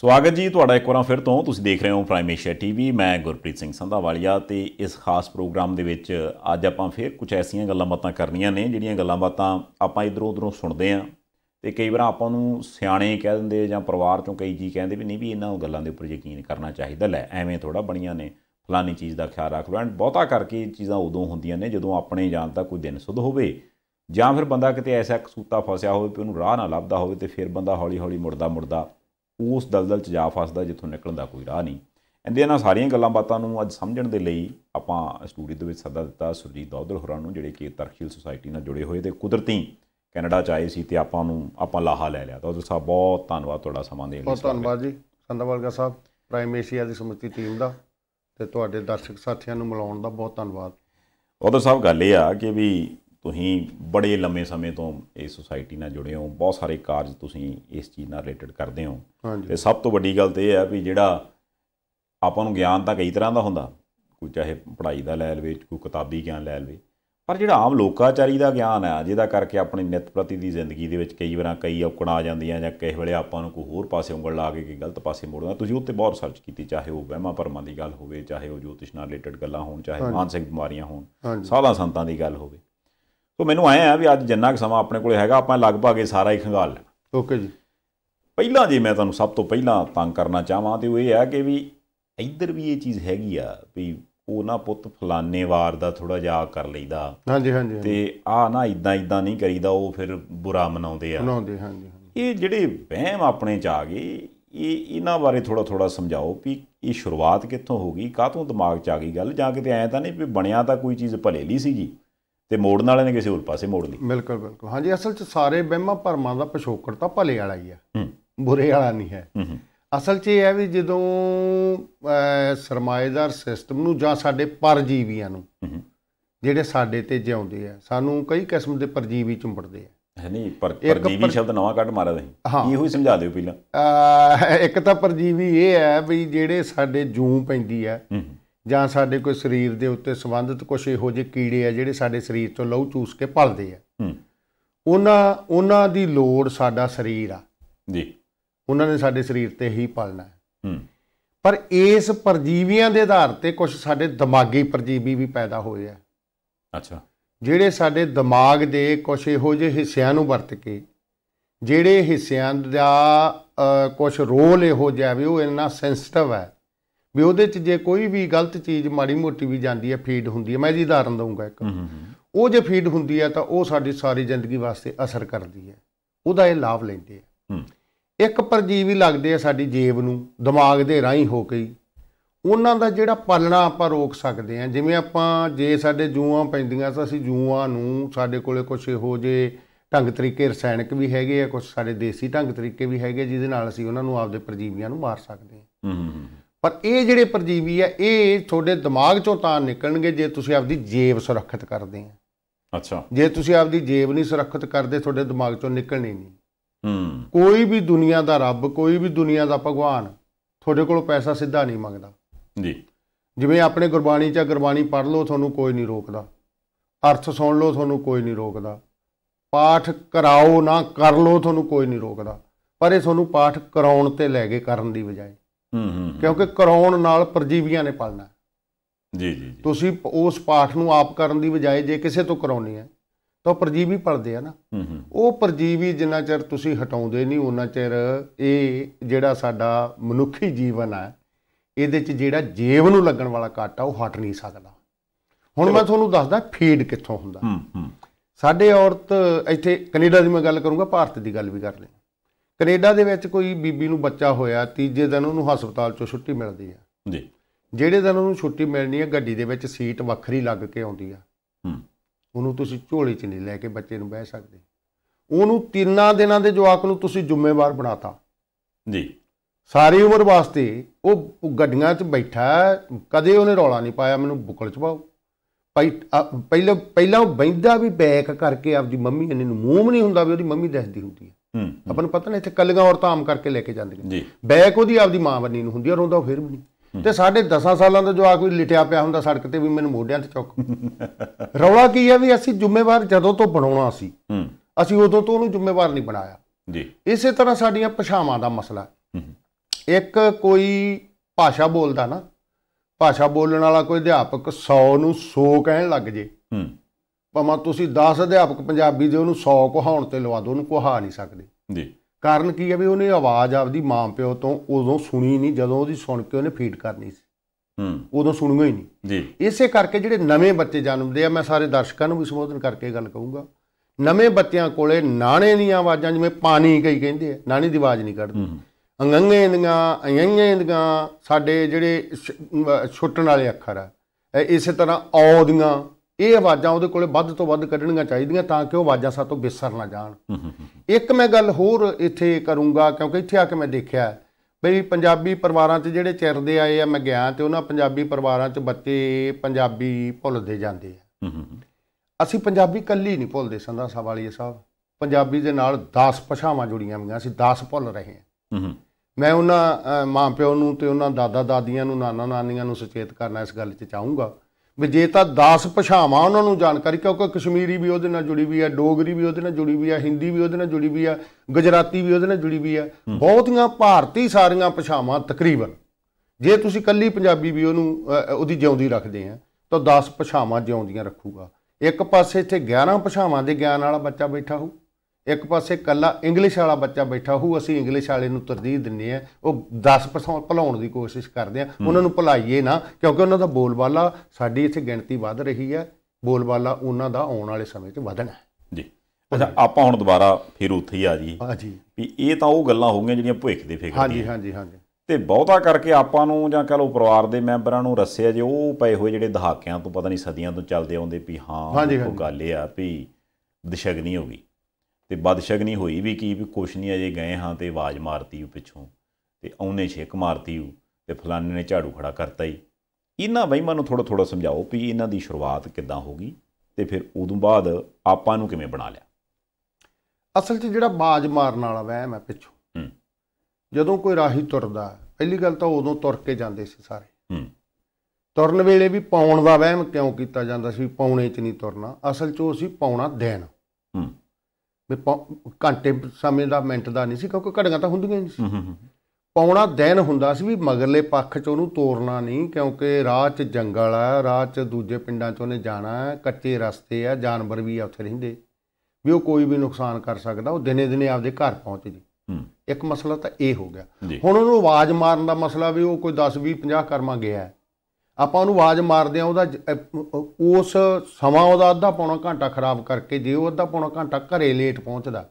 ਸਵਾਗਤ ਜੀ ਤੁਹਾਡਾ ਇੱਕ ਵਾਰ ਫਿਰ ਤੋਂ ਤੁਸੀਂ ਦੇਖ ਰਹੇ ਹੋ ਪ੍ਰਾਈਮ ਏਸ਼ੀਆ ਟੀਵੀ ਮੈਂ ਗੁਰਪ੍ਰੀਤ ਸਿੰਘ ਸੰਧਾਵਾਲੀਆ ਤੇ ਇਸ ਖਾਸ ਪ੍ਰੋਗਰਾਮ ਦੇ ਵਿੱਚ ਅੱਜ ਆਪਾਂ ਫਿਰ ਕੁਝ ਐਸੀਆਂ ਗੱਲਾਂ ਬਾਤਾਂ ਕਰਨੀਆਂ ਨੇ ਜਿਹੜੀਆਂ ਗੱਲਾਂ ਬਾਤਾਂ ਆਪਾਂ ਇਧਰੋਂ ਉਧਰੋਂ ਸੁਣਦੇ ਆਂ ਤੇ ਕਈ ਵਾਰ ਆਪਾਂ ਨੂੰ ਸਿਆਣੇ ਕਹਿ ਦਿੰਦੇ ਜਾਂ ਪਰਿਵਾਰ ਚੋਂ ਕਈ ਜੀ ਕਹਿੰਦੇ ਵੀ ਨਹੀਂ ਵੀ ਇਹਨਾਂ ਗੱਲਾਂ ਦੇ ਉੱਪਰ ਯਕੀਨ ਕਰਨਾ ਚਾਹੀਦਾ ਲੈ ਐਵੇਂ ਥੋੜਾ ਬਣੀਆਂ ਨੇ ਫਲਾਨੀ ਚੀਜ਼ ਦਾ ਖਿਆਲ ਰੱਖ ਲਓ ਐਂਡ ਬਹੁਤਾ ਕਰਕੇ ਚੀਜ਼ਾਂ ਉਦੋਂ ਹੁੰਦੀਆਂ ਨੇ ਜਦੋਂ ਆਪਣੇ ਜਾਣ ਦਾ ਕੋਈ ਦਿਨ ਸੁਧ ਹੋਵੇ ਜਾਂ ਫਿਰ ਬੰਦਾ ਕਿਤੇ ਐਸਾ ਕਸੂਤਾ ਫਸਿਆ ਹੋਵੇ ਕਿ ਉਹਨੂੰ ਰਾਹ ਨਾ ਲੱਭਦਾ ਹੋਵੇ ਤੇ ਫਿਰ ਬੰਦਾ ਹੌਲੀ-ਹੌਲੀ ਮੁੜਦਾ ਮੁੜਦਾ ਉਸ ਦਲਦਲ 'ਚ ਜਾ ਫਸਦਾ ਜਿੱਥੋਂ ਨਿਕਲਣ ਦਾ ਕੋਈ ਰਾਹ ਨਹੀਂ ਇਹਦੇ ਨਾਲ ਸਾਰੀਆਂ ਗੱਲਾਂ ਬਾਤਾਂ ਨੂੰ ਅੱਜ ਸਮਝਣ ਦੇ ਲਈ ਆਪਾਂ ਸਟੂਡੀਓ ਦੇ ਵਿੱਚ ਸੱਦਾ ਦਿੱਤਾ ਸੁਰਜੀਤ ਦੌਦਲ ਹੋਰਾਂ ਨੂੰ ਜਿਹੜੇ ਕਿ ਤਰਖੀਲ ਸੁਸਾਇਟੀ ਨਾਲ ਜੁੜੇ ਹੋਏ ਤੇ ਕੁਦਰਤੀ ਕੈਨੇਡਾ ਚ ਆਏ ਸੀ ਤੇ ਆਪਾਂ ਨੂੰ ਆਪਾਂ ਲਾਹਾ ਲੈ ਲਿਆ ਦੌਦਲ ਸਾਹਿਬ ਬਹੁਤ ਧੰਨਵਾਦ ਤੁਹਾਡਾ ਸਮਾਂ ਦੇਣ ਲਈ ਬਹੁਤ ਧੰਨਵਾਦ ਜੀ ਸੰਧਵਾਲਗਾ ਸਾਹਿਬ ਪ੍ਰਾਈਮ ਏਸ਼ੀਆ ਦੀ ਸਮਿਤੀ ਟੀਮ ਦਾ ਤੇ ਤੁਹਾਡੇ ਦਰਸ਼ਕ ਸਾਥੀਆਂ ਨੂੰ ਮਿਲਾਉਣ ਦਾ ਬਹੁਤ ਧੰਨਵਾਦ ਦੌਦਲ ਸਾਹਿਬ ਗੱਲ ਇਹ ਆ ਕਿ ਵੀ ਤੁਸੀਂ ਬੜੇ ਲੰਮੇ ਸਮੇਂ ਤੋਂ ਇਸ ਸੁਸਾਇਟੀ ਨਾਲ ਜੁੜੇ ਹੋ ਬਹੁਤ ਸਾਰੇ ਕਾਰਜ ਤੁਸੀਂ ਇਸ ਚੀਜ਼ ਨਾਲ ਰਿਲੇਟਡ ਕਰਦੇ ਹੋ ਤੇ ਸਭ ਤੋਂ ਵੱਡੀ ਗੱਲ ਤੇ ਇਹ ਹੈ ਵੀ ਜਿਹੜਾ ਆਪਾਂ ਨੂੰ ਗਿਆਨ ਤਾਂ ਕਈ ਤਰ੍ਹਾਂ ਦਾ ਹੁੰਦਾ ਕੋਈ ਚਾਹੇ ਪੜ੍ਹਾਈ ਦਾ ਲੈ ਲਵੇ ਕੋਈ ਕਿਤਾਬੀ ਗਿਆਨ ਲੈ ਲਵੇ ਪਰ ਜਿਹੜਾ ਆਮ ਲੋਕਾਚਾਰੀ ਦਾ ਗਿਆਨ ਆ ਜਿਹਦਾ ਕਰਕੇ ਆਪਣੀ ਨਿਤ ਪ੍ਰਤੀ ਦੀ ਜ਼ਿੰਦਗੀ ਦੇ ਵਿੱਚ ਕਈ ਵਾਰਾਂ ਕਈ ਔਕੜਾਂ ਆ ਜਾਂਦੀਆਂ ਜਾਂ ਕਿਸੇ ਵੇਲੇ ਆਪਾਂ ਨੂੰ ਕੋਈ ਹੋਰ ਪਾਸੇ ਉਂਗਲ ਲਾ ਕੇ ਕਿ ਗਲਤ ਪਾਸੇ ਮੋੜਨਾ ਤੁਸੀਂ ਉੱਤੇ ਬਹੁਤ ਸਰਚ ਕੀਤੀ ਚਾਹੇ ਉਹ ਵਹਿਮਾਂ ਪਰਮਾਂ ਦੀ ਗੱਲ ਹੋਵੇ ਚਾਹੇ ਉਹ ਜੋਤਿਸ਼ ਨਾਲ ਰਿਲੇਟਡ ਗੱਲਾਂ ਹੋਣ ਚਾਹੇ ਮਾਨਸਿਕ ਬਿਮਾਰੀਆਂ ਹੋਣ ਸਾਧਾਂ ਸੰਤਾਂ ਦੀ ਗੱਲ ਹੋਵੇ ਸੋ ਮੈਨੂੰ ਆਏ ਆ ਵੀ ਅੱਜ ਜਿੰਨਾ ਕੁ ਸਮਾਂ ਆਪਣੇ ਕੋਲੇ ਹੈਗਾ ਆਪਾਂ ਲਗਭਗ ਇਹ ਸਾਰਾ ਹੀ ਖੰਗਾਲ ਲੈਣਾ ਓਕੇ ਜੀ ਪਹਿਲਾਂ ਜੇ ਮੈਂ ਤੁਹਾਨੂੰ ਸਭ ਤੋਂ ਪਹਿਲਾਂ ਤੰਗ ਕਰਨਾ ਚਾਹਾਂ ਤੇ ਉਹ ਇਹ ਆ ਕਿ ਵੀ ਇੱਧਰ ਵੀ ਇਹ ਚੀਜ਼ ਹੈਗੀ ਆ ਵੀ ਉਹ ਨਾ ਪੁੱਤ ਫਲਾਨੇ ਵਾਰ ਦਾ ਥੋੜਾ ਜਾ ਕਰ ਲਈਦਾ ਹਾਂਜੀ ਹਾਂਜੀ ਤੇ ਆ ਨਾ ਇਦਾਂ ਇਦਾਂ ਨਹੀਂ ਕਰੀਦਾ ਉਹ ਫਿਰ ਬੁਰਾ ਮਨਾਉਂਦੇ ਆ ਮਨਾਉਂਦੇ ਹਾਂਜੀ ਇਹ ਜਿਹੜੇ ਵਹਿਮ ਆਪਣੇ ਚ ਆ ਗਏ ਇਹ ਇਹਨਾਂ ਬਾਰੇ ਥੋੜਾ ਥੋੜਾ ਸਮਝਾਓ ਵੀ ਇਹ ਸ਼ੁਰੂਆਤ ਕਿੱਥੋਂ ਹੋ ਗਈ ਕਾਹਤੋਂ ਦਿਮਾਗ ਚ ਆ ਗਈ ਗੱਲ ਜਾਂ ਕਿਤੇ ਐ ਤਾਂ ਨਹੀਂ ਵੀ ਬਣਿਆ ਤਾਂ ਕੋਈ ਚੀਜ਼ ਭਲੇ ਲਈ ਸੀ ਜੀ ਤੇ ਮੋੜਨ ਵਾਲੇ ਨੇ ਕਿਸੇ ਹੋਰ ਪਾਸੇ ਮੋੜ ਲਈ ਬਿਲਕੁਲ ਬਿਲਕੁਲ ਹਾਂਜੀ ਅਸਲ 'ਚ ਸਾਰੇ ਵਹਿਮਾਂ ਭਰਮਾਂ ਦਾ ਪਿਛੋਕੜ ਤਾਂ ਭਲੇ ਵਾਲਾ ਹੀ ਆ ਹੂੰ ਬੁਰੇ ਵਾਲਾ ਨਹੀਂ ਹੈ ਹੂੰ ਅਸਲ 'ਚ ਇਹ ਹੈ ਵੀ ਜਦੋਂ ਸਰਮਾਇਦਾਰ ਸਿਸਟਮ ਨੂੰ ਜਾਂ ਸਾਡੇ ਪਰਜੀਵੀਆਂ ਨੂੰ ਹੂੰ ਜਿਹੜੇ ਸਾਡੇ ਤੇ ਜਿਉਂਦੇ ਆ ਸਾਨੂੰ ਕਈ ਕਿਸਮ ਦੇ ਪਰਜੀਵੀ ਚੁੰਬੜਦੇ ਆ ਨਹੀਂ ਪਰ ਪਰਜੀਵੀ ਸ਼ਬਦ ਨਵਾਂ ਕੱਢ ਮਾਰਿਆ ਤੁਸੀਂ ਕੀ ਹੋਈ ਸਮਝਾ ਦਿਓ ਪਹਿਲਾਂ ਇੱਕ ਤਾਂ ਪਰਜੀਵੀ ਇਹ ਹੈ ਵੀ ਜਿਹੜੇ ਸਾਡੇ ਜੂਂ ਪੈਂਦੀ ਆ ਹੂੰ ਜਾਂ ਸਾਡੇ ਕੋਈ ਸਰੀਰ ਦੇ ਉੱਤੇ ਸੰਬੰਧਿਤ ਕੁਝ ਇਹੋ ਜਿਹੇ ਕੀੜੇ ਆ ਜਿਹੜੇ ਸਾਡੇ ਸਰੀਰ ਤੋਂ ਲਹੂ ਚੂਸ ਕੇ ਭਲਦੇ ਆ ਹੂੰ ਉਹਨਾਂ ਉਹਨਾਂ ਦੀ ਲੋੜ ਸਾਡਾ ਸਰੀਰ ਆ ਜੀ ਉਹਨਾਂ ਨੇ ਸਾਡੇ ਸਰੀਰ ਤੇ ਹੀ ਪਲਣਾ ਹੈ ਪਰ ਇਸ ਪਰਜੀਵੀਆਂ ਦੇ ਆਧਾਰ ਤੇ ਕੁਝ ਸਾਡੇ ਦਿਮਾਗੀ ਪਰਜੀਵੀ ਵੀ ਪੈਦਾ ਹੋਏ ਆ ਅੱਛਾ ਜਿਹੜੇ ਸਾਡੇ ਦਿਮਾਗ ਦੇ ਕੁਝ ਇਹੋ ਜਿਹੇ ਹਿੱਸਿਆਂ ਨੂੰ ਵਰਤ ਕੇ ਜਿਹੜੇ ਹਿੱਸਿਆਂ ਦਾ ਕੁਝ ਰੋਲ ਇਹੋ ਜਿਹਾ ਵੀ ਉਹ ਇੰਨਾ ਸੈਂਸਿਟਿਵ ਹੈ ਵੀ ਉਹਦੇ 'ਚ ਜੇ ਕੋਈ ਵੀ ਗਲਤ ਚੀਜ਼ ਮਾੜੀ ਮੋਟੀ ਵੀ ਜਾਂਦੀ ਹੈ ਫੀਡ ਹੁੰਦੀ ਹੈ ਮੈਂ ਜੀ ਉਦਾਹਰਨ ਦਊਂਗਾ ਇੱਕ ਉਹ ਜੇ ਫੀਡ ਹੁੰਦੀ ਹੈ ਤਾਂ ਉਹ ਸਾਡੀ ਸਾਰੀ ਜ਼ਿੰਦਗੀ ਵਾਸਤੇ ਅਸਰ ਕਰਦੀ ਹੈ ਉਹਦਾ ਇਹ ਲਾਭ ਲੈਂਦੇ ਆ ਇੱਕ ਪਰਜੀਵੀ ਲੱਗਦੇ ਆ ਸਾਡੀ ਜੀਵ ਨੂੰ ਦਿਮਾਗ ਦੇ ਰਾਹੀਂ ਹੋ ਕੇ ਉਹਨਾਂ ਦਾ ਜਿਹੜਾ ਪਾਲਣਾ ਆਪਾਂ ਰੋਕ ਸਕਦੇ ਆ ਜਿਵੇਂ ਆਪਾਂ ਜੇ ਸਾਡੇ ਜੂਆਂ ਪੈਂਦੀਆਂ ਤਾਂ ਅਸੀਂ ਜੂਆਂ ਨੂੰ ਸਾਡੇ ਕੋਲੇ ਕੁਝ ਇਹੋ ਜੇ ਢੰਗ ਤਰੀਕੇ ਰਸਾਇਣਕ ਵੀ ਹੈਗੇ ਆ ਕੁਝ ਸਾਡੇ ਦੇਸੀ ਢੰਗ ਤਰੀਕੇ ਵੀ ਹੈਗੇ ਜਿਹਦੇ ਨਾਲ ਅਸੀਂ ਉਹਨਾਂ ਨੂੰ ਆਪਦੇ ਪਰਜੀਵੀਆਂ ਨੂੰ ਮਾਰ ਸਕਦੇ ਆ ਪਰ ਇਹ ਜਿਹੜੇ ਪਰਜੀਵੀ ਆ ਇਹ ਤੁਹਾਡੇ ਦਿਮਾਗ ਚੋਂ ਤਾਂ ਨਿਕਲਣਗੇ ਜੇ ਤੁਸੀਂ ਆਪਦੀ ਜੇਬ ਸੁਰੱਖਿਅਤ ਕਰਦੇ ਆ ਅੱਛਾ ਜੇ ਤੁਸੀਂ ਆਪਦੀ ਜੇਬ ਨਹੀਂ ਸੁਰੱਖਿਅਤ ਕਰਦੇ ਤੁਹਾਡੇ ਦਿਮਾਗ ਚੋਂ ਨਿਕਲਣੀ ਨਹੀਂ ਹੂੰ ਕੋਈ ਵੀ ਦੁਨੀਆ ਦਾ ਰੱਬ ਕੋਈ ਵੀ ਦੁਨੀਆ ਦਾ ਭਗਵਾਨ ਤੁਹਾਡੇ ਕੋਲੋਂ ਪੈਸਾ ਸਿੱਧਾ ਨਹੀਂ ਮੰਗਦਾ ਜੀ ਜਿਵੇਂ ਆਪਣੇ ਗੁਰਬਾਣੀ ਚਾ ਗੁਰਬਾਣੀ ਪੜ ਲਓ ਤੁਹਾਨੂੰ ਕੋਈ ਨਹੀਂ ਰੋਕਦਾ ਅਰਥ ਸੁਣ ਲਓ ਤੁਹਾਨੂੰ ਕੋਈ ਨਹੀਂ ਰੋਕਦਾ ਪਾਠ ਕਰਾਓ ਨਾ ਕਰ ਲਓ ਤੁਹਾਨੂੰ ਕੋਈ ਨਹੀਂ ਰੋਕਦਾ ਪਰ ਇਹ ਤੁਹਾਨੂੰ ਪਾਠ ਕਰਾਉਣ ਤੇ ਲੈ ਕੇ ਕਰਨ ਦੀ ਬਜਾਏ ਕਿਉਂਕਿ ਕਰਾਉਣ ਨਾਲ ਪਰਜੀਵੀਆਂ ਨੇ ਪਾਲਣਾ ਜੀ ਜੀ ਤੁਸੀਂ ਉਸ ਪਾਠ ਨੂੰ ਆਪ ਕਰਨ ਦੀ ਬਜਾਏ ਜੇ ਕਿਸੇ ਤੋਂ ਕਰਾਉਣੀ ਹੈ ਤਾਂ ਪਰਜੀਵੀ ਪਲਦੇ ਆ ਨਾ ਉਹ ਪਰਜੀਵੀ ਜਿੰਨਾ ਚਿਰ ਤੁਸੀਂ ਹਟਾਉਂਦੇ ਨਹੀਂ ਉਹਨਾਂ ਚਿਰ ਇਹ ਜਿਹੜਾ ਸਾਡਾ ਮਨੁੱਖੀ ਜੀਵਨ ਹੈ ਇਹਦੇ 'ਚ ਜਿਹੜਾ ਜੀਵ ਨੂੰ ਲੱਗਣ ਵਾਲਾ ਕੱਟ ਆ ਉਹ ਹਟ ਨਹੀਂ ਸਕਦਾ ਹੁਣ ਮੈਂ ਤੁਹਾਨੂੰ ਦੱਸਦਾ ਫੀਡ ਕਿੱਥੋਂ ਹੁੰਦਾ ਸਾਡੇ ਔਰਤ ਇੱਥੇ ਕੈਨੇਡਾ ਦੀ ਮੈਂ ਗੱਲ ਕਰੂੰਗਾ ਭਾਰਤ ਦੀ ਗੱਲ ਵੀ ਕਰ ਲਈ ਕੈਨੇਡਾ ਦੇ ਵਿੱਚ ਕੋਈ ਬੀਬੀ ਨੂੰ ਬੱਚਾ ਹੋਇਆ ਤੀਜੇ ਦਿਨ ਉਹਨੂੰ ਹਸਪਤਾਲ ਚੋਂ ਛੁੱਟੀ ਮਿਲਦੀ ਆ ਜੀ ਜਿਹੜੇ ਦਿਨ ਉਹਨੂੰ ਛੁੱਟੀ ਮਿਲਣੀ ਆ ਗੱਡੀ ਦੇ ਵਿੱਚ ਸੀਟ ਵੱਖਰੀ ਲੱਗ ਕੇ ਆਉਂਦੀ ਆ ਹੂੰ ਉਹਨੂੰ ਤੁਸੀਂ ਝੋਲੇ 'ਚ ਨਹੀਂ ਲੈ ਕੇ ਬੱਚੇ ਨੂੰ ਬਹਿ ਸਕਦੇ ਉਹਨੂੰ ਤਿੰਨਾਂ ਦਿਨਾਂ ਦੇ ਜਵਾਕ ਨੂੰ ਤੁਸੀਂ ਜ਼ਿੰਮੇਵਾਰ ਬਣਾਤਾ ਜੀ ਸਾਰੀ ਉਮਰ ਵਾਸਤੇ ਉਹ ਗੱਡੀਆਂ 'ਚ ਬੈਠਾ ਕਦੇ ਉਹਨੇ ਰੌਲਾ ਨਹੀਂ ਪਾਇਆ ਮੈਨੂੰ ਬੁਕਲ 'ਚ ਪਾਓ ਪਹਿਲਾਂ ਪਹਿਲਾਂ ਉਹ ਬੈਂਦਾ ਵੀ ਬੈਕ ਕਰਕੇ ਆਪਦੀ ਮੰਮੀ ਇਹਨੇ ਨੂੰ ਮੂੰਹ ਨਹੀਂ ਹੁੰਦਾ ਵੀ ਉਹਦੀ ਮੰਮੀ ਦੱਸਦੀ ਹੁੰਦੀ ਹੈ ਆਪਾਂ ਨੂੰ ਪਤਾ ਨਹੀਂ ਇੱਥੇ ਕੱਲੀਆਂ ਔਰਤਾਂ ਆਮ ਕਰਕੇ ਲੈ ਕੇ ਜਾਂਦੀਆਂ ਜੀ ਬੈਕ ਉਹਦੀ ਆਪਦੀ ਮਾਂ ਬੰਨੀ ਨੂੰ ਹੁੰਦੀ ਆ ਰੋਂਦਾ ਫਿਰ ਵੀ ਨਹੀਂ ਤੇ ਸਾਡੇ 10 ਸਾਲਾਂ ਦਾ ਜੋ ਆ ਕੋਈ ਲਿਟਿਆ ਪਿਆ ਹੁੰਦਾ ਸੜਕ ਤੇ ਵੀ ਮੈਨੂੰ ਮੋਢਿਆਂ ਤੇ ਚੁੱਕ ਰੌਲਾ ਕੀ ਆ ਵੀ ਅਸੀਂ ਜ਼ਿੰਮੇਵਾਰ ਜਦੋਂ ਤੋਂ ਬਣਾਉਣਾ ਸੀ ਅਸੀਂ ਉਦੋਂ ਤੋਂ ਉਹਨੂੰ ਜ਼ਿੰਮੇਵਾਰ ਨਹੀਂ ਬਣਾਇਆ ਜੀ ਇਸੇ ਤਰ੍ਹਾਂ ਸਾਡੀਆਂ ਭਾਸ਼ਾਵਾਂ ਦਾ ਮਸਲਾ ਇੱਕ ਕੋਈ ਭਾਸ਼ਾ ਬੋਲਦਾ ਨਾ ਭਾਸ਼ਾ ਬੋਲਣ ਵਾਲਾ ਕੋਈ ਅਧਿਆਪਕ 100 ਨੂੰ 100 ਕਹਿਣ ਲੱਗ ਜੇ ਭਾਵੇਂ ਤੁਸੀਂ 10 ਅਧਿਆਪਕ ਪੰਜਾਬੀ ਦੇ ਉਹਨੂੰ 100 ਕਹਾਉਣ ਤੇ ਲਵਾ ਦੋ ਉਹਨੂੰ ਕਹਾ ਨਹੀਂ ਸਕਦੇ ਜੀ ਕਾਰਨ ਕੀ ਹੈ ਵੀ ਉਹਨੇ ਆਵਾਜ਼ ਆਪਦੀ ਮਾਂ ਪਿਓ ਤੋਂ ਉਦੋਂ ਸੁਣੀ ਨਹੀਂ ਜਦੋਂ ਉਹਦੀ ਸੁਣ ਕੇ ਉਹਨੇ ਫੀਡ ਕਰਨੀ ਸੀ ਹੂੰ ਉਦੋਂ ਸੁਣੂਗਾ ਹੀ ਨਹੀਂ ਜੀ ਇਸੇ ਕਰਕੇ ਜਿਹੜੇ ਨਵੇਂ ਬੱਚੇ ਜਨਮਦੇ ਆ ਮੈਂ ਸਾਰੇ ਦਰਸ਼ਕਾਂ ਨੂੰ ਵੀ ਸੰਬੋਧਨ ਕਰਕੇ ਗੱਲ ਕਹੂੰਗਾ ਨਵੇਂ ਬੱਚਿਆਂ ਕੋਲੇ ਨਾਣੇ ਦੀਆਂ ਆਵਾਜ਼ਾਂ ਜਿਵੇਂ ਪਾਣੀ ਕਈ ਕਹਿੰਦੇ ਆ ਨਾਣੀ ਦੀ ਆਵਾਜ਼ ਨਹੀਂ ਕੱਢਦੇ ਅੰਗੰਗੇ ਦੀਆਂ ਅੰਗੰਗੇ ਦੀਆਂ ਸਾਡੇ ਜਿਹੜੇ ਛੁੱਟਣ ਵਾਲੇ ਅੱਖਰ ਆ ਇਸੇ ਤਰ੍ਹਾਂ ਔ ਦੀਆਂ ਇਹ ਆਵਾਜ਼ਾਂ ਉਹਦੇ ਕੋਲੇ ਵੱਧ ਤੋਂ ਵੱਧ ਕੱਢਣੀਆਂ ਚਾਹੀਦੀਆਂ ਤਾਂ ਕਿ ਉਹ ਆਵਾਜ਼ਾਂ ਸਾਤੋਂ ਬਿਸਰ ਨਾ ਜਾਣ ਇੱਕ ਮੈਂ ਗੱਲ ਹੋਰ ਇੱਥੇ ਕਰੂੰਗਾ ਕਿਉਂਕਿ ਇੱਥੇ ਆ ਕੇ ਮੈਂ ਦੇਖਿਆ ਬਈ ਪੰਜਾਬੀ ਪਰਿਵਾਰਾਂ 'ਚ ਜਿਹੜੇ ਚਿਰਦੇ ਆਏ ਆ ਮੈਂ ਗਿਆ ਤੇ ਉਹਨਾਂ ਪੰਜਾਬੀ ਪਰਿਵਾਰਾਂ 'ਚ ਬੱਚੇ ਪੰਜਾਬੀ ਭੁੱਲਦੇ ਜਾਂਦੇ ਆ ਅਸੀਂ ਪੰਜਾਬੀ ਕੱਲੀ ਨਹੀਂ ਭੁੱਲਦੇ ਸੰਧਾ ਸਾਹਿਬ ਵਾਲੀਏ ਸਾਹਿਬ ਪੰਜਾਬੀ ਦੇ ਨਾਲ 10 ਭਾਸ਼ਾਵਾਂ ਜੁੜੀਆਂ ਹੋਈਆਂ ਅਸੀਂ 10 ਭੁੱਲ ਰਹੇ ਹਾਂ ਮੈਂ ਉਹਨਾਂ ਮਾਪਿਆਂ ਨੂੰ ਤੇ ਉਹਨਾਂ ਦਾਦਾ ਦਾਦੀਆਂ ਨੂੰ ਨਾਨਾ ਨਾਨੀਆਂ ਨੂੰ ਸੁਚੇਤ ਕਰਨਾ ਇਸ ਗੱਲ 'ਚ ਚਾਹੂੰਗਾ ਵੀ ਜੇ ਤਾਂ 10 ਭਾਸ਼ਾਵਾਂ ਉਹਨਾਂ ਨੂੰ ਜਾਣਕਾਰੀ ਕਿਉਂਕਿ ਕਸ਼ਮੀਰੀ ਵੀ ਉਹਦੇ ਨਾਲ ਜੁੜੀ ਵੀ ਆ ਡੋਗਰੀ ਵੀ ਉਹਦੇ ਨਾਲ ਜੁੜੀ ਵੀ ਆ ਹਿੰਦੀ ਵੀ ਉਹਦੇ ਨਾਲ ਜੁੜੀ ਵੀ ਆ ਗੁਜਰਾਤੀ ਵੀ ਉਹਦੇ ਨਾਲ ਜੁੜੀ ਵੀ ਆ ਬਹੁਤੀਆਂ ਭਾਰਤੀ ਸਾਰੀਆਂ ਭਾਸ਼ਾਵਾਂ ਤਕਰੀਬਨ ਜੇ ਤੁਸੀਂ ਕੱਲੀ ਪੰਜਾਬੀ ਵੀ ਉਹਨੂੰ ਉਹਦੀ ਜਿਉਂਦੀ ਰੱਖਦੇ ਆ ਤਾਂ 10 ਭਾਸ਼ਾਵਾਂ ਜਿਉਂਦੀਆਂ ਰੱਖੂਗਾ ਇੱਕ ਪਾਸੇ ਇੱਥੇ 11 ਭਾਸ਼ਾਵਾਂ ਦੇ ਗਿਆਨ ਵਾਲਾ ਬੱਚਾ ਬੈਠਾ ਹੋਊ ਇੱਕ ਪਾਸੇ ਕੱਲਾ ਇੰਗਲਿਸ਼ ਵਾਲਾ ਬੱਚਾ ਬੈਠਾ ਹੋਊ ਅਸੀਂ ਇੰਗਲਿਸ਼ ਵਾਲੇ ਨੂੰ ਤਰਜੀਹ ਦਿੰਨੇ ਆ ਉਹ 10% ਭਲਾਉਣ ਦੀ ਕੋਸ਼ਿਸ਼ ਕਰਦੇ ਆ ਉਹਨਾਂ ਨੂੰ ਭਲਾਈਏ ਨਾ ਕਿਉਂਕਿ ਉਹਨਾਂ ਦਾ ਬੋਲਬਾਲਾ ਸਾਡੀ ਇੱਥੇ ਗਿਣਤੀ ਵੱਧ ਰਹੀ ਹੈ ਬੋਲਬਾਲਾ ਉਹਨਾਂ ਦਾ ਆਉਣ ਵਾਲੇ ਸਮੇਂ 'ਚ ਵਧਣਾ ਜੀ ਅੱਛਾ ਆਪਾਂ ਹੁਣ ਦੁਬਾਰਾ ਫਿਰ ਉੱਥੇ ਹੀ ਆ ਜੀ ਹਾਂਜੀ ਵੀ ਇਹ ਤਾਂ ਉਹ ਗੱਲਾਂ ਹੋ ਗਈਆਂ ਜਿਹੜੀਆਂ ਭੁੱਖ ਦੇ ਫਿਕਰ ਹਾਂਜੀ ਹਾਂਜੀ ਹਾਂਜੀ ਤੇ ਬਹੁਤਾ ਕਰਕੇ ਆਪਾਂ ਨੂੰ ਜਾਂ ਕਹ ਲੋ ਪਰਿਵਾਰ ਦੇ ਮੈਂਬਰਾਂ ਨੂੰ ਰਸਿਆ ਜੇ ਉਹ ਪਏ ਹੋਏ ਜਿਹੜੇ ਦਹਾਕਿਆਂ ਤੋਂ ਪਤਾ ਨਹੀਂ ਸਦੀਆਂ ਤੋਂ ਚੱਲਦੇ ਆਉਂਦੇ ਵੀ ਹਾਂ ਉਹ ਗੱਲ ਇਹ ਆ ਵੀ ਨਹੀਂ ਹੋ ਗਈ ਤੇ ਬਦਸ਼ਗਨੀ ਹੋਈ ਵੀ ਕੀ ਵੀ ਕੁਛ ਨਹੀਂ ਅਜੇ ਗਏ ਹਾਂ ਤੇ ਆਵਾਜ਼ ਮਾਰਤੀ ਉਹ ਪਿੱਛੋਂ ਤੇ ਉਹਨੇ ਛੇਕ ਮਾਰਤੀ ਉਹ ਤੇ ਫਲਾਣੇ ਨੇ ਝਾੜੂ ਖੜਾ ਕਰਤਾ ਹੀ ਇਹਨਾਂ ਵਹਿਮਾਂ ਨੂੰ ਥੋੜਾ ਥੋੜਾ ਸਮਝਾਓ ਵੀ ਇਹਨਾਂ ਦੀ ਸ਼ੁਰੂਆਤ ਕਿੱਦਾਂ ਹੋ ਗਈ ਤੇ ਫਿਰ ਉਦੋਂ ਬਾਅਦ ਆਪਾਂ ਨੂੰ ਕਿਵੇਂ ਬਣਾ ਲਿਆ ਅਸਲ 'ਚ ਜਿਹੜਾ ਬਾਜ ਮਾਰਨ ਵਾਲਾ ਵਹਿਮ ਹੈ ਪਿੱਛੋਂ ਜਦੋਂ ਕੋਈ ਰਾਹੀ ਤੁਰਦਾ ਪਹਿਲੀ ਗੱਲ ਤਾਂ ਉਦੋਂ ਤੁਰ ਕੇ ਜਾਂਦੇ ਸੀ ਸਾਰੇ ਤੁਰਨ ਵੇਲੇ ਵੀ ਪੌਣ ਦਾ ਵਹਿਮ ਕਿਉਂ ਕੀਤਾ ਜਾਂਦਾ ਸੀ ਪੌਣੇ 'ਚ ਨਹੀਂ ਤੁਰਨਾ ਅਸਲ 'ਚ ਉਹ ਸੀ ਪੌਣਾ ਦੇਣ ਵੀ ਘੰਟੇ ਸਮੇਂ ਦਾ ਮਿੰਟ ਦਾ ਨਹੀਂ ਸੀ ਕਿਉਂਕਿ ਘੜੀਆਂ ਤਾਂ ਹੁੰਦੀਆਂ ਹੀ ਨਹੀਂ ਸੀ ਪੌਣਾ ਦਿਨ ਹੁੰਦਾ ਸੀ ਵੀ ਮਗਰਲੇ ਪੱਖ 'ਚ ਉਹਨੂੰ ਤੋੜਨਾ ਨਹੀਂ ਕਿਉਂਕਿ ਰਾਹ 'ਚ ਜੰਗਲ ਆ ਰਾਹ 'ਚ ਦੂਜੇ ਪਿੰਡਾਂ 'ਚ ਉਹਨੇ ਜਾਣਾ ਕੱਚੇ ਰਸਤੇ ਆ ਜਾਨਵਰ ਵੀ ਆ ਉੱਥੇ ਰਹਿੰਦੇ ਵੀ ਉਹ ਕੋਈ ਵੀ ਨੁਕਸਾਨ ਕਰ ਸਕਦਾ ਉਹ ਦਿਨੇ ਦਿਨੇ ਆਪਦੇ ਘਰ ਪਹੁੰਚ ਜੀ ਇੱਕ ਮਸਲਾ ਤਾਂ ਇਹ ਹੋ ਗਿਆ ਹੁਣ ਉਹਨੂੰ ਆਵਾਜ਼ ਮਾਰਨ ਦਾ ਮਸਲਾ ਵੀ ਉਹ ਕੋਈ 10 20 50 ਕਰਮਾਂ ਗਿਆ ਆਪਾਂ ਉਹਨੂੰ ਆਵਾਜ਼ ਮਾਰਦੇ ਆ ਉਹਦਾ ਉਸ ਸਮਾਂ ਉਹਦਾ ਅੱਧਾ ਪੌਣਾ ਘੰਟਾ ਖਰਾਬ ਕਰਕੇ ਜੇ ਉਹ ਅੱਧਾ ਪੌਣਾ ਘੰਟਾ ਘਰੇ ਲੇਟ ਪਹੁੰਚਦਾ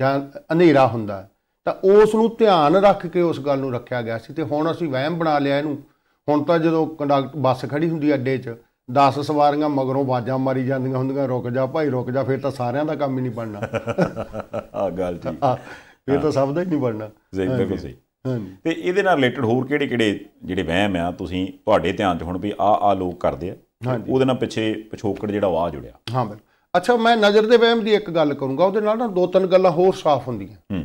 ਜਾਂ ਹਨੇਰਾ ਹੁੰਦਾ ਤਾਂ ਉਸ ਨੂੰ ਧਿਆਨ ਰੱਖ ਕੇ ਉਸ ਗੱਲ ਨੂੰ ਰੱਖਿਆ ਗਿਆ ਸੀ ਤੇ ਹੁਣ ਅਸੀਂ ਵਹਿਮ ਬਣਾ ਲਿਆ ਇਹਨੂੰ ਹੁਣ ਤਾਂ ਜਦੋਂ ਕੰਡਕਟ ਬੱਸ ਖੜੀ ਹੁੰਦੀ ਅੱਡੇ 'ਚ 10 ਸਵਾਰੀਆਂ ਮਗਰੋਂ ਬਾਜਾਂ ਮਾਰੀ ਜਾਂਦੀਆਂ ਹੁੰਦੀਆਂ ਰੁਕ ਜਾ ਭਾਈ ਰੁਕ ਜਾ ਫਿਰ ਤਾਂ ਸਾਰਿਆਂ ਦਾ ਕੰਮ ਹੀ ਨਹੀਂ ਬਣਨਾ ਆ ਗੱਲ ਠੀਕ ਆ ਫਿਰ ਤਾਂ ਸਭ ਦਾ ਹੀ ਨਹੀਂ ਬਣਨਾ ਸਹੀ ਬਿਲਕੁਲ ਸਹੀ ਤੇ ਇਹਦੇ ਨਾਲ ਰਿਲੇਟਡ ਹੋਰ ਕਿਹੜੇ ਕਿਹੜੇ ਜਿਹੜੇ ਵਹਿਮ ਆ ਤੁਸੀਂ ਤੁਹਾਡੇ ਧਿਆਨ 'ਚ ਹੁਣ ਵੀ ਆ ਆ ਲੋਕ ਕਰਦੇ ਆ ਉਹਦੇ ਨਾਲ ਪਿੱਛੇ ਪਿਛੋਕੜ ਜਿਹੜਾ ਵਾਹ ਜੁੜਿਆ ਹਾਂ ਬਿਲਕੁਲ ਅੱਛਾ ਮੈਂ ਨਜ਼ਰ ਦੇ ਵਹਿਮ ਦੀ ਇੱਕ ਗੱਲ ਕਰੂੰਗਾ ਉਹਦੇ ਨਾਲ ਨਾ ਦੋ ਤਿੰਨ ਗੱਲਾਂ ਹੋਰ ਸਾਫ਼ ਹੁੰਦੀਆਂ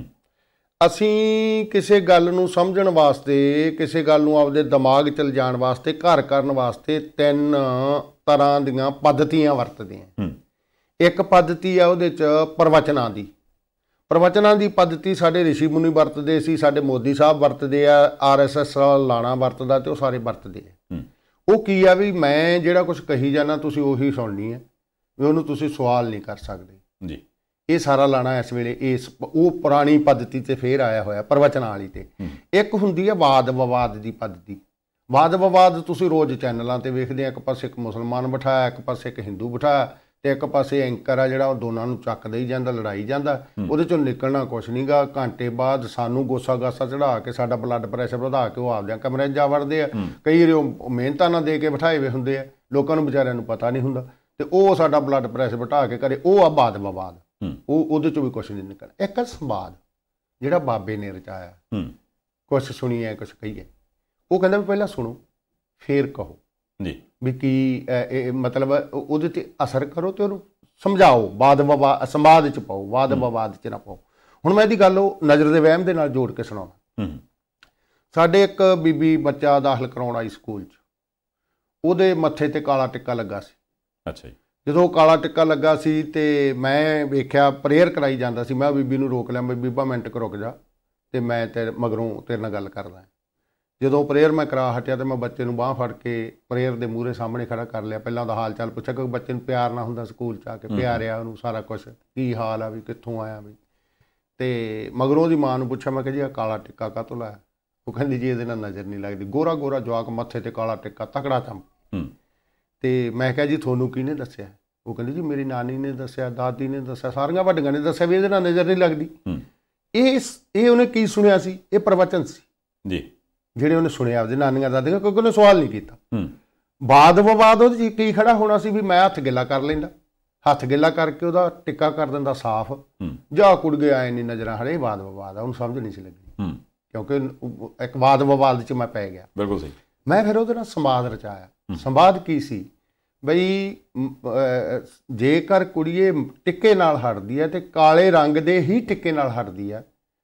ਅਸੀਂ ਕਿਸੇ ਗੱਲ ਨੂੰ ਸਮਝਣ ਵਾਸਤੇ ਕਿਸੇ ਗੱਲ ਨੂੰ ਆਪਦੇ ਦਿਮਾਗ 'ਚ ਲਿਜਾਣ ਵਾਸਤੇ ਘਰ ਕਰਨ ਵਾਸਤੇ ਤਿੰਨ ਤਰ੍ਹਾਂ ਦੀਆਂ ਪद्धਤੀਆਂ ਵਰਤਦੇ ਹਾਂ ਇੱਕ ਪੱਧਤੀ ਆ ਉਹਦੇ 'ਚ ਪਰਵਚਨਾ ਦੀ ਪ੍ਰਵਚਨਾਂ ਦੀ ਪੱਧਤੀ ਸਾਡੇ ਰਿਸ਼ੀ ਮੁਨੀ ਵਰਤਦੇ ਸੀ ਸਾਡੇ ਮੋਦੀ ਸਾਹਿਬ ਵਰਤਦੇ ਆ ਆਰਐਸਐਸ ਲਾਣਾ ਵਰਤਦਾ ਤੇ ਉਹ ਸਾਰੇ ਵਰਤਦੇ ਆ ਉਹ ਕੀ ਆ ਵੀ ਮੈਂ ਜਿਹੜਾ ਕੁਝ ਕਹੀ ਜਾਣਾ ਤੁਸੀਂ ਉਹੀ ਸੁਣਨੀ ਹੈ ਵੀ ਉਹਨੂੰ ਤੁਸੀਂ ਸਵਾਲ ਨਹੀਂ ਕਰ ਸਕਦੇ ਜੀ ਇਹ ਸਾਰਾ ਲਾਣਾ ਇਸ ਵੇਲੇ ਇਸ ਉਹ ਪੁਰਾਣੀ ਪੱਧਤੀ ਤੇ ਫੇਰ ਆਇਆ ਹੋਇਆ ਪ੍ਰਵਚਨਾਂ ਵਾਲੀ ਤੇ ਇੱਕ ਹੁੰਦੀ ਹੈ ਵਾਦ ਵਿਵਾਦ ਦੀ ਪੱਧਤੀ ਵਾਦ ਵਿਵਾਦ ਤੁਸੀਂ ਰੋਜ਼ ਚੈਨਲਾਂ ਤੇ ਵੇਖਦੇ ਆ ਇੱਕ ਪਾਸੇ ਇੱਕ ਮੁਸਲਮਾਨ ਬਿਠਾਇਆ ਇੱਕ ਪਾਸੇ ਇੱਕ ਹਿੰਦੂ ਬਿਠਾਇਆ ਤੇ ਇੱਕ ਪਾਸੇ ਐਂਕਰ ਆ ਜਿਹੜਾ ਉਹ ਦੋਨਾਂ ਨੂੰ ਚੱਕ ਹੀ ਜਾਂਦਾ ਲੜਾਈ ਜਾਂਦਾ ਉਹਦੇ ਚੋਂ ਨਿਕਲਣਾ ਕੁਛ ਨਹੀਂਗਾ ਘੰਟੇ ਬਾਅਦ ਸਾਨੂੰ ਗੋਸਾ ਗਾਸਾ ਚੜਾ ਕੇ ਸਾਡਾ ਬਲੱਡ ਪ੍ਰੈਸ਼ਰ ਵਧਾ ਕੇ ਉਹ ਆਪਦੇ ਕਮਰੇ ਜਾ ਵੜਦੇ ਆ ਕਈ ਮਿਹਨਤਾਂ ਨਾਲ ਦੇ ਕੇ ਬਿਠਾਏ ਹੋਏ ਹੁੰਦੇ ਆ ਲੋਕਾਂ ਨੂੰ ਵਿਚਾਰਿਆਂ ਨੂੰ ਪਤਾ ਨਹੀਂ ਹੁੰਦਾ ਤੇ ਉਹ ਸਾਡਾ ਬਲੱਡ ਪ੍ਰੈਸ਼ਰ ਵਧਾ ਕੇ ਕਰੇ ਉਹ ਆ ਬਾਦ ਬਵਾਦ ਉਹ ਉਹਦੇ ਚੋਂ ਵੀ ਕੁਛ ਨਹੀਂ ਨਿਕਲ ਇੱਕ ਸੰਵਾਦ ਜਿਹੜਾ ਬਾਬੇ ਨੇ ਰਚਾਇਆ ਕੁਛ ਸੁਣੀਏ ਕੁਛ ਕਹੀਏ ਉਹ ਕਹਿੰਦਾ ਵੀ ਪਹਿਲਾਂ ਸੁਣੋ ਫੇਰ ਕਹੋ ਜੀ ਵੀ ਕੀ ਇਹ ਮਤਲਬ ਉਹਦੇ ਤੇ ਅਸਰ ਕਰੋ ਤੇ ਉਹਨੂੰ ਸਮਝਾਓ ਬਾਦ ਵਿਵਾਦ ਸੰਵਾਦ ਚ ਪਾਓ ਬਾਦ ਬਾਦ ਚ ਨਾ ਪਾਓ ਹੁਣ ਮੈਂ ਇਹਦੀ ਗੱਲ ਉਹ ਨਜ਼ਰ ਦੇ ਵਹਿਮ ਦੇ ਨਾਲ ਜੋੜ ਕੇ ਸੁਣਾਉਣਾ ਸਾਡੇ ਇੱਕ ਬੀਬੀ ਬੱਚਾ ਦਾਖਲ ਕਰਾਉਣ ਆਈ ਸਕੂਲ ਚ ਉਹਦੇ ਮੱਥੇ ਤੇ ਕਾਲਾ ਟਿੱਕਾ ਲੱਗਾ ਸੀ ਅੱਛਾ ਜੀ ਜਦੋਂ ਕਾਲਾ ਟਿੱਕਾ ਲੱਗਾ ਸੀ ਤੇ ਮੈਂ ਵੇਖਿਆ ਪ੍ਰੇਅਰ ਕਰਾਈ ਜਾਂਦਾ ਸੀ ਮੈਂ ਬੀਬੀ ਨੂੰ ਰੋਕ ਲਿਆ ਮੈਂ ਬੀਬਾ ਮਿੰਟ ਕ ਰੁਕ ਜਾ ਤੇ ਮੈਂ ਤੇ ਮਗਰੋਂ ਤੇਰੇ ਨਾਲ ਗੱਲ ਕਰਦਾ ਜਦੋਂ ਪ੍ਰੇਅਰ ਮੈਂ ਕਰਾ ਹਟਿਆ ਤੇ ਮੈਂ ਬੱਚੇ ਨੂੰ ਬਾਹ ਫੜ ਕੇ ਪ੍ਰੇਅਰ ਦੇ ਮੂਹਰੇ ਸਾਹਮਣੇ ਖੜਾ ਕਰ ਲਿਆ ਪਹਿਲਾਂ ਦਾ ਹਾਲ ਚਾਲ ਪੁੱਛਿਆ ਕਿਉਂਕਿ ਬੱਚੇ ਨੂੰ ਪਿਆਰ ਨਾ ਹੁੰਦਾ ਸਕੂਲ ਚ ਆ ਕੇ ਪਿਆਰਿਆ ਉਹਨੂੰ ਸਾਰਾ ਕੁਝ ਕੀ ਹਾਲ ਆ ਵੀ ਕਿੱਥੋਂ ਆਇਆ ਵੀ ਤੇ ਮਗਰੋਂ ਦੀ ਮਾਂ ਨੂੰ ਪੁੱਛਿਆ ਮੈਂ ਕਿ ਜੀ ਆ ਕਾਲਾ ਟਿੱਕਾ ਕਾਤੋਂ ਲਾਇਆ ਉਹ ਕਹਿੰਦੀ ਜੀ ਇਹਦੇ ਨਾਲ ਨਜ਼ਰ ਨਹੀਂ ਲੱਗਦੀ ਗੋਰਾ ਗੋਰਾ ਜਵਾਕ ਮੱਥੇ ਤੇ ਕਾਲਾ ਟਿੱਕਾ ਤਕੜਾ ਹੂੰ ਤੇ ਮੈਂ ਕਿਹਾ ਜੀ ਤੁਹਾਨੂੰ ਕਿਹਨੇ ਦੱਸਿਆ ਉਹ ਕਹਿੰਦੀ ਜੀ ਮੇਰੀ ਨਾਨੀ ਨੇ ਦੱਸਿਆ ਦਾਦੀ ਨੇ ਦੱਸਿਆ ਸਾਰੀਆਂ ਵੱਡੀਆਂ ਨੇ ਦੱਸਿਆ ਵੀ ਇਹਦੇ ਨਾਲ ਨਜ਼ਰ ਨਹੀਂ ਲੱਗਦੀ ਇਹ ਇਹ ਉਹਨੇ ਕੀ ਸੁਣਿਆ ਸੀ ਇਹ ਪ੍ਰਵਚਨ ਸੀ ਜੀ ਜਿਹੜੇ ਉਹਨੇ ਸੁਣਿਆ ਆਪਦੇ ਨਾਨੀਆਂ ਦਾਦੀਆਂ ਕੋਈ ਕੋਈ ਸਵਾਲ ਨਹੀਂ ਕੀਤਾ ਹੂੰ ਬਾਦ ਵਿਵਾਦ ਜੀ ਕੀ ਖੜਾ ਹੋਣਾ ਸੀ ਵੀ ਮੈਂ ਹੱਥ ਗਿੱਲਾ ਕਰ ਲੈਂਦਾ ਹੱਥ ਗਿੱਲਾ ਕਰਕੇ ਉਹਦਾ ਟਿੱਕਾ ਕਰ ਦਿੰਦਾ ਸਾਫ਼ ਹੂੰ ਜਾ ਕੁੜ ਗਿਆ ਐ ਨਹੀਂ ਨਜ਼ਰਾਂ ਹਰੇ ਬਾਦ ਵਿਵਾਦ ਆ ਉਹਨੂੰ ਸਮਝ ਨਹੀਂ ਸੀ ਲੱਗੀ ਕਿਉਂਕਿ ਇੱਕ ਬਾਦ ਵਿਵਾਦ ਚ ਮੈਂ ਪੈ ਗਿਆ ਬਿਲਕੁਲ ਸਹੀ ਮੈਂ ਫਿਰ ਉਹਦੇ ਨਾਲ ਸੰਵਾਦ ਰਚਾਇਆ ਸੰਵਾਦ ਕੀ ਸੀ ਬਈ ਜੇਕਰ ਕੁੜੀਏ ਟਿੱਕੇ ਨਾਲ ਹਟਦੀ ਹੈ ਤੇ ਕਾਲੇ ਰੰਗ ਦੇ ਹੀ ਟਿੱਕੇ ਨਾਲ ਹਟਦੀ ਹੈ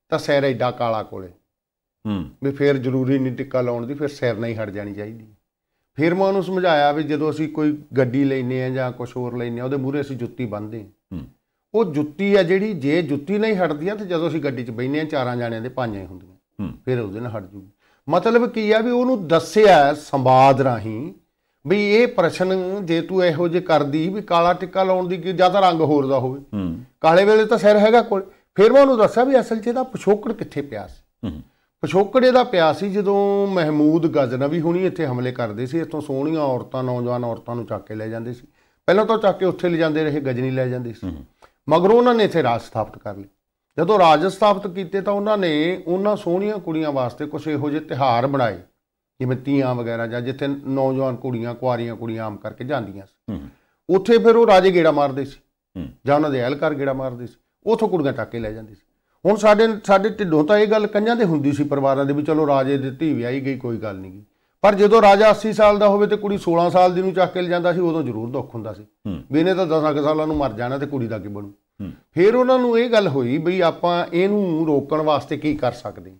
ਤਾਂ ਸਿਰ ਐਡਾ ਕਾਲਾ ਕੋਲੇ ਹੂੰ ਵੀ ਫੇਰ ਜ਼ਰੂਰੀ ਨਹੀਂ ਟਿੱਕਾ ਲਾਉਣ ਦੀ ਫਿਰ ਸਿਰ ਨਹੀਂ ਹਟ ਜਾਣੀ ਚਾਹੀਦੀ ਫਿਰ ਮੈਂ ਉਹਨੂੰ ਸਮਝਾਇਆ ਵੀ ਜਦੋਂ ਅਸੀਂ ਕੋਈ ਗੱਡੀ ਲੈਨੇ ਆ ਜਾਂ ਕੁਝ ਹੋਰ ਲੈਨੇ ਆ ਉਹਦੇ ਮੂਹਰੇ ਅਸੀਂ ਜੁੱਤੀ ਬੰਨਦੇ ਹੂੰ ਉਹ ਜੁੱਤੀ ਆ ਜਿਹੜੀ ਜੇ ਜੁੱਤੀ ਨਹੀਂ ਹਟਦੀ ਆ ਤੇ ਜਦੋਂ ਅਸੀਂ ਗੱਡੀ 'ਚ ਬੈਨੇ ਆ ਚਾਰਾਂ ਜਾਣਿਆਂ ਦੇ ਹੀ ਹੁੰਦੀਆਂ ਫਿਰ ਉਹਦੇ ਨਾਲ ਹਟ ਜੂਗੀ ਮਤਲਬ ਕੀ ਆ ਵੀ ਉਹਨੂੰ ਦੱਸਿਆ ਸੰਵਾਦ ਰਾਹੀਂ ਵੀ ਇਹ ਪ੍ਰਸ਼ਨ ਜੇ ਤੂੰ ਇਹੋ ਜੇ ਕਰਦੀ ਵੀ ਕਾਲਾ ਟਿੱਕਾ ਲਾਉਣ ਦੀ ਕਿ ਜਿਆਦਾ ਰੰਗ ਹੋਰ ਦਾ ਹੋਵੇ ਕਾਲੇ ਵੇਲੇ ਤਾਂ ਸਿਰ ਹੈਗਾ ਕੋਲ ਫਿਰ ਮੈਂ ਉਹਨੂੰ ਦੱਸਿਆ ਵੀ ਅਸਲ 'ਚ ਇਹਦਾ ਪਿਛੋਕੜ ਕਿੱਥੇ ਪਿਆ ਸੀ ਪਿਛੋਕੜੇ ਦਾ ਪਿਆ ਸੀ ਜਦੋਂ ਮਹਿਮੂਦ ਗਜ਼ਨਵੀ ਹੁਣੀ ਇੱਥੇ ਹਮਲੇ ਕਰਦੇ ਸੀ ਇੱਥੋਂ ਸੋਹਣੀਆਂ ਔਰਤਾਂ ਨੌਜਵਾਨ ਔਰਤਾਂ ਨੂੰ ਚੱਕ ਕੇ ਲੈ ਜਾਂਦੇ ਸੀ ਪਹਿਲਾਂ ਤਾਂ ਚੱਕ ਕੇ ਉੱਥੇ ਲੈ ਜਾਂਦੇ ਰਹੇ ਗਜਨੀ ਲੈ ਜਾਂਦੇ ਸੀ ਮਗਰ ਉਹਨਾਂ ਨੇ ਇੱਥੇ ਰਾਜ ਸਥਾਪਿਤ ਕਰ ਲਈ ਜਦੋਂ ਰਾਜ ਸਥਾਪਿਤ ਕੀਤੇ ਤਾਂ ਉਹਨਾਂ ਨੇ ਉਹਨਾਂ ਸੋਹਣੀਆਂ ਕੁੜੀਆਂ ਵਾਸਤੇ ਕੁਝ ਇਹੋ ਜਿਹੇ ਤਿਹਾਰ ਬਣਾਏ ਜਿਵੇਂ ਤੀਆਂ ਵਗੈਰਾ ਜਾਂ ਜਿੱਥੇ ਨੌਜਵਾਨ ਕੁੜੀਆਂ ਕੁਆਰੀਆਂ ਕੁੜੀਆਂ ਆਮ ਕਰਕੇ ਜਾਂਦੀਆਂ ਸੀ ਉੱਥੇ ਫਿਰ ਉਹ ਰਾਜੇ ਗੇੜਾ ਮਾਰਦੇ ਸੀ ਜਾਂ ਉਹਨਾਂ ਦੇ ਐਲਕਰ ਗੇੜਾ ਮਾਰਦੇ ਸੀ ਉਥੋਂ ਕੁੜੀਆਂ ਟੱਕ ਕੇ ਲੈ ਜਾਂਦੇ ਸੀ ਹੁਣ ਸਾਡੇ ਸਾਡੇ ਢਿੱਡੋਂ ਤਾਂ ਇਹ ਗੱਲ ਕੰਨਾਂ ਦੇ ਹੁੰਦੀ ਸੀ ਪਰਿਵਾਰਾਂ ਦੇ ਵੀ ਚਲੋ ਰਾਜੇ ਦੀ ਧੀ ਵਿਆਹੀ ਗਈ ਕੋਈ ਗੱਲ ਨਹੀਂ ਪਰ ਜਦੋਂ ਰਾਜਾ 80 ਸਾਲ ਦਾ ਹੋਵੇ ਤੇ ਕੁੜੀ 16 ਸਾਲ ਦੀ ਨੂੰ ਚੱਕ ਕੇ ਲਿਜਾਂਦਾ ਸੀ ਉਦੋਂ ਜ਼ਰੂਰ ਦੁੱਖ ਹੁੰਦਾ ਸੀ ਵੀ ਇਹਨੇ ਤਾਂ 10 ਸਾਲਾਂ ਨੂੰ ਮਰ ਜਾਣਾ ਤੇ ਕੁੜੀ ਦਾ ਕੀ ਬਣੂ ਫਿਰ ਉਹਨਾਂ ਨੂੰ ਇਹ ਗੱਲ ਹੋਈ ਵੀ ਆਪਾਂ ਇਹਨੂੰ ਰੋਕਣ ਵਾਸਤੇ ਕੀ ਕਰ ਸਕਦੇ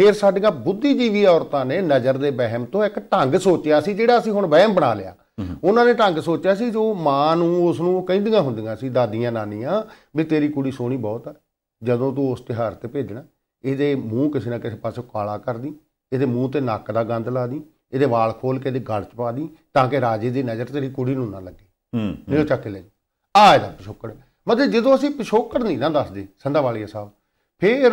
ਫਿਰ ਸਾਡੀਆਂ ਬੁੱਧੀਜੀਵੀ ਔਰਤਾਂ ਨੇ ਨਜ਼ਰ ਦੇ ਵਹਿਮ ਤੋਂ ਇੱਕ ਢੰਗ ਸੋਚਿਆ ਸੀ ਜਿਹੜਾ ਅਸੀਂ ਹੁਣ ਵਹਿਮ ਬਣਾ ਲਿਆ ਉਹਨਾਂ ਨੇ ਢੰਗ ਸੋਚਿਆ ਸੀ ਜੋ ਮਾਂ ਨੂੰ ਉਸ ਨੂੰ ਕਹਿੰਦੀਆਂ ਹੁੰਦੀਆਂ ਸੀ ਦਾਦੀਆਂ ਨਾਨੀਆਂ ਵੀ ਤੇਰੀ ਕੁੜੀ ਸੋਹਣੀ ਬਹੁਤ ਹੈ ਜਦੋਂ ਤੂੰ ਉਸ ਤਿਹਾਰ ਤੇ ਭੇਜਣਾ ਇਹਦੇ ਮੂੰਹ ਕਿਸੇ ਨਾ ਕਿਸੇ ਪਾਸੋਂ ਕਾਲਾ ਕਰ ਦੀ ਇਹਦੇ ਮੂੰਹ ਤੇ ਨੱਕ ਦਾ ਗੰਦ ਲਾ ਦੀ ਇਹਦੇ ਵਾਲ ਖੋਲ ਕੇ ਇਹਦੇ ਗਲ ਚ ਪਾ ਦੀ ਤਾਂ ਕਿ ਰਾਜੇ ਦੀ ਨਜ਼ਰ ਤੇਰੀ ਕੁੜੀ ਨੂੰ ਨਾ ਲੱਗੇ ਹੂੰ ਨਹੀਂ ਚੱਕ ਲੈ ਆ ਇਹਦਾ ਪਿਛੋਕੜ ਮਤਲਬ ਜਦੋਂ ਅਸੀਂ ਪਿਛੋਕੜ ਨਹੀਂ ਨਾ ਦੱਸਦੇ ਸੰਧਾ ਵਾਲੀਆ ਸਾਹਿਬ ਫਿਰ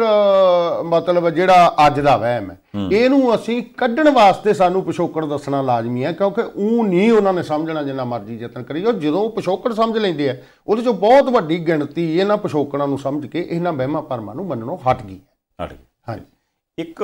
ਮਤਲਬ ਜਿਹੜਾ ਅੱਜ ਦਾ ਵਹਿਮ ਹੈ ਇਹਨੂੰ ਅਸੀਂ ਕੱਢਣ ਵਾਸਤੇ ਸਾਨੂੰ ਪਿਛੋਕੜ ਦੱਸਣਾ ਲਾਜ਼ਮੀ ਹੈ ਕਿਉਂਕਿ ਉਹ ਨਹੀਂ ਉਹਨਾਂ ਨੇ ਸਮਝਣਾ ਜਿੰਨਾ ਮਰਜ਼ੀ ਯਤਨ ਕਰੀ ਜਦੋਂ ਪਿਛੋਕੜ ਸਮਝ ਲੈਂਦੇ ਆ ਉਹਦੇ ਚੋਂ ਬਹੁਤ ਵੱਡੀ ਗਿਣਤੀ ਇਹਨਾਂ ਪਿਛੋਕੜਾਂ ਨੂੰ ਸਮਝ ਕੇ ਇਹਨਾਂ ਵਹਿਮਾਂ ਪਰਮਾਂ ਨੂੰ ਮੰਨਣੋਂ ਹਟ ਗਈ ਹਟ ਗਈ ਹਾਂਜੀ ਇੱਕ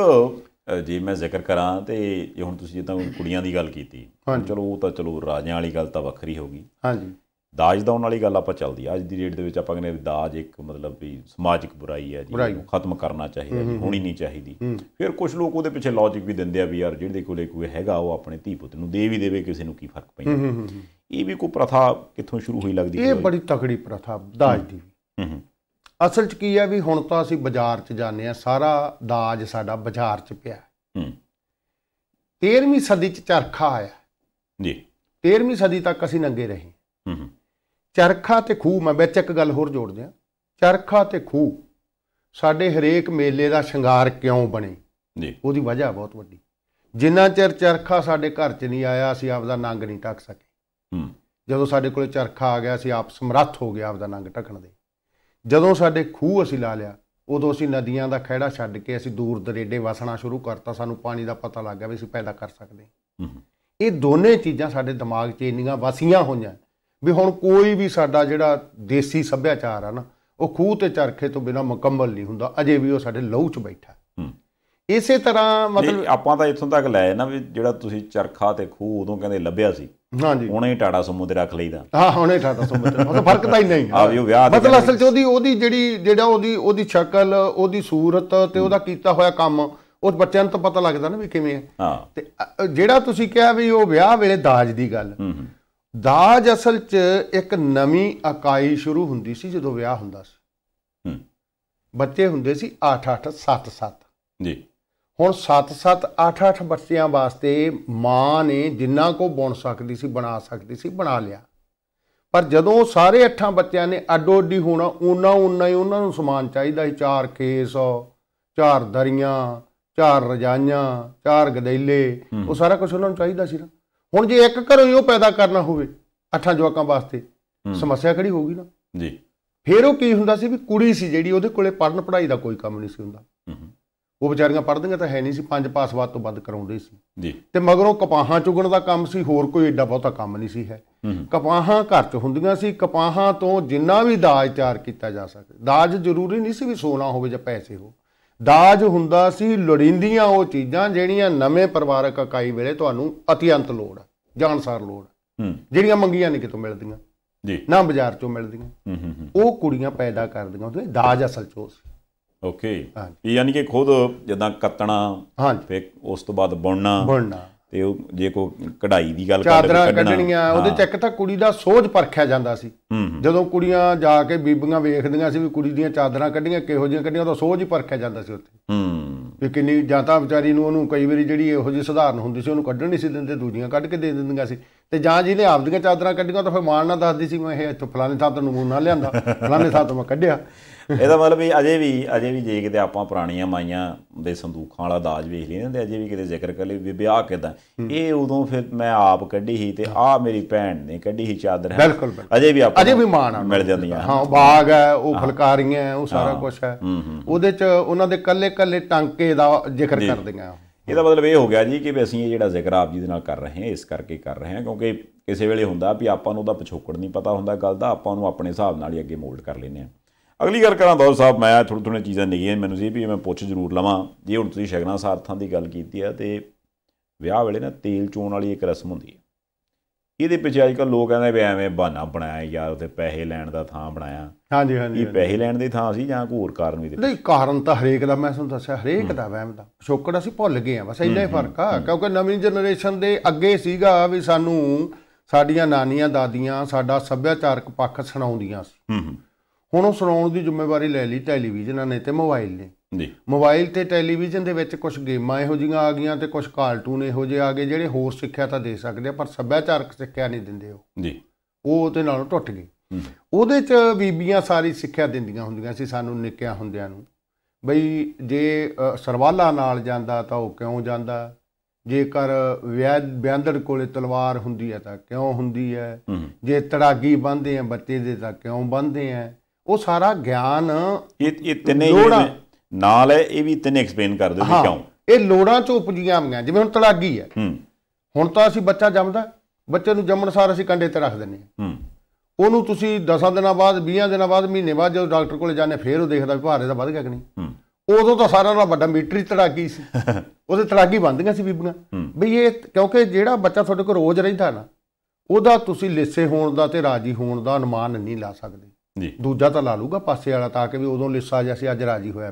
ਜੇ ਮੈਂ ਜ਼ਿਕਰ ਕਰਾਂ ਤੇ ਜੇ ਹੁਣ ਤੁਸੀਂ ਜਿੱਦਾਂ ਕੁੜੀਆਂ ਦੀ ਗੱਲ ਕੀਤੀ ਚਲੋ ਉਹ ਤਾਂ ਚਲੋ ਰਾਜਿਆਂ ਵਾਲੀ ਗੱਲ ਤਾਂ ਵੱਖਰੀ ਹੋ ਗਈ ਹਾਂਜੀ ਦਾਜ ਦਾਉਣ ਵਾਲੀ ਗੱਲ ਆਪਾਂ ਚੱਲਦੀ ਆ ਅੱਜ ਦੀ ਰੇਟ ਦੇ ਵਿੱਚ ਆਪਾਂ ਕਹਿੰਦੇ ਦਾਜ ਇੱਕ ਮਤਲਬ ਵੀ ਸਮਾਜਿਕ ਬੁਰਾਈ ਹੈ ਜੀ ਨੂੰ ਖਤਮ ਕਰਨਾ ਚਾਹੀਦਾ ਜੀ ਹੋਣੀ ਨਹੀਂ ਚਾਹੀਦੀ ਫਿਰ ਕੁਝ ਲੋਕ ਉਹਦੇ ਪਿੱਛੇ ਲੌਜੀਕ ਵੀ ਦਿੰਦੇ ਆ ਵੀ ਯਾਰ ਜਿਹਦੇ ਕੋਲੇ ਕੋਈ ਹੈਗਾ ਉਹ ਆਪਣੇ ਧੀ ਪੁੱਤ ਨੂੰ ਦੇ ਵੀ ਦੇਵੇ ਕਿਸੇ ਨੂੰ ਕੀ ਫਰਕ ਪੈਂਦਾ ਇਹ ਵੀ ਕੋਈ ਪ੍ਰਥਾ ਕਿੱਥੋਂ ਸ਼ੁਰੂ ਹੋਈ ਲੱਗਦੀ ਇਹ ਬੜੀ ਤਕੜੀ ਪ੍ਰਥਾ ਦਾਜ ਦੀ ਅਸਲ 'ਚ ਕੀ ਹੈ ਵੀ ਹੁਣ ਤਾਂ ਅਸੀਂ ਬਾਜ਼ਾਰ 'ਚ ਜਾਂਦੇ ਆ ਸਾਰਾ ਦਾਜ ਸਾਡਾ ਬਾਜ਼ਾਰ 'ਚ ਪਿਆ ਹੂੰ 13ਵੀਂ ਸਦੀ 'ਚ ਚਰਖਾ ਆਇਆ ਜੀ 13ਵੀਂ ਸਦੀ ਤੱਕ ਅਸੀਂ ਨੰਗੇ ਰਹੇ ਹੂੰ ਚਰਖਾ ਤੇ ਖੂਹ ਮੈਂ ਵਿੱਚ ਇੱਕ ਗੱਲ ਹੋਰ ਜੋੜ ਦਿਆਂ ਚਰਖਾ ਤੇ ਖੂਹ ਸਾਡੇ ਹਰੇਕ ਮੇਲੇ ਦਾ ਸ਼ਿੰਗਾਰ ਕਿਉਂ ਬਣੇ ਜੀ ਉਹਦੀ ਵਜ੍ਹਾ ਬਹੁਤ ਵੱਡੀ ਜਿੰਨਾ ਚਿਰ ਚਰਖਾ ਸਾਡੇ ਘਰ 'ਚ ਨਹੀਂ ਆਇਆ ਅਸੀਂ ਆਪਦਾ ਨੰਗ ਨਹੀਂ ਟੱਕ ਸਕੇ ਹੂੰ ਜਦੋਂ ਸਾਡੇ ਕੋਲੇ ਚਰਖਾ ਆ ਗਿਆ ਅਸੀਂ ਆਪ ਸਮਰੱਥ ਹੋ ਗਏ ਆਪਦਾ ਨੰਗ ਟੱਕਣ ਦੇ ਜਦੋਂ ਸਾਡੇ ਖੂਹ ਅਸੀਂ ਲਾ ਲਿਆ ਉਦੋਂ ਅਸੀਂ ਨਦੀਆਂ ਦਾ ਖਹਿੜਾ ਛੱਡ ਕੇ ਅਸੀਂ ਦੂਰ ਦਰੇਡੇ ਵਸਣਾ ਸ਼ੁਰੂ ਕਰਤਾ ਸਾਨੂੰ ਪਾਣੀ ਦਾ ਪਤਾ ਲੱਗ ਗਿਆ ਵੀ ਅਸੀਂ ਪੈਦਾ ਕਰ ਸਕਦੇ ਹਾਂ ਇਹ ਦੋਨੇ ਚੀਜ਼ਾਂ ਸਾਡੇ ਦਿਮਾਗ 'ਚ ਇੰਨੀਆਂ ਵਸੀਆਂ ਹੋਈਆਂ ਵੀ ਹੁਣ ਕੋਈ ਵੀ ਸਾਡਾ ਜਿਹੜਾ ਦੇਸੀ ਸੱਭਿਆਚਾਰ ਆ ਨਾ ਉਹ ਖੂਹ ਤੇ ਚਰਖੇ ਤੋਂ ਬਿਨਾ ਮੁਕੰਮਲ ਨਹੀਂ ਹੁੰਦਾ ਅਜੇ ਵੀ ਉਹ ਸਾਡੇ ਲਹੂ 'ਚ ਬੈਠਾ ਇਸੇ ਤਰ੍ਹਾਂ ਮਤਲਬ ਆਪਾਂ ਤਾਂ ਇੱਥੋਂ ਤੱਕ ਲੈ ਨਾ ਵੀ ਜਿਹੜਾ ਤੁਸੀਂ ਚਰਖਾ ਤੇ ਖੂਹ ਉਦੋਂ ਕਹਿੰਦੇ ਲੱਭਿਆ ਸੀ ਹਾਂਜੀ ਹੁਣੇ ਟਾੜਾ ਸਮੂਹ ਤੇ ਰੱਖ ਲਈਦਾ ਹਾਂ ਹੁਣੇ ਟਾੜਾ ਸਮੂਹ ਤੇ ਮਤਲਬ ਫਰਕ ਤਾਂ ਹੀ ਨਹੀਂ ਆ ਵੀ ਉਹ ਵਿਆਹ ਮਤਲਬ ਅਸਲ 'ਚ ਉਹਦੀ ਉਹਦੀ ਜਿਹੜੀ ਜਿਹੜਾ ਉਹਦੀ ਉਹਦੀ ਸ਼ਕਲ ਉਹਦੀ ਸੂਰਤ ਤੇ ਉਹਦਾ ਕੀਤਾ ਹੋਇਆ ਕੰਮ ਉਸ ਬੱਚਿਆਂ ਨੂੰ ਤਾਂ ਪਤਾ ਲੱਗਦਾ ਨਾ ਵੀ ਕਿਵੇਂ ਹੈ ਹਾਂ ਤੇ ਜਿਹੜਾ ਤੁਸੀਂ ਕਿਹਾ ਵੀ ਉਹ ਵਿਆਹ ਵੇਲੇ ਦਾਜ ਦੀ ਗੱਲ ਹੂੰ ਦਾਜ ਅਸਲ 'ਚ ਇੱਕ ਨਵੀਂ ਇਕਾਈ ਸ਼ੁਰੂ ਹੁੰਦੀ ਸੀ ਜਦੋਂ ਵਿਆਹ ਹੁੰਦਾ ਸੀ ਹੂੰ ਬੱਚੇ ਹੁੰਦੇ ਸੀ 8 8 7 7 ਜੀ ਹੁਣ 7 7 8 8 ਬੱਚਿਆਂ ਵਾਸਤੇ ਮਾਂ ਨੇ ਜਿੰਨਾ ਕੋ ਬਣ ਸਕਦੀ ਸੀ ਬਣਾ ਸਕਦੀ ਸੀ ਬਣਾ ਲਿਆ ਪਰ ਜਦੋਂ ਸਾਰੇ 8 ਬੱਚਿਆਂ ਨੇ ਅੱਡੋ ਅੱਡੀ ਹੋਣਾ ਉਹਨਾਂ ਉਹਨਾਂ ਹੀ ਉਹਨਾਂ ਨੂੰ ਸਮਾਨ ਚਾਹੀਦਾ ਸੀ ਚਾਰ ਖੇਸ ਚਾਰ ਦਰੀਆਂ ਚਾਰ ਰਜਾਈਆਂ ਚਾਰ ਗਦੈਲੇ ਉਹ ਸਾਰਾ ਕੁਝ ਉਹਨਾਂ ਨੂੰ ਚਾਹੀਦਾ ਸੀ ਨਾ ਹੁਣ ਜੇ ਇੱਕ ਘਰੋਂ ਹੀ ਉਹ ਪੈਦਾ ਕਰਨਾ ਹੋਵੇ ਅੱਠਾਂ ਜਵਾਕਾਂ ਵਾਸਤੇ ਸਮੱਸਿਆ ਖੜੀ ਹੋਊਗੀ ਨਾ ਜੀ ਫਿਰ ਉਹ ਕੀ ਹੁੰਦਾ ਸੀ ਵੀ ਕੁੜੀ ਸੀ ਜਿਹੜੀ ਉਹਦੇ ਕੋਲੇ ਪੜਨ ਪੜਾਈ ਦਾ ਕੋਈ ਕੰਮ ਨਹੀਂ ਸੀ ਹੁੰਦਾ ਉਹ ਵਿਚਾਰੀਆਂ ਪੜਦੀਆਂ ਤਾਂ ਹੈ ਨਹੀਂ ਸੀ ਪੰਜ ਪਾਸ ਬਾਅਦ ਤੋਂ ਬੰਦ ਕਰਾਉਂਦੇ ਸੀ ਜੀ ਤੇ ਮਗਰੋਂ ਕਪਾਹਾਂ ਚੁਗਣ ਦਾ ਕੰਮ ਸੀ ਹੋਰ ਕੋਈ ਏਡਾ ਬਹੁਤਾ ਕੰਮ ਨਹੀਂ ਸੀ ਹੈ ਕਪਾਹਾਂ ਘਰ 'ਚ ਹੁੰਦੀਆਂ ਸੀ ਕਪਾਹਾਂ ਤੋਂ ਜਿੰਨਾ ਵੀ ਦਾਜ ਤਿਆਰ ਕੀਤਾ ਜਾ ਸਕਦਾ ਦਾਜ ਜ਼ਰੂਰੀ ਨਹੀਂ ਸੀ ਵੀ ਸੋਨਾ ਹੋਵੇ ਜਾਂ ਪੈਸੇ ਹੋ ਦਾਜ ਹੁੰਦਾ ਸੀ ਲੋੜਿੰਦੀਆਂ ਉਹ ਚੀਜ਼ਾਂ ਜਿਹੜੀਆਂ ਨਵੇਂ ਪਰਿਵਾਰਕ ਇਕਾਈ ਵੇਲੇ ਤੁਹਾਨੂੰ ਅਤਿਅੰਤ ਲੋੜ ਜਾਣਸਾਰ ਲੋੜ ਜਿਹੜੀਆਂ ਮੰਗੀਆਂ ਨਹੀਂ ਕਿਤੋਂ ਮਿਲਦੀਆਂ ਜੀ ਨਾ ਬਾਜ਼ਾਰ ਚੋਂ ਮਿਲਦੀਆਂ ਉਹ ਕੁੜੀਆਂ ਪੈਦਾ ਕਰਦੀਆਂ ਉਹਦੇ ਦਾਜ ਅਸਲ ਚੋਂ ਸੀ ਓਕੇ ਯਾਨੀ ਕਿ ਖੁਦ ਜਦਾਂ ਕੱਤਣਾ ਫਿਰ ਉਸ ਤੋਂ ਬਾਅਦ ਬੁਣਨਾ ਬੁਣਨਾ ਤੇ ਉਹ ਜੇ ਕੋ ਕਢਾਈ ਦੀ ਗੱਲ ਕਰਦੇ ਕੱਢਣੀਆਂ ਉਹਦੇ ਚੱਕ ਤਾਂ ਕੁੜੀ ਦਾ ਸੋਝ ਪਰਖਿਆ ਜਾਂਦਾ ਸੀ ਜਦੋਂ ਕੁੜੀਆਂ ਜਾ ਕੇ ਬੀਬੀਆਂ ਵੇਖਦੀਆਂ ਸੀ ਵੀ ਕੁੜੀ ਦੀਆਂ ਚਾਦਰਾਂ ਕੱਢੀਆਂ ਕਿਹੋ ਜਿਹੀਆਂ ਕੱਢੀਆਂ ਉਹਦਾ ਸੋਝ ਹੀ ਪਰਖਿਆ ਜਾਂਦਾ ਸੀ ਉੱਥੇ ਹੂੰ ਵੀ ਕਿੰਨੀ ਜਾਂ ਤਾਂ ਵਿਚਾਰੀ ਨੂੰ ਉਹਨੂੰ ਕਈ ਵਾਰੀ ਜਿਹੜੀ ਇਹੋ ਜਿਹੀ ਸਧਾਰਨ ਹੁੰਦੀ ਸੀ ਉਹਨੂੰ ਕੱਢਣ ਨਹੀਂ ਸੀ ਦਿੰਦੇ ਦੂਜੀਆਂ ਕੱਢ ਕੇ ਦੇ ਦਿੰਦੀਆਂ ਸੀ ਤੇ ਜਾਂ ਜਿਹਨੇ ਆਪਦੀਆਂ ਚਾਦਰਾਂ ਕੱਢੀਆਂ ਤਾਂ ਫਿਰ ਮਾਣ ਨਾਲ ਦੱਸਦੀ ਸੀ ਮੈਂ ਇਹ ਇੱਥੋਂ ਫਲਾਣੇ ਸਾਹਿਬ ਤੋਂ ਨਮੂਨਾ ਲਿਆਂਦਾ ਫਲਾਣੇ ਸਾਹਿਬ ਤੋਂ ਮੈਂ ਕੱਢਿਆ ਇਹਦਾ ਮਤਲਬ ਵੀ ਅਜੇ ਵੀ ਅਜੇ ਵੀ ਜੇ ਕਿਤੇ ਆਪਾਂ ਪੁਰਾਣੀਆਂ ਮਾਈਆਂ ਦੇ ਸੰਦੂਖਾਂ ਵਾਲਾ ਦਾਜ ਵੇਖ ਲੈਂਦੇ ਨਾ ਤੇ ਅਜੇ ਵੀ ਕਿਤੇ ਜ਼ਿਕਰ ਕਰ ਲਈ ਵੀ ਵਿਆਹ ਕਿਦਾਂ ਇਹ ਉਦੋਂ ਫਿਰ ਮੈਂ ਆਪ ਕੱਢੀ ਸੀ ਤੇ ਆਹ ਮੇਰੀ ਭੈਣ ਨੇ ਕੱਢੀ ਸੀ ਚਾਦਰ ਹੈ ਅਜੇ ਵੀ ਆਪ ਅਜੇ ਵੀ ਮਾਣ ਆ ਮਿਲ ਜਾਂਦੀਆਂ ਹਾਂ ਬਾਗ ਹੈ ਉਹ ਫਲਕਾਰੀਆਂ ਹੈ ਉਹ ਸਾਰਾ ਕੁਝ ਹੈ ਉਹਦੇ ਚ ਉਹਨਾਂ ਦੇ ਕੱਲੇ ਕੱਲੇ ਟਾਂਕੇ ਦਾ ਜ਼ਿਕਰ ਕਰਦੀਆਂ ਇਹਦਾ ਮਤਲਬ ਇਹ ਹੋ ਗਿਆ ਜੀ ਕਿ ਅਸੀਂ ਇਹ ਜਿਹੜਾ ਜ਼ਿਕਰ ਆਪ ਜੀ ਦੇ ਨਾਲ ਕਰ ਰਹੇ ਹਾਂ ਇਸ ਕਰਕੇ ਕਰ ਰਹੇ ਹਾਂ ਕਿਉਂਕਿ ਕਿਸੇ ਵੇਲੇ ਹੁੰਦਾ ਵੀ ਆਪਾਂ ਨੂੰ ਉਹਦਾ ਪਿਛੋਕੜ ਨਹੀਂ ਪਤਾ ਹੁੰਦਾ ਗੱਲ ਦਾ ਆਪਾਂ ਨੂੰ ਆਪਣੇ ਹਿਸਾਬ ਨਾਲ ਹੀ ਅੱਗੇ ਮੋਲਡ ਕਰ ਲੈਨੇ ਆ ਅਗਲੀ ਗੱਲ ਕਰਾਂ ਦੌਰ ਸਾਹਿਬ ਮੈਂ ਥੋੜੀ ਥੋੜੀ ਚੀਜ਼ਾਂ ਨਹੀਂ ਹੈ ਮੈਨੂੰ ਸੀ ਵੀ ਮੈਂ ਪੁੱਛ ਜ਼ਰੂਰ ਲਵਾਂ ਜੇ ਹੁਣ ਤੁਸੀਂ ਸ਼ਗਨਾ ਸਾਰਥਾਂ ਦੀ ਗੱਲ ਕੀਤੀ ਆ ਤੇ ਵਿਆਹ ਵੇਲੇ ਨਾ ਤੇਲ ਚੋਣ ਵਾਲੀ ਇੱਕ ਰਸਮ ਹੁੰਦੀ ਹੈ ਇਹਦੇ ਪਿੱਛੇ ਅੱਜ ਕੱਲ ਲੋਕ ਕਹਿੰਦੇ ਵੀ ਐਵੇਂ ਬਹਾਨਾ ਬਣਾਇਆ ਯਾਰ ਉਹਦੇ ਪੈਸੇ ਲੈਣ ਦਾ ਥਾਂ ਬਣਾਇਆ ਹਾਂਜੀ ਹਾਂਜੀ ਇਹ ਪੈਸੇ ਲੈਣ ਦੀ ਥਾਂ ਸੀ ਜਾਂ ਕੋਈ ਹੋਰ ਕਾਰਨ ਵੀ ਨਹੀਂ ਕਾਰਨ ਤਾਂ ਹਰੇਕ ਦਾ ਮੈਂ ਤੁਹਾਨੂੰ ਦੱਸਿਆ ਹਰੇਕ ਦਾ ਵਹਿਮ ਦਾ ਸ਼ੋਕੜ ਅਸੀਂ ਭੁੱਲ ਗਏ ਆ ਬਸ ਇੰਨਾ ਹੀ ਫਰਕ ਆ ਕਿਉਂਕਿ ਨਵੀਂ ਜਨਰੇਸ਼ਨ ਦੇ ਅੱਗੇ ਸੀਗਾ ਵੀ ਸਾਨੂੰ ਸਾਡੀਆਂ ਨਾਨੀਆਂ ਦਾਦੀਆਂ ਸਾਡਾ ਸੱਭਿਆਚਾਰਕ ਪੱਖ ਸੁਣਾਉਂਦੀਆਂ ਸੀ ਹੂੰ ਹੂੰ ਹੁਣ ਉਹ ਸੁਣਾਉਣ ਦੀ ਜ਼ਿੰਮੇਵਾਰੀ ਲੈ ਲਈ ਟੈਲੀਵਿਜ਼ਨਾਂ ਨੇ ਤੇ ਮੋਬਾਈਲ ਨੇ ਜੀ ਮੋਬਾਈਲ ਤੇ ਟੈਲੀਵਿਜ਼ਨ ਦੇ ਵਿੱਚ ਕੁਝ ਗੇਮਾਂ ਇਹੋ ਜੀਆਂ ਆ ਗਈਆਂ ਤੇ ਕੁਝ ਕਾਰਟੂਨ ਇਹੋ ਜਿਹੇ ਆ ਗਏ ਜਿਹੜੇ ਹੋਰ ਸਿੱਖਿਆ ਤਾਂ ਦੇ ਸਕਦੇ ਆ ਪਰ ਸੱਭਿਆਚਾਰਕ ਸਿੱਖਿਆ ਨਹੀਂ ਦਿੰਦੇ ਉਹ ਜੀ ਉਹ ਉਹਦੇ ਨਾਲੋਂ ਟੁੱਟ ਗਈ ਉਹਦੇ ਚ ਬੀਬੀਆਂ ਸਾਰੀ ਸਿੱਖਿਆ ਦਿੰਦੀਆਂ ਹੁੰਦੀਆਂ ਸੀ ਸਾਨੂੰ ਨਿੱਕਿਆਂ ਹੁੰਦਿਆਂ ਨੂੰ ਬਈ ਜੇ ਸਰਵਾਲਾ ਨਾਲ ਜਾਂਦਾ ਤਾਂ ਉਹ ਕਿਉਂ ਜਾਂਦਾ ਜੇਕਰ ਵਿਆਂਦੜ ਕੋਲੇ ਤਲਵਾਰ ਹੁੰਦੀ ਹੈ ਤਾਂ ਕਿਉਂ ਹੁੰਦੀ ਹੈ ਜੇ ਤੜਾਗੀ ਬੰਨਦੇ ਆ ਬੱਚੇ ਦੇ ਤਾਂ ਕਿਉਂ ਬੰਨਦੇ ਆ ਉਹ ਸਾਰਾ ਗਿਆਨ ਇਹ ਇਹ ਤਿੰਨੇ ਨਾਲ ਹੈ ਇਹ ਵੀ ਤਿੰਨ ਐਕਸਪਲੇਨ ਕਰ ਦਿਓ ਵੀ ਕਿਉਂ ਇਹ ਲੋੜਾਂ ਚ ਉਪਜੀਆਂ ਆਂਗੀਆਂ ਜਿਵੇਂ ਹੁਣ ਤਲਾਗੀ ਹੈ ਹੁਣ ਤਾਂ ਅਸੀਂ ਬੱਚਾ ਜੰਮਦਾ ਬੱਚੇ ਨੂੰ ਜੰਮਣ ਸਾਰ ਅਸੀਂ ਕੰਡੇ ਤੇ ਰੱਖ ਦਿੰਨੇ ਹੂੰ ਉਹਨੂੰ ਤੁਸੀਂ 10 ਦਿਨਾਂ ਬਾਅਦ 20 ਦਿਨਾਂ ਬਾਅਦ ਮਹੀਨੇ ਬਾਅਦ ਜਦੋਂ ਡਾਕਟਰ ਕੋਲ ਜਾਂਦੇ ਫੇਰ ਉਹ ਦੇਖਦਾ ਵੀ ਭਾਰ ਇਹਦਾ ਵੱਧ ਗਿਆ ਕਿ ਨਹੀਂ ਉਦੋਂ ਤਾਂ ਸਾਰਾ ਨਾਲੋਂ ਵੱਡਾ ਮੀਟਰੀ ਤੜਾਕੀ ਸੀ ਉਹਦੇ ਤੜਾਕੀ ਬੰਦੀਆਂ ਸੀ ਬੀਬੀਆਂ ਵੀ ਇਹ ਕਿਉਂਕਿ ਜਿਹੜਾ ਬੱਚਾ ਤੁਹਾਡੇ ਕੋਲ ਰੋਜ਼ ਰਹਿੰਦਾ ਨਾ ਉਹਦਾ ਤੁਸੀਂ ਲਿੱਸੇ ਹੋਣ ਦਾ ਤੇ ਰਾਜੀ ਹੋਣ ਦਾ ਅਨੁਮਾਨ ਨਹੀਂ ਲਾ ਸਕਦੇ ਜੀ ਦੂਜਾ ਤਾਂ ਲਾ ਲੂਗਾ ਪਾਸੇ ਵਾਲਾ ਤਾਂ ਕਿ ਵੀ ਉਦੋਂ ਲਿੱਸਾ ਜਿਹਾ ਸੀ ਅੱਜ ਰਾਜੀ ਹੋਇਆ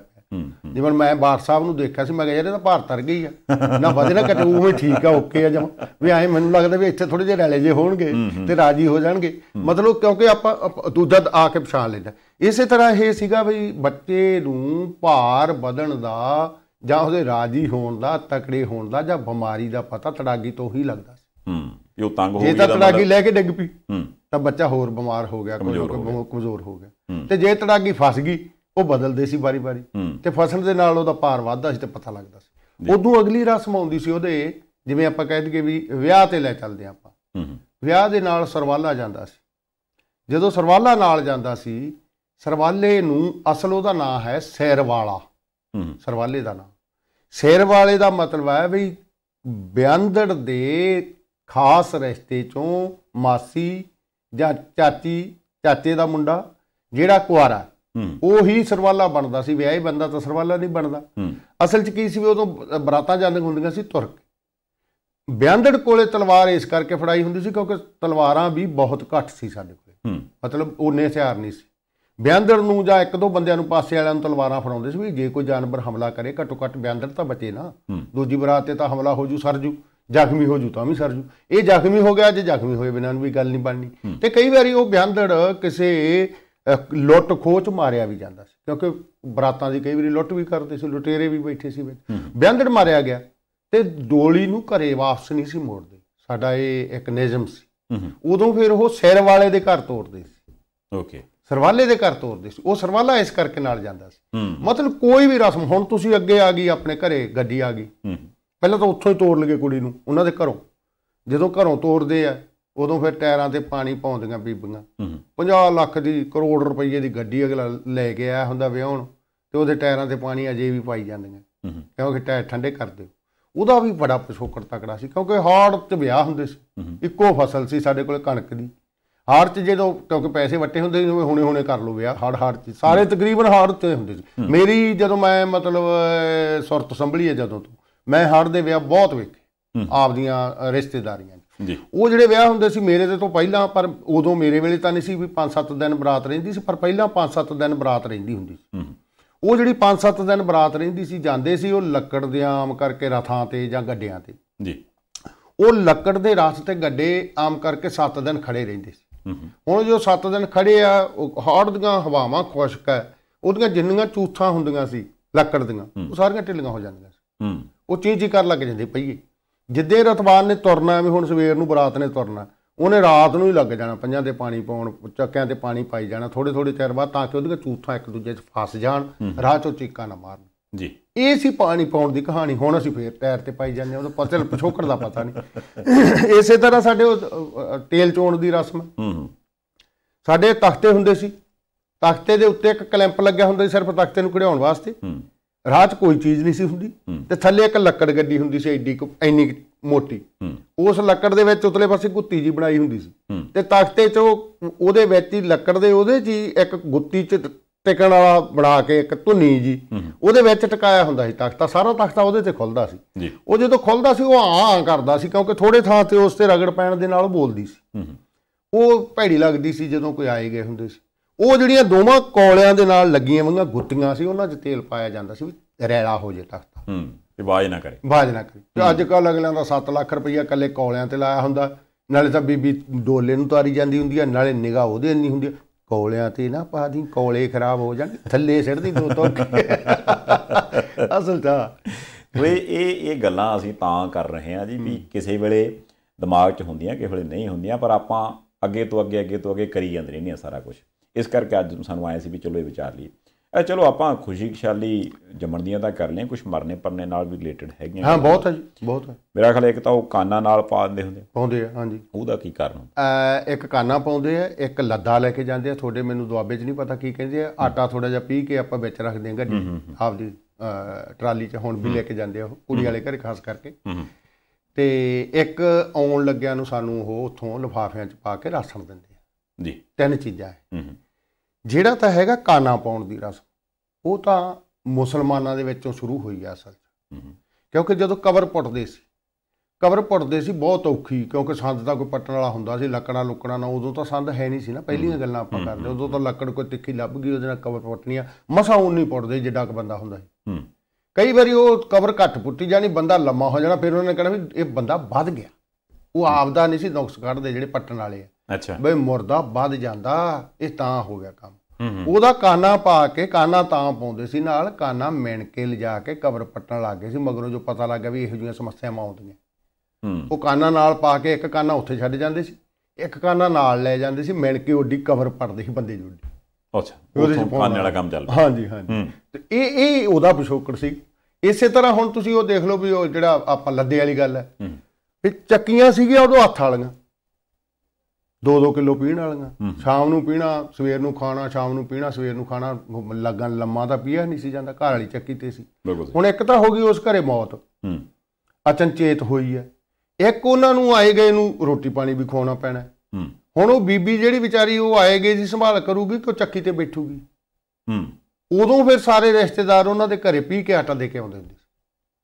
ਜਿਵੇਂ ਮੈਂ ਬਾਰ ਸਾਹਿਬ ਨੂੰ ਦੇਖਿਆ ਸੀ ਮੈਂ ਕਿਹਾ ਯਾਰ ਇਹ ਤਾਂ ਭਾਰਤ ਤਰ ਗਈ ਆ ਨਾ ਵਧੇ ਨਾ ਘਟੇ ਵੀ ਠੀਕ ਆ ਓਕੇ ਆ ਜਮ ਵੀ ਐ ਮੈਨੂੰ ਲੱਗਦਾ ਵੀ ਇੱਥੇ ਥੋੜੇ ਜਿਹੇ ਰੈਲੇ ਜੇ ਹੋਣਗੇ ਤੇ ਰਾਜੀ ਹੋ ਜਾਣਗੇ ਮਤਲਬ ਕਿਉਂਕਿ ਆਪਾਂ ਦੂਜਾ ਆ ਕੇ ਪਛਾਣ ਲੈਂਦਾ ਇਸੇ ਤਰ੍ਹਾਂ ਇਹ ਸੀਗਾ ਵੀ ਬੱਚੇ ਨੂੰ ਭਾਰ ਵਧਣ ਦਾ ਜਾਂ ਉਹਦੇ ਰਾਜੀ ਹੋਣ ਦਾ ਤਕੜੇ ਹੋਣ ਦਾ ਜਾਂ ਬਿਮਾਰੀ ਦਾ ਪਤਾ ਤੜਾਗੀ ਤੋਂ ਹੀ ਲੱਗਦਾ ਸੀ ਹੂੰ ਇਹ ਉਹ ਤੰਗ ਹੋ ਗਿਆ ਜੇ ਤਾਂ ਤੜਾਗੀ ਲੈ ਕੇ ਡਿੱਗ ਪਈ ਹੂੰ ਤਾਂ ਬੱਚਾ ਹੋਰ ਬਿਮਾਰ ਹੋ ਗਿਆ ਕੋਈ ਕਮਜ਼ੋਰ ਹੋ ਗਿਆ ਤੇ ਜੇ ਤੜਾਗੀ ਫਸ ਗਈ ਉਹ ਬਦਲਦੇ ਸੀ ਵਾਰੀ-ਵਾਰੀ ਤੇ ਫਸਲ ਦੇ ਨਾਲ ਉਹਦਾ ਭਾਰ ਵੱਧਦਾ ਸੀ ਤੇ ਪਤਾ ਲੱਗਦਾ ਸੀ ਉਦੋਂ ਅਗਲੀ ਰਸਮ ਆਉਂਦੀ ਸੀ ਉਹਦੇ ਜਿਵੇਂ ਆਪਾਂ ਕਹਿ ਦਈਏ ਵੀ ਵਿਆਹ ਤੇ ਲੈ ਚੱਲਦੇ ਆਪਾਂ ਵਿਆਹ ਦੇ ਨਾਲ ਸਰਵਾਲਾ ਜਾਂਦਾ ਸੀ ਜਦੋਂ ਸਰਵਾਲਾ ਨਾਲ ਜਾਂਦਾ ਸੀ ਸਰਵਾਲੇ ਨੂੰ ਅਸਲ ਉਹਦਾ ਨਾਂ ਹੈ ਸੈਰਵਾਲਾ ਸਰਵਾਲੇ ਦਾ ਨਾਂ ਸੈਰਵਾਲੇ ਦਾ ਮਤਲਬ ਹੈ ਵੀ ਬਿਆੰਦੜ ਦੇ ਖਾਸ ਰਿਸ਼ਤੇ ਚੋਂ ਮਾਸੀ ਜਾਂ ਚਾਚੀ ਚਾਚੇ ਦਾ ਮੁੰਡਾ ਜਿਹੜਾ ਕੁਆਰਾ ਉਹੀ ਸਰਵਾਲਾ ਬਣਦਾ ਸੀ ਵਿਆਹੇ ਬੰਦਾ ਤਾਂ ਸਰਵਾਲਾ ਨਹੀਂ ਬਣਦਾ ਅਸਲ 'ਚ ਕੀ ਸੀ ਵੀ ਉਦੋਂ ਬਰਾਤਾਂ ਜਾਂਦੀਆਂ ਹੁੰਦੀਆਂ ਸੀ ਤੁਰਕ ਬਿਆੰਦੜ ਕੋਲੇ ਤਲਵਾਰ ਇਸ ਕਰਕੇ ਫੜਾਈ ਹੁੰਦੀ ਸੀ ਕਿਉਂਕਿ ਤਲਵਾਰਾਂ ਵੀ ਬਹੁਤ ਘੱਟ ਸੀ ਸਾਡੇ ਕੋਲੇ ਮਤਲਬ ਉਹਨੇ ਹਥਿਆਰ ਨਹੀਂ ਸੀ ਬਿਆੰਦੜ ਨੂੰ ਜਾਂ ਇੱਕ ਦੋ ਬੰਦਿਆਂ ਨੂੰ ਪਾਸੇ ਵਾਲਿਆਂ ਨੂੰ ਤਲਵਾਰਾਂ ਫੜਾਉਂਦੇ ਸੀ ਵੀ ਜੇ ਕੋਈ ਜਾਨਵਰ ਹਮਲਾ ਕਰੇ ਘੱਟੋ ਘੱਟ ਬਿਆੰਦੜ ਤਾਂ ਬਚੇ ਨਾ ਦੂਜੀ ਬਰਾਤ ਤੇ ਤਾਂ ਹਮਲਾ ਹੋ ਜੂ ਸਰ ਜੂ ਜ਼ਖਮੀ ਹੋ ਜੂ ਤਾਂ ਵੀ ਸਰ ਜੂ ਇਹ ਜ਼ਖਮੀ ਹੋ ਗਿਆ ਜੇ ਜ਼ਖਮੀ ਹੋਏ ਬਿਨਾਂ ਵੀ ਗੱਲ ਨਹੀਂ ਬਣਨੀ ਤੇ ਕਈ ਵਾਰੀ ਉਹ ਬਿਆੰਦੜ ਕਿਸੇ ਲੁੱਟ ਖੋਚ ਮਾਰਿਆ ਵੀ ਜਾਂਦਾ ਸੀ ਕਿਉਂਕਿ ਬਰਾਤਾਂ ਦੀ ਕਈ ਵਾਰੀ ਲੁੱਟ ਵੀ ਕਰਦੇ ਸੀ ਲੁਟੇਰੇ ਵੀ ਬੈਠੇ ਸੀ ਵਿੱਚ ਬਿਆੰਦੜ ਮਾਰਿਆ ਗਿਆ ਤੇ ਡੋਲੀ ਨੂੰ ਘਰੇ ਵਾਪਸ ਨਹੀਂ ਸੀ ਮੋੜਦੇ ਸਾਡਾ ਇਹ ਇੱਕ ਨਿਯਮ ਸੀ ਉਦੋਂ ਫਿਰ ਉਹ ਸਿਰ ਵਾਲੇ ਦੇ ਘਰ ਤੋੜਦੇ ਸੀ ਓਕੇ ਸਰਵਾਲੇ ਦੇ ਘਰ ਤੋੜਦੇ ਸੀ ਉਹ ਸਰਵਾਲਾ ਇਸ ਕਰਕੇ ਨਾਲ ਜਾਂਦਾ ਸੀ ਮਤਲਬ ਕੋਈ ਵੀ ਰਸਮ ਹੁਣ ਤੁਸੀਂ ਅੱਗੇ ਆ ਗਈ ਆਪਣੇ ਘਰੇ ਗੱਡੀ ਆ ਗਈ ਪਹਿਲਾਂ ਤਾਂ ਉੱਥੋਂ ਹੀ ਤੋੜ ਲਗੇ ਕੁੜੀ ਨੂੰ ਉਹਨਾਂ ਦੇ ਘਰੋਂ ਜਦੋਂ ਘਰੋਂ ਤੋੜਦੇ ਆ ਉਦੋਂ ਫਿਰ ਟਾਇਰਾਂ ਤੇ ਪਾਣੀ ਪਾਉਂਦੀਆਂ ਬੀਬੀਆਂ 50 ਲੱਖ ਦੀ ਕਰੋੜ ਰੁਪਏ ਦੀ ਗੱਡੀ ਅਗਲਾ ਲੈ ਕੇ ਆਇਆ ਹੁੰਦਾ ਵਿਆਹਣ ਤੇ ਉਹਦੇ ਟਾਇਰਾਂ ਤੇ ਪਾਣੀ ਅਜੇ ਵੀ ਪਾਈ ਜਾਂਦੀਆਂ ਕਿਉਂਕਿ ਟਾਇਰ ਠੰਡੇ ਕਰ ਦਿਓ ਉਹਦਾ ਵੀ ਬੜਾ ਪਿਛੋਕੜ ਤਕੜਾ ਸੀ ਕਿਉਂਕਿ ਹਾੜ ਤੇ ਵਿਆਹ ਹੁੰਦੇ ਸੀ ਇੱਕੋ ਫਸਲ ਸੀ ਸਾਡੇ ਕੋਲ ਕਣਕ ਦੀ ਹਾੜ ਚ ਜਦੋਂ ਕਿਉਂਕਿ ਪੈਸੇ ਵੱਟੇ ਹੁੰਦੇ ਸੀ ਹੁਣੇ ਹੁਣੇ ਕਰ ਲੋ ਵਿਆਹ ਹਾੜ ਹਾੜ ਚ ਸਾਰੇ ਤਕਰੀਬਨ ਹਾੜ ਤੇ ਹੁੰਦੇ ਸੀ ਮੇਰੀ ਜਦੋਂ ਮੈਂ ਮਤਲਬ ਸੁਰਤ ਸੰਭਲੀਏ ਜਦੋਂ ਤੋਂ ਮੈਂ ਹਾੜ ਦੇ ਵਿਆਹ ਬਹੁਤ ਵੇਖੇ ਆਪਦੀਆਂ ਰਿਸ਼ਤੇਦਾਰੀਆਂ ਜੀ ਉਹ ਜਿਹੜੇ ਵਿਆਹ ਹੁੰਦੇ ਸੀ ਮੇਰੇ ਦੇ ਤੋਂ ਪਹਿਲਾਂ ਪਰ ਉਦੋਂ ਮੇਰੇ ਵੇਲੇ ਤਾਂ ਨਹੀਂ ਸੀ ਵੀ 5-7 ਦਿਨ ਬਰਾਤ ਰਹਿੰਦੀ ਸੀ ਪਰ ਪਹਿਲਾਂ 5-7 ਦਿਨ ਬਰਾਤ ਰਹਿੰਦੀ ਹੁੰਦੀ ਸੀ ਉਹ ਜਿਹੜੀ 5-7 ਦਿਨ ਬਰਾਤ ਰਹਿੰਦੀ ਸੀ ਜਾਂਦੇ ਸੀ ਉਹ ਲੱਕੜ ਦੇ ਆਮ ਕਰਕੇ ਰਥਾਂ ਤੇ ਜਾਂ ਗੱਡਿਆਂ ਤੇ ਜੀ ਉਹ ਲੱਕੜ ਦੇ ਰਥ ਤੇ ਗੱਡੇ ਆਮ ਕਰਕੇ 7 ਦਿਨ ਖੜੇ ਰਹਿੰਦੇ ਸੀ ਹੁਣ ਜੋ 7 ਦਿਨ ਖੜੇ ਆ ਹੌੜ ਦੀਆਂ ਹਵਾਵਾਂ ਖੁਸ਼ਕ ਹੈ ਉਹਦੀਆਂ ਜਿੰਨੀਆਂ ਚੂਥਾਂ ਹੁੰਦੀਆਂ ਸੀ ਲੱਕੜ ਦੀਆਂ ਉਹ ਸਾਰੀਆਂ ਢਿੱਲੀਆਂ ਹੋ ਜਾਂਦੀਆਂ ਸੀ ਹੂੰ ਉਹ ਚੀਜ਼ ਹੀ ਕਰ ਲੱਗ ਜਾਂਦੇ ਪਈਏ ਜਿੱਦੇ ਰਤਵਾਲ ਨੇ ਤੁਰਨਾ ਵੀ ਹੁਣ ਸਵੇਰ ਨੂੰ ਬਰਾਤ ਨੇ ਤੁਰਨਾ ਉਹਨੇ ਰਾਤ ਨੂੰ ਹੀ ਲੱਗ ਜਾਣਾ ਪੰਜਾਂ ਤੇ ਪਾਣੀ ਪਾਉਣ ਚੱਕਿਆਂ ਤੇ ਪਾਣੀ ਪਾਈ ਜਾਣਾ ਥੋੜੇ ਥੋੜੇ ਚਿਰ ਬਾਅਦ ਤਾਂ ਕਿ ਉਹਦੀਆਂ ਚੂਥਾਂ ਇੱਕ ਦੂਜੇ 'ਚ ਫਸ ਜਾਣ ਰਾਹ 'ਚੋਂ ਚੀਕਾਂ ਨਾ ਮਾਰਨ ਜੀ ਇਹ ਸੀ ਪਾਣੀ ਪਾਉਣ ਦੀ ਕਹਾਣੀ ਹੁਣ ਅਸੀਂ ਫੇਰ ਟਾਇਰ ਤੇ ਪਾਈ ਜਾਂਦੇ ਹਾਂ ਉਹਦਾ ਪਤਲ ਪਛੋਕੜ ਦਾ ਪਤਾ ਨਹੀਂ ਇਸੇ ਤਰ੍ਹਾਂ ਸਾਡੇ ਤੇਲ ਚੋਣ ਦੀ ਰਸਮ ਹੂੰ ਸਾਡੇ ਤਖਤੇ ਹੁੰਦੇ ਸੀ ਤਖਤੇ ਦੇ ਉੱਤੇ ਇੱਕ ਕਲੈਂਪ ਲੱਗਿਆ ਹੁੰਦਾ ਸੀ ਸਿਰਫ ਤਖਤੇ ਨੂੰ ਕਢਾਉਣ ਵਾਸਤੇ ਹੂੰ ਰਾਹ 'ਚ ਕੋਈ ਚੀਜ਼ ਨਹੀਂ ਸੀ ਹੁੰਦੀ ਤੇ ਥੱਲੇ ਇੱਕ ਲੱਕੜ ਗੱਡੀ ਹੁੰਦੀ ਸੀ ਐਡੀ ਐਨੀ ਮੋਟੀ ਉਸ ਲੱਕੜ ਦੇ ਵਿੱਚ ਉਤਲੇ ਪਾਸੇ ਗੁੱਤੀ ਜੀ ਬਣਾਈ ਹੁੰਦੀ ਸੀ ਤੇ ਤਖਤੇ 'ਚ ਉਹਦੇ ਵਿੱਚ ਹੀ ਲੱਕੜ ਦੇ ਉਹਦੇ 'ਚ ਇੱਕ ਗੁੱਤੀ 'ਚ ਟਿਕਣ ਵਾਲਾ ਬਣਾ ਕੇ ਇੱਕ ਧੁਨੀ ਜੀ ਉਹਦੇ ਵਿੱਚ ਟਿਕਾਇਆ ਹੁੰਦਾ ਸੀ ਤਖਤਾ ਸਾਰਾ ਤਖਤਾ ਉਹਦੇ ਤੇ ਖੁੱਲਦਾ ਸੀ ਉਹ ਜਦੋਂ ਖੁੱਲਦਾ ਸੀ ਉਹ ਆਂ ਕਰਦਾ ਸੀ ਕਿਉਂਕਿ ਥੋੜੇ ਥਾਂ ਤੇ ਉਸ ਤੇ ਰਗੜ ਪੈਣ ਦੇ ਨਾਲ ਬੋਲਦੀ ਸੀ ਉਹ ਭੈੜੀ ਲੱਗਦੀ ਸੀ ਜਦੋਂ ਕੋਈ ਆਏ ਗਏ ਹੁੰਦੇ ਸੀ ਉਹ ਜਿਹੜੀਆਂ ਦੋਵਾਂ ਕੌਲਿਆਂ ਦੇ ਨਾਲ ਲੱਗੀਆਂ ਹੋਈਆਂ ਗੁੱਤੀਆਂ ਸੀ ਉਹਨਾਂ 'ਚ ਤੇਲ ਪਾਇਆ ਜਾਂਦਾ ਸੀ ਵੀ ਰੈਲਾ ਹੋ ਜੇ ਤਖਤ ਹੂੰ ਤੇ ਬਾਜ ਨਾ ਕਰੇ ਬਾਜ ਨਾ ਕਰੇ ਤੇ ਅੱਜ ਕੱਲ ਅਗਲਿਆਂ ਦਾ 7 ਲੱਖ ਰੁਪਈਆ ਕੱਲੇ ਕੌਲਿਆਂ ਤੇ ਲਾਇਆ ਹੁੰਦਾ ਨਾਲੇ ਤਾਂ ਬੀਬੀ ਡੋਲੇ ਨੂੰ ਤਾਰੀ ਜਾਂਦੀ ਹੁੰਦੀ ਆ ਨਾਲੇ ਨਿਗਾਹ ਉਹਦੇ ਨਹੀਂ ਹੁੰਦੀ ਕੌਲਿਆਂ ਤੇ ਨਾ ਪਾ ਦੀ ਖਰਾਬ ਹੋ ਜਾਣ ਥੱਲੇ ਸਿੱਟਦੀ ਦੋ ਤੋਂ ਅਸਲ ਤਾਂ ਵੇ ਇਹ ਇਹ ਗੱਲਾਂ ਅਸੀਂ ਤਾਂ ਕਰ ਰਹੇ ਹਾਂ ਜੀ ਵੀ ਕਿਸੇ ਵੇਲੇ ਦਿਮਾਗ 'ਚ ਹੁੰਦੀਆਂ ਕਿਸੇ ਵੇਲੇ ਨਹੀਂ ਹੁੰਦੀਆਂ ਪਰ ਆਪਾਂ ਅੱਗੇ ਤੋਂ ਅੱਗੇ ਅੱਗੇ ਤੋਂ ਅੱਗੇ ਕਰੀ ਜਾਂਦੇ ਰਹਿੰਦੇ ਆ ਸਾਰਾ ਕੁਝ ਇਸ ਕਰਕੇ ਅੱਜ ਸਾਨੂੰ ਆਇਆ ਸੀ ਵੀ ਚਲੋ ਇਹ ਵਿਚਾਰ ਲਈ ਇਹ ਚਲੋ ਆਪਾਂ ਖੁਸ਼ੀਖਸ਼ਾਲੀ ਜੰਮਣ ਦੀਆਂ ਤਾਂ ਕਰ ਲਿਆ ਕੁਝ ਮਰਨੇ ਪਰਨੇ ਨਾਲ ਵੀ ਰਿਲੇਟਡ ਹੈਗੀਆਂ ਹਾਂ ਬਹੁਤ ਹੈ ਜੀ ਬਹੁਤ ਹੈ ਮੇਰਾ ਖਿਆਲ ਇੱਕ ਤਾਂ ਉਹ ਕਾਨਾ ਨਾਲ ਪਾਉਂਦੇ ਹੁੰਦੇ ਪਾਉਂਦੇ ਆ ਹਾਂਜੀ ਉਹਦਾ ਕੀ ਕਾਰਨ ਹੁੰਦਾ ਇੱਕ ਕਾਨਾ ਪਾਉਂਦੇ ਆ ਇੱਕ ਲੱਦਾ ਲੈ ਕੇ ਜਾਂਦੇ ਆ ਤੁਹਾਡੇ ਮੈਨੂੰ ਦੁਆਬੇ 'ਚ ਨਹੀਂ ਪਤਾ ਕੀ ਕਹਿੰਦੇ ਆ ਆਟਾ ਥੋੜਾ ਜਿਹਾ ਪੀ ਕੇ ਆਪਾਂ ਵਿੱਚ ਰੱਖ ਆ ਜੀ ਆਪਦੀ ਟਰਾਲੀ 'ਚ ਹੁਣ ਵੀ ਲੈ ਕੇ ਜਾਂਦੇ ਆ ਉਹ ਕੁੜੀ ਵਾਲੇ ਘਰੇ ਖਾਸ ਕਰਕੇ ਤੇ ਇੱਕ ਆਉਣ ਲੱਗਿਆਂ ਨੂੰ ਸਾਨੂੰ ਉਹ ਉੱਥੋਂ ਲਫਾਫਿਆਂ 'ਚ ਪਾ ਕੇ ਰਸਮ ਦਿੰਦੇ ਆ ਜੀ ਤਿੰਨ ਚੀਜ਼ਾਂ ਹੈ ਜਿਹੜਾ ਤਾਂ ਹੈਗਾ ਕਾਨਾ ਪਾਉਣ ਦੀ ਰਸਮ ਉਹ ਤਾਂ ਮੁਸਲਮਾਨਾਂ ਦੇ ਵਿੱਚੋਂ ਸ਼ੁਰੂ ਹੋਈ ਆ ਅਸਲ 'ਚ ਕਿਉਂਕਿ ਜਦੋਂ ਕਬਰ ਪੁੱਟਦੇ ਸੀ ਕਬਰ ਪੁੱਟਦੇ ਸੀ ਬਹੁਤ ਔਖੀ ਕਿਉਂਕਿ ਸੰਦ ਦਾ ਕੋਈ ਪੱਟਣ ਵਾਲਾ ਹੁੰਦਾ ਸੀ ਲੱਕੜਾ ਲੁੱਕੜਾ ਨਾ ਉਦੋਂ ਤਾਂ ਸੰਦ ਹੈ ਨਹੀਂ ਸੀ ਨਾ ਪਹਿਲੀਆਂ ਗੱਲਾਂ ਆਪਾਂ ਕਰਦੇ ਉਦੋਂ ਤਾਂ ਲੱਕੜ ਕੋਈ ਤਿੱਖੀ ਲੱਭ ਗਈ ਉਹਦੇ ਨਾਲ ਕਬਰ ਪੁੱਟਣੀ ਆ ਮਸਾ ਉਨੀ ਪੁੱਟਦੇ ਜਿੱਡਾ ਕ ਬੰਦਾ ਹੁੰਦਾ ਸੀ ਕਈ ਵਾਰੀ ਉਹ ਕਬਰ ਘੱਟ ਪੁੱਟੀ ਜਾਣੀ ਬੰਦਾ ਲੰਮਾ ਹੋ ਜਾਣਾ ਫਿਰ ਉਹਨਾਂ ਨੇ ਕਹਿਣਾ ਵੀ ਇਹ ਬੰਦਾ ਵੱਧ ਗਿਆ ਉਹ ਆਪਦਾ ਨਹੀਂ ਸੀ ਨੁਕਸ ਕੱਢਦੇ ਜਿਹੜੇ ਪੱਟਣ ਵਾਲੇ ਆ ਅੱਛਾ ਬਈ ਮੁਰਦਾ ਵੱਧ ਜਾਂਦਾ ਇਹ ਤਾਂ ਹੋ ਗਿਆ ਕੰਮ ਉਹਦਾ ਕਾਨਾ ਪਾ ਕੇ ਕਾਨਾ ਤਾਂ ਪਾਉਂਦੇ ਸੀ ਨਾਲ ਕਾਨਾ ਮਿਣ ਕੇ ਲਿਜਾ ਕੇ ਕਬਰ ਪੱਟਣ ਲੱਗ ਗਏ ਸੀ ਮਗਰੋਂ ਜੋ ਪਤਾ ਲੱਗਿਆ ਵੀ ਇਹੋ ਜਿਹੀਆਂ ਸਮੱਸਿਆਵਾਂ ਆਉਂਦੀਆਂ ਉਹ ਕਾਨਾ ਨਾਲ ਪਾ ਕੇ ਇੱਕ ਕਾਨਾ ਉੱਥੇ ਛੱਡ ਜਾਂਦੇ ਸੀ ਇੱਕ ਕਾਨਾ ਨਾਲ ਲੈ ਜਾਂਦੇ ਸੀ ਮਿਣ ਕੇ ਓਡੀ ਕਬਰ ਪੜਦੇ ਸੀ ਬੰਦੇ ਜੋੜੀ ਅੱਛਾ ਉਹਦੇ ਚੋਂ ਕਾਨੇ ਵਾਲਾ ਕੰਮ ਚੱਲ ਪਿਆ ਹਾਂਜੀ ਹਾਂਜੀ ਤੇ ਇਹ ਇਹ ਉਹਦਾ ਪਿਛੋਕੜ ਸੀ ਇਸੇ ਤਰ੍ਹਾਂ ਹੁਣ ਤੁਸੀਂ ਉਹ ਦੇਖ ਲਓ ਵੀ ਉਹ ਜਿਹੜਾ ਆਪਾਂ ਲੱਦੇ ਵਾਲੀ ਗੱਲ ਹੈ ਵੀ ਚੱਕੀਆਂ ਸੀਗੀਆਂ ਉਦੋਂ ਹੱਥ ਵਾਲੀਆਂ 2-2 ਕਿਲੋ ਪੀਣ ਵਾਲੀਆਂ ਸ਼ਾਮ ਨੂੰ ਪੀਣਾ ਸਵੇਰ ਨੂੰ ਖਾਣਾ ਸ਼ਾਮ ਨੂੰ ਪੀਣਾ ਸਵੇਰ ਨੂੰ ਖਾਣਾ ਲੱਗਣ ਲੰਮਾ ਤਾਂ ਪੀਆ ਨਹੀਂ ਸੀ ਜਾਂਦਾ ਘਰ ਵਾਲੀ ਚੱਕੀ ਤੇ ਸੀ ਹੁਣ ਇੱਕ ਤਾਂ ਹੋ ਗਈ ਉਸ ਘਰੇ ਮੌਤ ਅਚਨਚੇਤ ਹੋਈ ਹੈ ਇੱਕ ਉਹਨਾਂ ਨੂੰ ਆਏ ਗਏ ਨੂੰ ਰੋਟੀ ਪਾਣੀ ਵੀ ਖਵਾਉਣਾ ਪੈਣਾ ਹੁਣ ਉਹ ਬੀਬੀ ਜਿਹੜੀ ਵਿਚਾਰੀ ਉਹ ਆਏ ਗਏ ਦੀ ਸੰਭਾਲ ਕਰੂਗੀ ਕਿ ਚੱਕੀ ਤੇ ਬੈਠੂਗੀ ਉਦੋਂ ਫਿਰ ਸਾਰੇ ਰਿਸ਼ਤੇਦਾਰ ਉਹਨਾਂ ਦੇ ਘਰੇ ਪੀ ਕੇ ਆਟਾ ਦੇ ਕੇ ਆਉਂਦੇ ਹੁੰਦੇ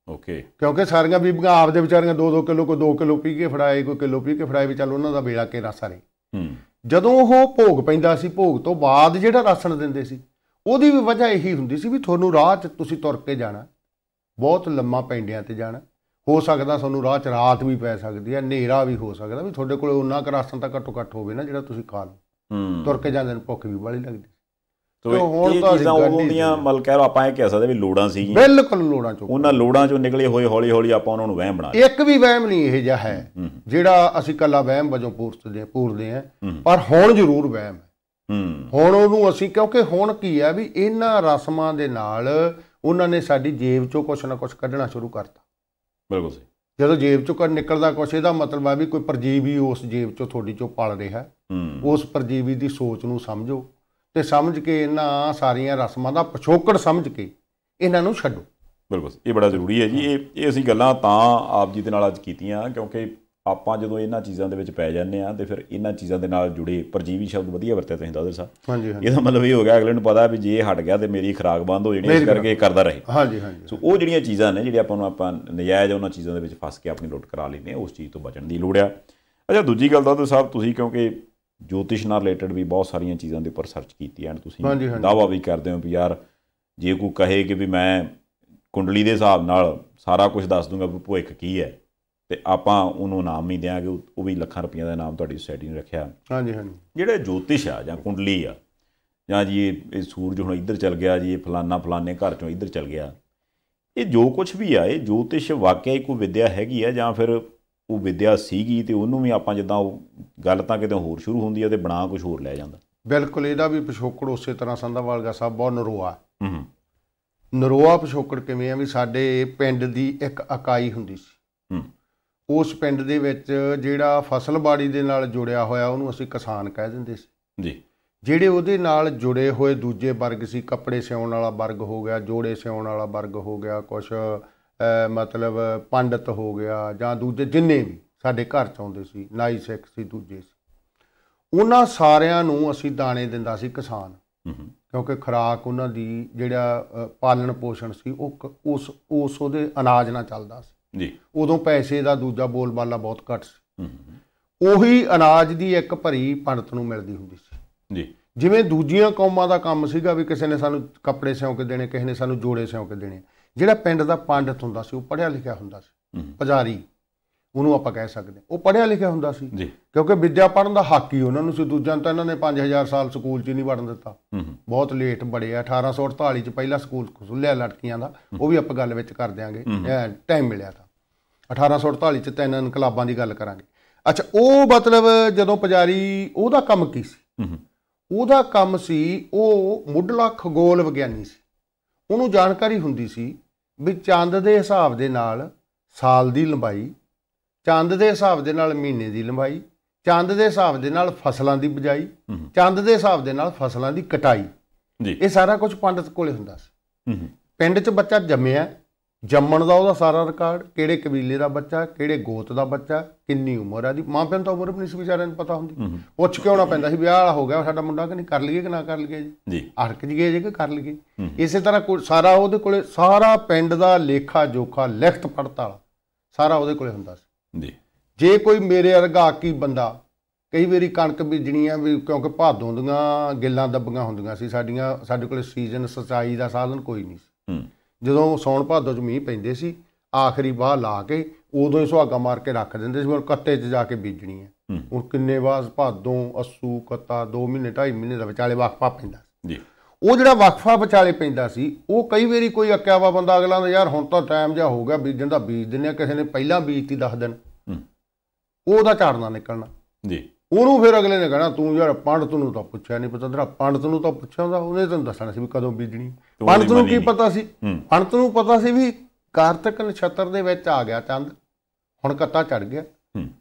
ਓਕੇ ਕਿਉਂਕਿ ਸਾਰੀਆਂ ਬੀਬੀਆਂ ਆਪਦੇ ਵਿਚਾਰੀਆਂ 2-2 ਕਿਲੋ ਕੋ 2 ਕਿਲੋ ਪੀ ਕੇ ਫੜਾਏ ਕੋ ਕਿਲੋ ਪੀ ਕੇ ਫੜਾਏ ਵੀ ਚੱਲ ਉਹਨਾਂ ਦਾ ਵੇਲਾ ਕੇ ਰਸਾ ਨਹੀਂ ਹੂੰ ਜਦੋਂ ਉਹ ਭੋਗ ਪੈਂਦਾ ਸੀ ਭੋਗ ਤੋਂ ਬਾਅਦ ਜਿਹੜਾ ਰਾਸਣ ਦਿੰਦੇ ਸੀ ਉਹਦੀ ਵੀ ਵਜ੍ਹਾ ਇਹੀ ਹੁੰਦੀ ਸੀ ਵੀ ਤੁਹਾਨੂੰ ਰਾਹ 'ਚ ਤੁਸੀਂ ਤੁਰ ਕੇ ਜਾਣਾ ਬਹੁਤ ਲੰਮਾ ਪੈਂਡਿਆਂ ਤੇ ਜਾਣਾ ਹੋ ਸਕਦਾ ਤੁਹਾਨੂੰ ਰਾਹ 'ਚ ਰਾਤ ਵੀ ਪੈ ਸਕਦੀ ਹੈ ਹਨੇਰਾ ਵੀ ਹੋ ਸਕਦਾ ਵੀ ਤੁਹਾਡੇ ਕੋਲ ਉਹਨਾਂ ਕਰਾਸਣ ਰਾਸਣ ਤਾਂ ਘੱਟੋ ਘੱਟ ਹੋਵੇ ਨਾ ਜਿਹੜਾ ਤੁਸੀਂ ਖਾ ਲਓ ਤੁਰ ਕੇ ਜਾਂਦੇ ਨੂੰ ਭੁੱਖ ਵੀ ਬੜੀ ਲੱਗਦੀ ਤੋ ਇਹ ਚੀਜ਼ਾਂ ਉਹਨਾਂ ਦੀਆਂ ਮਲ ਕਹਿ ਲਓ ਆਪਾਂ ਇਹ ਕਹਿ ਸਕਦੇ ਵੀ ਲੋੜਾਂ ਸੀਗੀਆਂ ਬਿਲਕੁਲ ਲੋੜਾਂ ਚੋਂ ਉਹਨਾਂ ਲੋੜਾਂ ਚੋਂ ਨਿਕਲੇ ਹੋਏ ਹੌਲੀ ਹੌਲੀ ਆਪਾਂ ਉਹਨਾਂ ਨੂੰ ਵਹਿਮ ਬਣਾ ਇੱਕ ਵੀ ਵਹਿਮ ਨਹੀਂ ਇਹ ਜਿਹਾ ਹੈ ਜਿਹੜਾ ਅਸੀਂ ਕੱਲਾ ਵਹਿਮ ਵਜੋਂ ਪੂਰਦੇ ਆ ਪੂਰਦੇ ਆ ਪਰ ਹੁਣ ਜ਼ਰੂਰ ਵਹਿਮ ਹੈ ਹੁਣ ਉਹਨੂੰ ਅਸੀਂ ਕਿਉਂਕਿ ਹੁਣ ਕੀ ਹੈ ਵੀ ਇਹਨਾਂ ਰਸਮਾਂ ਦੇ ਨਾਲ ਉਹਨਾਂ ਨੇ ਸਾਡੀ ਜੇਬ ਚੋਂ ਕੁਝ ਨਾ ਕੁਝ ਕੱਢਣਾ ਸ਼ੁਰੂ ਕਰਤਾ ਬਿਲਕੁਲ ਸਹੀ ਜਦੋਂ ਜੇਬ ਚੋਂ ਨਿਕਲਦਾ ਕੁਛ ਇਹਦਾ ਮਤਲਬ ਆ ਵੀ ਕੋਈ ਪਰਜੀਵੀ ਉਸ ਜੇਬ ਚੋਂ ਤੁਹਾਡੀ ਚੋਂ ਪਲ ਰਿਹਾ ਉਸ ਪਰਜੀਵੀ ਦੀ ਸੋਚ ਨੂੰ ਸਮਝੋ ਤੇ ਸਮਝ ਕੇ ਇਹਨਾਂ ਸਾਰੀਆਂ ਰਸਮਾਂ ਦਾ ਪਛੋਕੜ ਸਮਝ ਕੇ ਇਹਨਾਂ ਨੂੰ ਛੱਡੋ ਬਿਲਕੁਲ ਇਹ ਬੜਾ ਜ਼ਰੂਰੀ ਹੈ ਜੀ ਇਹ ਇਹ ਅਸੀਂ ਗੱਲਾਂ ਤਾਂ ਆਪ ਜੀ ਦੇ ਨਾਲ ਅੱਜ ਕੀਤੀਆਂ ਕਿਉਂਕਿ ਆਪਾਂ ਜਦੋਂ ਇਹਨਾਂ ਚੀਜ਼ਾਂ ਦੇ ਵਿੱਚ ਪੈ ਜਾਂਦੇ ਆ ਤੇ ਫਿਰ ਇਹਨਾਂ ਚੀਜ਼ਾਂ ਦੇ ਨਾਲ ਜੁੜੇ ਪਰਜੀਵੀ ਸ਼ਬਦ ਵਧੀਆ ਵਰਤਿਆ ਤੁਸੀਂ ਦਾਦਰ ਸਾਹਿਬ ਹਾਂਜੀ ਹਾਂਜੀ ਇਹਦਾ ਮਤਲਬ ਇਹ ਹੋ ਗਿਆ ਅਗਲੇ ਨੂੰ ਪਤਾ ਵੀ ਜੇ ਹਟ ਗਿਆ ਤੇ ਮੇਰੀ ਖਰਾਕ ਬੰਦ ਹੋ ਜਾਣੀ ਇਸ ਕਰਕੇ ਕਰਦਾ ਰਹੇ ਹਾਂਜੀ ਹਾਂਜੀ ਸੋ ਉਹ ਜਿਹੜੀਆਂ ਚੀਜ਼ਾਂ ਨੇ ਜਿਹੜੀਆਂ ਆਪਾਂ ਨੂੰ ਆਪਾਂ ਨਜਾਇਜ਼ ਉਹਨਾਂ ਚੀਜ਼ਾਂ ਦੇ ਵਿੱਚ ਫਸ ਕੇ ਆਪਣੀ ਲੁੱਟ ਕਰਾ ਲੈਨੇ ਉਸ ਚੀਜ਼ ਤੋਂ ਬਚਣ ਦੀ ਲੋੜ ਆ ਅੱਛਾ ਦੂਜੀ ਗੱਲ ਦਾਦਰ ਸਾਹਿਬ ਤੁਸੀਂ ਕਿਉਂਕਿ ਜੋਤਿਸ਼ ਨਾਲ ਰਿਲੇਟਡ ਵੀ ਬਹੁਤ ਸਾਰੀਆਂ ਚੀਜ਼ਾਂ ਦੇ ਉੱਪਰ ਸਰਚ ਕੀਤੀ ਐਂਡ ਤੁਸੀਂ ਦਾਵਾ ਵੀ ਕਰਦੇ ਹੋ ਵੀ ਯਾਰ ਜੇ ਕੋਈ ਕਹੇ ਕਿ ਵੀ ਮੈਂ ਕੁੰਡਲੀ ਦੇ ਹਿਸਾਬ ਨਾਲ ਸਾਰਾ ਕੁਝ ਦੱਸ ਦੂੰਗਾ ਵੀ ਭੁੱਖ ਕੀ ਹੈ ਤੇ ਆਪਾਂ ਉਹਨੂੰ ਨਾਮ ਹੀ ਦਿਆਂਗੇ ਉਹ ਵੀ ਲੱਖਾਂ ਰੁਪਈਆ ਦਾ ਨਾਮ ਤੁਹਾਡੀ ਸੋਸਾਇਟੀ ਨੇ ਰੱਖਿਆ ਹਾਂਜੀ ਹਾਂਜੀ ਜਿਹੜੇ ਜੋਤਿਸ਼ ਆ ਜਾਂ ਕੁੰਡਲੀ ਆ ਜਾਂ ਜੀ ਇਹ ਸੂਰਜ ਹੁਣ ਇੱਧਰ ਚਲ ਗਿਆ ਜੀ ਇਹ ਫਲਾਨਾ ਫਲਾਨੇ ਘਰ ਚੋਂ ਇੱਧਰ ਚਲ ਗਿਆ ਇਹ ਜੋ ਕੁਝ ਵੀ ਆ ਇਹ ਜੋਤਿਸ਼ ਵਾਕਿਆ ਹੀ ਕੋਈ ਵਿਦਿਆ ਹੈਗੀ ਆ ਜਾਂ ਫਿਰ ਉਹ ਵਿਦਿਆ ਸੀਗੀ ਤੇ ਉਹਨੂੰ ਵੀ ਆਪਾਂ ਜਦੋਂ ਉਹ ਗੱਲ ਤਾਂ ਕਿਤੇ ਹੋਰ ਸ਼ੁਰੂ ਹੁੰਦੀ ਆ ਤੇ ਬਣਾ ਕੁਝ ਹੋਰ ਲੈ ਜਾਂਦਾ ਬਿਲਕੁਲ ਇਹਦਾ ਵੀ ਪਿਛੋਕੜ ਉਸੇ ਤਰ੍ਹਾਂ ਸੰਧਾਵਾਲਗਾ ਸਾਹਿਬ ਬਹੁਤ ਨਰੋਆ ਹੂੰ ਨਰੋਆ ਪਿਛੋਕੜ ਕਿਵੇਂ ਆ ਵੀ ਸਾਡੇ ਪਿੰਡ ਦੀ ਇੱਕ ਇਕਾਈ ਹੁੰਦੀ ਸੀ ਹੂੰ ਉਸ ਪਿੰਡ ਦੇ ਵਿੱਚ ਜਿਹੜਾ ਫਸਲਬਾੜੀ ਦੇ ਨਾਲ ਜੁੜਿਆ ਹੋਇਆ ਉਹਨੂੰ ਅਸੀਂ ਕਿਸਾਨ ਕਹਿ ਦਿੰਦੇ ਸੀ ਜੀ ਜਿਹੜੇ ਉਹਦੇ ਨਾਲ ਜੁੜੇ ਹੋਏ ਦੂਜੇ ਵਰਗ ਸੀ ਕੱਪੜੇ ਸਿਉਣ ਵਾਲਾ ਵਰਗ ਹੋ ਗਿਆ ਜੋੜੇ ਸਿਉਣ ਵਾਲਾ ਵਰਗ ਹੋ ਗਿਆ ਕੁਝ ਮਤਲਬ ਪੰਡਤ ਹੋ ਗਿਆ ਜਾਂ ਦੂਜੇ ਜਿੰਨੇ ਵੀ ਸਾਡੇ ਘਰ ਚ ਆਉਂਦੇ ਸੀ ਨਾਈ ਸਿੱਖ ਸੀ ਦੂਜੇ ਸੀ ਉਹਨਾਂ ਸਾਰਿਆਂ ਨੂੰ ਅਸੀਂ ਦਾਣੇ ਦਿੰਦਾ ਸੀ ਕਿਸਾਨ ਕਿਉਂਕਿ ਖਰਾਕ ਉਹਨਾਂ ਦੀ ਜਿਹੜਾ ਪਾਲਣ ਪੋਸ਼ਣ ਸੀ ਉਹ ਉਸ ਉਸ ਉਹਦੇ ਅਨਾਜ ਨਾਲ ਚੱਲਦਾ ਸੀ ਜੀ ਉਦੋਂ ਪੈਸੇ ਦਾ ਦੂਜਾ ਬੋਲਬਾਲਾ ਬਹੁਤ ਘੱਟ ਸੀ ਉਹੀ ਅਨਾਜ ਦੀ ਇੱਕ ਭਰੀ ਪੰਡਤ ਨੂੰ ਮਿਲਦੀ ਹੁੰਦੀ ਸੀ ਜੀ ਜਿਵੇਂ ਦੂਜੀਆਂ ਕੌਮਾਂ ਦਾ ਕੰਮ ਸੀਗਾ ਵੀ ਕਿਸੇ ਨੇ ਸਾਨੂੰ ਕੱਪੜੇ ਸਿਉਂ ਕੇ ਦੇਣੇ ਕਿਸੇ ਨੇ ਸਾਨੂੰ ਜੋੜੇ ਸਿਉਂ ਕੇ ਦੇਣੇ ਜਿਹੜਾ ਪਿੰਡ ਦਾ ਪੰਡਤ ਹੁੰਦਾ ਸੀ ਉਹ ਪੜਿਆ ਲਿਖਿਆ ਹੁੰਦਾ ਸੀ ਪੁਜਾਰੀ ਉਹਨੂੰ ਆਪਾਂ ਕਹਿ ਸਕਦੇ ਉਹ ਪੜਿਆ ਲਿਖਿਆ ਹੁੰਦਾ ਸੀ ਕਿਉਂਕਿ ਵਿੱਦਿਆ ਪੜਨ ਦਾ ਹੱਕ ਹੀ ਉਹਨਾਂ ਨੂੰ ਸੀ ਦੂਜਿਆਂ ਤਾਂ ਇਹਨਾਂ ਨੇ 5000 ਸਾਲ ਸਕੂਲ 'ਚ ਨਹੀਂ ਵੜਨ ਦਿੱਤਾ ਬਹੁਤ ਲੇਟ ਬੜੇ 1848 'ਚ ਪਹਿਲਾ ਸਕੂਲ ਖੁੱਲਿਆ ਲੜਕੀਆਂ ਦਾ ਉਹ ਵੀ ਆਪਾਂ ਗੱਲ ਵਿੱਚ ਕਰ ਦਿਆਂਗੇ ਟਾਈਮ ਮਿਲਿਆ ਤਾਂ 1848 'ਚ ਤਿੰਨ ਇਨਕਲਾਬਾਂ ਦੀ ਗੱਲ ਕਰਾਂਗੇ ਅੱਛਾ ਉਹ ਮਤਲਬ ਜਦੋਂ ਪੁਜਾਰੀ ਉਹਦਾ ਕੰਮ ਕੀ ਸੀ ਉਹਦਾ ਕੰਮ ਸੀ ਉਹ ਮੁੱਢਲਾ ਖਗੋਲ ਵਿਗਿਆਨੀ ਸੀ ਉਹਨੂੰ ਜਾਣਕਾਰੀ ਹੁੰਦੀ ਸੀ ਵੀ ਚੰਦ ਦੇ ਹਿਸਾਬ ਦੇ ਨਾਲ ਸਾਲ ਦੀ ਲੰਬਾਈ ਚੰਦ ਦੇ ਹਿਸਾਬ ਦੇ ਨਾਲ ਮਹੀਨੇ ਦੀ ਲੰਬਾਈ ਚੰਦ ਦੇ ਹਿਸਾਬ ਦੇ ਨਾਲ ਫਸਲਾਂ ਦੀ ਬਜਾਈ ਚੰਦ ਦੇ ਹਿਸਾਬ ਦੇ ਨਾਲ ਫਸਲਾਂ ਦੀ ਕਟਾਈ ਜੀ ਇਹ ਸਾਰਾ ਕੁਝ ਪੰਡਤ ਕੋਲੇ ਹੁੰਦਾ ਸੀ ਪਿੰਡ 'ਚ ਬੱਚਾ ਜੰਮਿਆ ਜੰਮਣ ਦਾ ਉਹਦਾ ਸਾਰਾ ਰਿਕਾਰਡ ਕਿਹੜੇ ਕਬੀਲੇ ਦਾ ਬੱਚਾ ਕਿਹੜੇ ਗੋਤ ਦਾ ਬੱਚਾ ਕਿੰਨੀ ਉਮਰ ਆ ਦੀ ਮਾਂ ਪਿਓ ਤਾਂ ਉਮਰ ਵੀ ਨਹੀਂ ਵਿਚਾਰਿਆਂ ਨੂੰ ਪਤਾ ਹੁੰਦੀ ਪੁੱਛ ਕੇ ਆਉਣਾ ਪੈਂਦਾ ਸੀ ਵਿਆਹ ਵਾਲਾ ਹੋ ਗਿਆ ਸਾਡਾ ਮੁੰਡਾ ਕਿ ਨਹੀਂ ਕਰ ਲਈਏ ਕਿ ਨਾ ਕਰ ਲਈਏ ਜੀ ਅੜਕ ਜੀਏ ਜੇ ਕਿ ਕਰ ਲਈਏ ਇਸੇ ਤਰ੍ਹਾਂ ਸਾਰਾ ਉਹਦੇ ਕੋਲੇ ਸਾਰਾ ਪਿੰਡ ਦਾ ਲੇਖਾ ਜੋਖਾ ਲਿਖਤ ਪੜਤਾਲ ਸਾਰਾ ਉਹਦੇ ਕੋਲੇ ਹੁੰਦਾ ਸੀ ਜੀ ਜੇ ਕੋਈ ਮੇਰੇ ਵਰਗਾ ਕੀ ਬੰਦਾ ਕਈ ਵਾਰੀ ਕਣਕ ਬੀਜਣੀਆਂ ਵੀ ਕਿਉਂਕਿ ਭਾਦੋਂ ਦੀਆਂ ਗਿੱਲਾਂ ਦੱਬੀਆਂ ਹੁੰਦੀਆਂ ਸੀ ਸਾਡੀਆਂ ਸਾਡੇ ਕੋਲੇ ਸੀਜ਼ਨ ਸਚਾਈ ਦਾ ਸਾਧਨ ਕੋਈ ਨਹੀਂ ਸੀ ਹੂੰ ਜਦੋਂ ਸੌਣ ਭਾਦੋ 'ਚ ਮੀਂਹ ਪੈਂਦੇ ਸੀ ਆਖਰੀ ਬਾਹ ਲਾ ਕੇ ਉਦੋਂ ਹੀ ਸੁਹਾਗਾ ਮਾਰ ਕੇ ਰੱਖ ਦਿੰਦੇ ਸੀ ਹੁਣ ਕੱਤੇ 'ਚ ਜਾ ਕੇ ਬੀਜਣੀ ਹੈ ਹੁਣ ਕਿੰਨੇ ਵਾਰ ਭਾਦੋਂ ਅਸੂ ਕੱਤਾ 2 ਮਹੀਨੇ 2.5 ਮਹੀਨੇ ਦਾ ਵਿਚਾਲੇ ਵਕਫਾ ਪੈਂਦਾ ਜੀ ਉਹ ਜਿਹੜਾ ਵਕਫਾ ਵਿਚਾਲੇ ਪੈਂਦਾ ਸੀ ਉਹ ਕਈ ਵਾਰੀ ਕੋਈ ਅਕਿਆਵਾ ਬੰਦਾ ਅਗਲਾ ਦਾ ਯਾਰ ਹੁਣ ਤਾਂ ਟਾਈਮ ਜਾ ਹੋ ਗਿਆ ਬੀਜਣ ਦਾ ਬੀਜ ਦਿੰਨੇ ਆ ਕਿਸੇ ਨੇ ਪਹਿਲਾਂ ਬੀਜਤੀ ਦੱਸ ਦਿਨ ਉਹਦਾ ਝਾੜਨਾ ਨਿਕਲਣਾ ਜੀ ਉਹਨੂੰ ਫਿਰ ਅਗਲੇ ਨੇ ਕਹਿਣਾ ਤੂੰ ਯਾਰ ਪੰਡਤ ਨੂੰ ਤਾਂ ਪੁੱਛਿਆ ਨਹੀਂ ਪਤਾ ਤੇਰਾ ਪੰਡਤ ਨੂੰ ਤਾਂ ਪੁੱਛਿਆ ਹੁੰਦਾ ਉਹਨੇ ਤੈਨੂੰ ਦੱਸਣਾ ਸੀ ਵੀ ਕਦੋਂ ਬੀਜਣੀ ਪੰਡਤ ਨੂੰ ਕੀ ਪਤਾ ਸੀ ਪੰਡਤ ਨੂੰ ਪਤਾ ਸੀ ਵੀ ਕਾਰਤਿਕ ਨਛੱਤਰ ਦੇ ਵਿੱਚ ਆ ਗਿਆ ਚੰਦ ਹੁਣ ਕੱਤਾ ਚੜ ਗਿਆ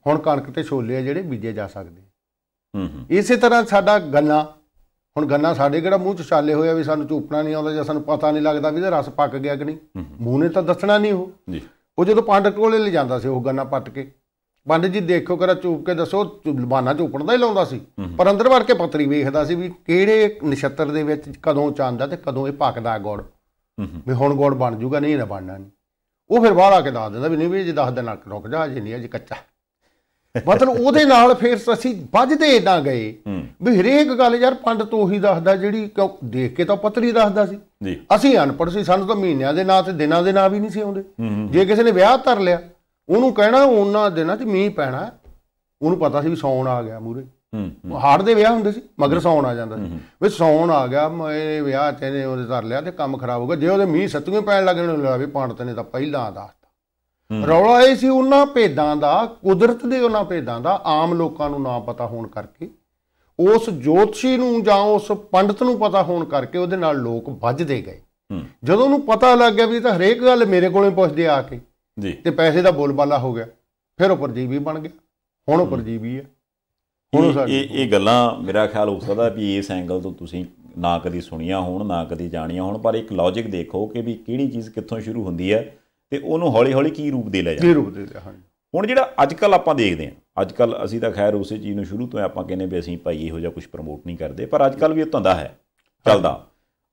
ਹੁਣ ਕਣਕ ਤੇ ਛੋਲੇ ਆ ਜਿਹੜੇ ਬੀਜੇ ਜਾ ਸਕਦੇ ਹੂੰ ਇਸੇ ਤਰ੍ਹਾਂ ਸਾਡਾ ਗੰਨਾ ਹੁਣ ਗੰਨਾ ਸਾਡੇ ਕਿਹੜਾ ਮੂੰਹ ਚ ਛਾਲੇ ਹੋਇਆ ਵੀ ਸਾਨੂੰ ਚੂਪਣਾ ਨਹੀਂ ਆਉਂਦਾ ਜਾਂ ਸਾਨੂੰ ਪਤਾ ਨਹੀਂ ਲੱਗਦਾ ਵੀ ਇਹਦਾ ਰਸ ਪੱਕ ਗਿਆ ਕਿ ਨਹੀਂ ਮੂੰਹ ਨੇ ਤਾਂ ਦੱਸਣਾ ਨਹੀਂ ਉਹ ਉਹ ਜਦੋਂ ਪੰਡਤ ਕੋਲੇ ਲੈ ਜਾਂਦਾ ਸੀ ਉਹ ਗੰਨਾ ਪੱਟ ਕੇ ਬੰਦ ਜੀ ਦੇਖੋ ਕਰਾ ਚੂਪ ਕੇ ਦੱਸੋ ਲਬਾਨਾ ਝੂਪਣ ਦਾ ਹੀ ਲਾਉਂਦਾ ਸੀ ਪਰ ਅੰਦਰ ਵੜ ਕੇ ਪੱਤਰੀ ਵੇਖਦਾ ਸੀ ਵੀ ਕਿਹੜੇ ਨਛੱਤਰ ਦੇ ਵਿੱਚ ਕਦੋਂ ਚਾਂਦਾ ਤੇ ਕਦੋਂ ਇਹ ਭੱਕਦਾ ਗੋੜ ਵੀ ਹੁਣ ਗੋੜ ਬਣ ਜੂਗਾ ਨਹੀਂ ਨਾ ਬਣਨਾ ਨਹੀਂ ਉਹ ਫਿਰ ਬਾਹਰ ਆ ਕੇ ਦੱਸ ਦਿੰਦਾ ਵੀ ਨਹੀਂ ਵੀ ਜੇ 10 ਦਿਨ ਰੁਕ ਜਾ ਜੇ ਨਹੀਂ ਅਜੇ ਕੱਚਾ ਮਤਲਬ ਉਹਦੇ ਨਾਲ ਫਿਰ ਅਸੀਂ ਵੱਜਦੇ ਇਦਾਂ ਗਏ ਵੀ ਹਰੇਕ ਗੱਲ ਯਾਰ ਪੰਡ ਤੋਂ ਉਹੀ ਦੱਸਦਾ ਜਿਹੜੀ ਦੇਖ ਕੇ ਤਾਂ ਪਤਰੀ ਦੱਸਦਾ ਸੀ ਅਸੀਂ ਅਨਪੜ੍ਹ ਸੀ ਸਾਨੂੰ ਤਾਂ ਮਹੀਨਿਆਂ ਦੇ ਨਾਂ ਤੇ ਦਿਨਾਂ ਦੇ ਨਾਂ ਵੀ ਨਹੀਂ ਸੀ ਆਉਂਦੇ ਜੇ ਕਿਸੇ ਨੇ ਵਿਆਹ ਧਰ ਲਿਆ ਉਹਨੂੰ ਕਹਿਣਾ ਉਹਨਾਂ ਦਿਨਾਂ 'ਚ ਮੀਂਹ ਪੈਣਾ ਉਹਨੂੰ ਪਤਾ ਸੀ ਵੀ ਸੌਣ ਆ ਗਿਆ ਮੂਰੇ ਹੂੰ ਹਾੜ ਦੇ ਵਿਆਹ ਹੁੰਦੇ ਸੀ ਮਗਰ ਸੌਣ ਆ ਜਾਂਦਾ ਸੀ ਵੀ ਸੌਣ ਆ ਗਿਆ ਮੇਰੇ ਵਿਆਹ ਤੇ ਨੇ ਉਹਦੇ ਧਰ ਲਿਆ ਤੇ ਕੰਮ ਖਰਾਬ ਹੋ ਗਿਆ ਜੇ ਉਹਦੇ ਮੀਂਹ ਸੱਤੂਏ ਪੈਣ ਲੱਗਣ ਉਹਨੂੰ ਲਾ ਵੀ ਪੰਡਤ ਨੇ ਤਾਂ ਪਹਿਲਾਂ ਦੱਸਤਾ ਰੌਲਾ ਇਹ ਸੀ ਉਹਨਾਂ ਭੇਦਾਂ ਦਾ ਕੁਦਰਤ ਦੇ ਉਹਨਾਂ ਭੇਦਾਂ ਦਾ ਆਮ ਲੋਕਾਂ ਨੂੰ ਨਾ ਪਤਾ ਹੋਣ ਕਰਕੇ ਉਸ ਜੋਤਸ਼ੀ ਨੂੰ ਜਾਂ ਉਸ ਪੰਡਤ ਨੂੰ ਪਤਾ ਹੋਣ ਕਰਕੇ ਉਹਦੇ ਨਾਲ ਲੋਕ ਵੱਜਦੇ ਗਏ ਜਦੋਂ ਉਹਨੂੰ ਪਤਾ ਲੱਗ ਗਿਆ ਵੀ ਤਾਂ ਹਰੇਕ ਗੱਲ ਮੇਰੇ ਕੋਲੇ ਪੁੱਛਦੇ ਆ ਕੇ ਜੀ ਤੇ ਪੈਸੇ ਦਾ ਬੋਲਬਾਲਾ ਹੋ ਗਿਆ ਫਿਰ ਉਹ ਪਰਜੀਵੀ ਬਣ ਗਿਆ ਹੁਣ ਉਹ ਪਰਜੀਵੀ ਹੈ ਹੁਣ ਇਹ ਇਹ ਗੱਲਾਂ ਮੇਰਾ ਖਿਆਲ ਹੋ ਸਕਦਾ ਵੀ ਇਸ ਐਂਗਲ ਤੋਂ ਤੁਸੀਂ ਨਾ ਕਦੀ ਸੁਣੀਆਂ ਹੋਣ ਨਾ ਕਦੀ ਜਾਣੀਆਂ ਹੋਣ ਪਰ ਇੱਕ ਲੌਜੀਕ ਦੇਖੋ ਕਿ ਵੀ ਕਿਹੜੀ ਚੀਜ਼ ਕਿੱਥੋਂ ਸ਼ੁਰੂ ਹੁੰਦੀ ਹੈ ਤੇ ਉਹਨੂੰ ਹੌਲੀ-ਹੌਲੀ ਕੀ ਰੂਪ ਦੇ ਲਿਆ ਜਾਂਦਾ ਕੀ ਰੂਪ ਦੇ ਲਿਆ ਹਾਂਜੀ ਹੁਣ ਜਿਹੜਾ ਅੱਜ ਕੱਲ ਆਪਾਂ ਦੇਖਦੇ ਹਾਂ ਅੱਜ ਕੱਲ ਅਸੀਂ ਤਾਂ ਖੈਰ ਉਸੇ ਚੀਜ਼ ਨੂੰ ਸ਼ੁਰੂ ਤੋਂ ਆਪਾਂ ਕਹਿੰਦੇ ਵੀ ਅਸੀਂ ਭਾਈ ਇਹੋ ਜਿਹਾ ਕੁਝ ਪ੍ਰਮੋਟ ਨਹੀਂ ਕਰਦੇ ਪਰ ਅੱਜ ਕੱਲ ਵੀ ਇਹ ਦਾ ਹੈ ਚੱਲਦਾ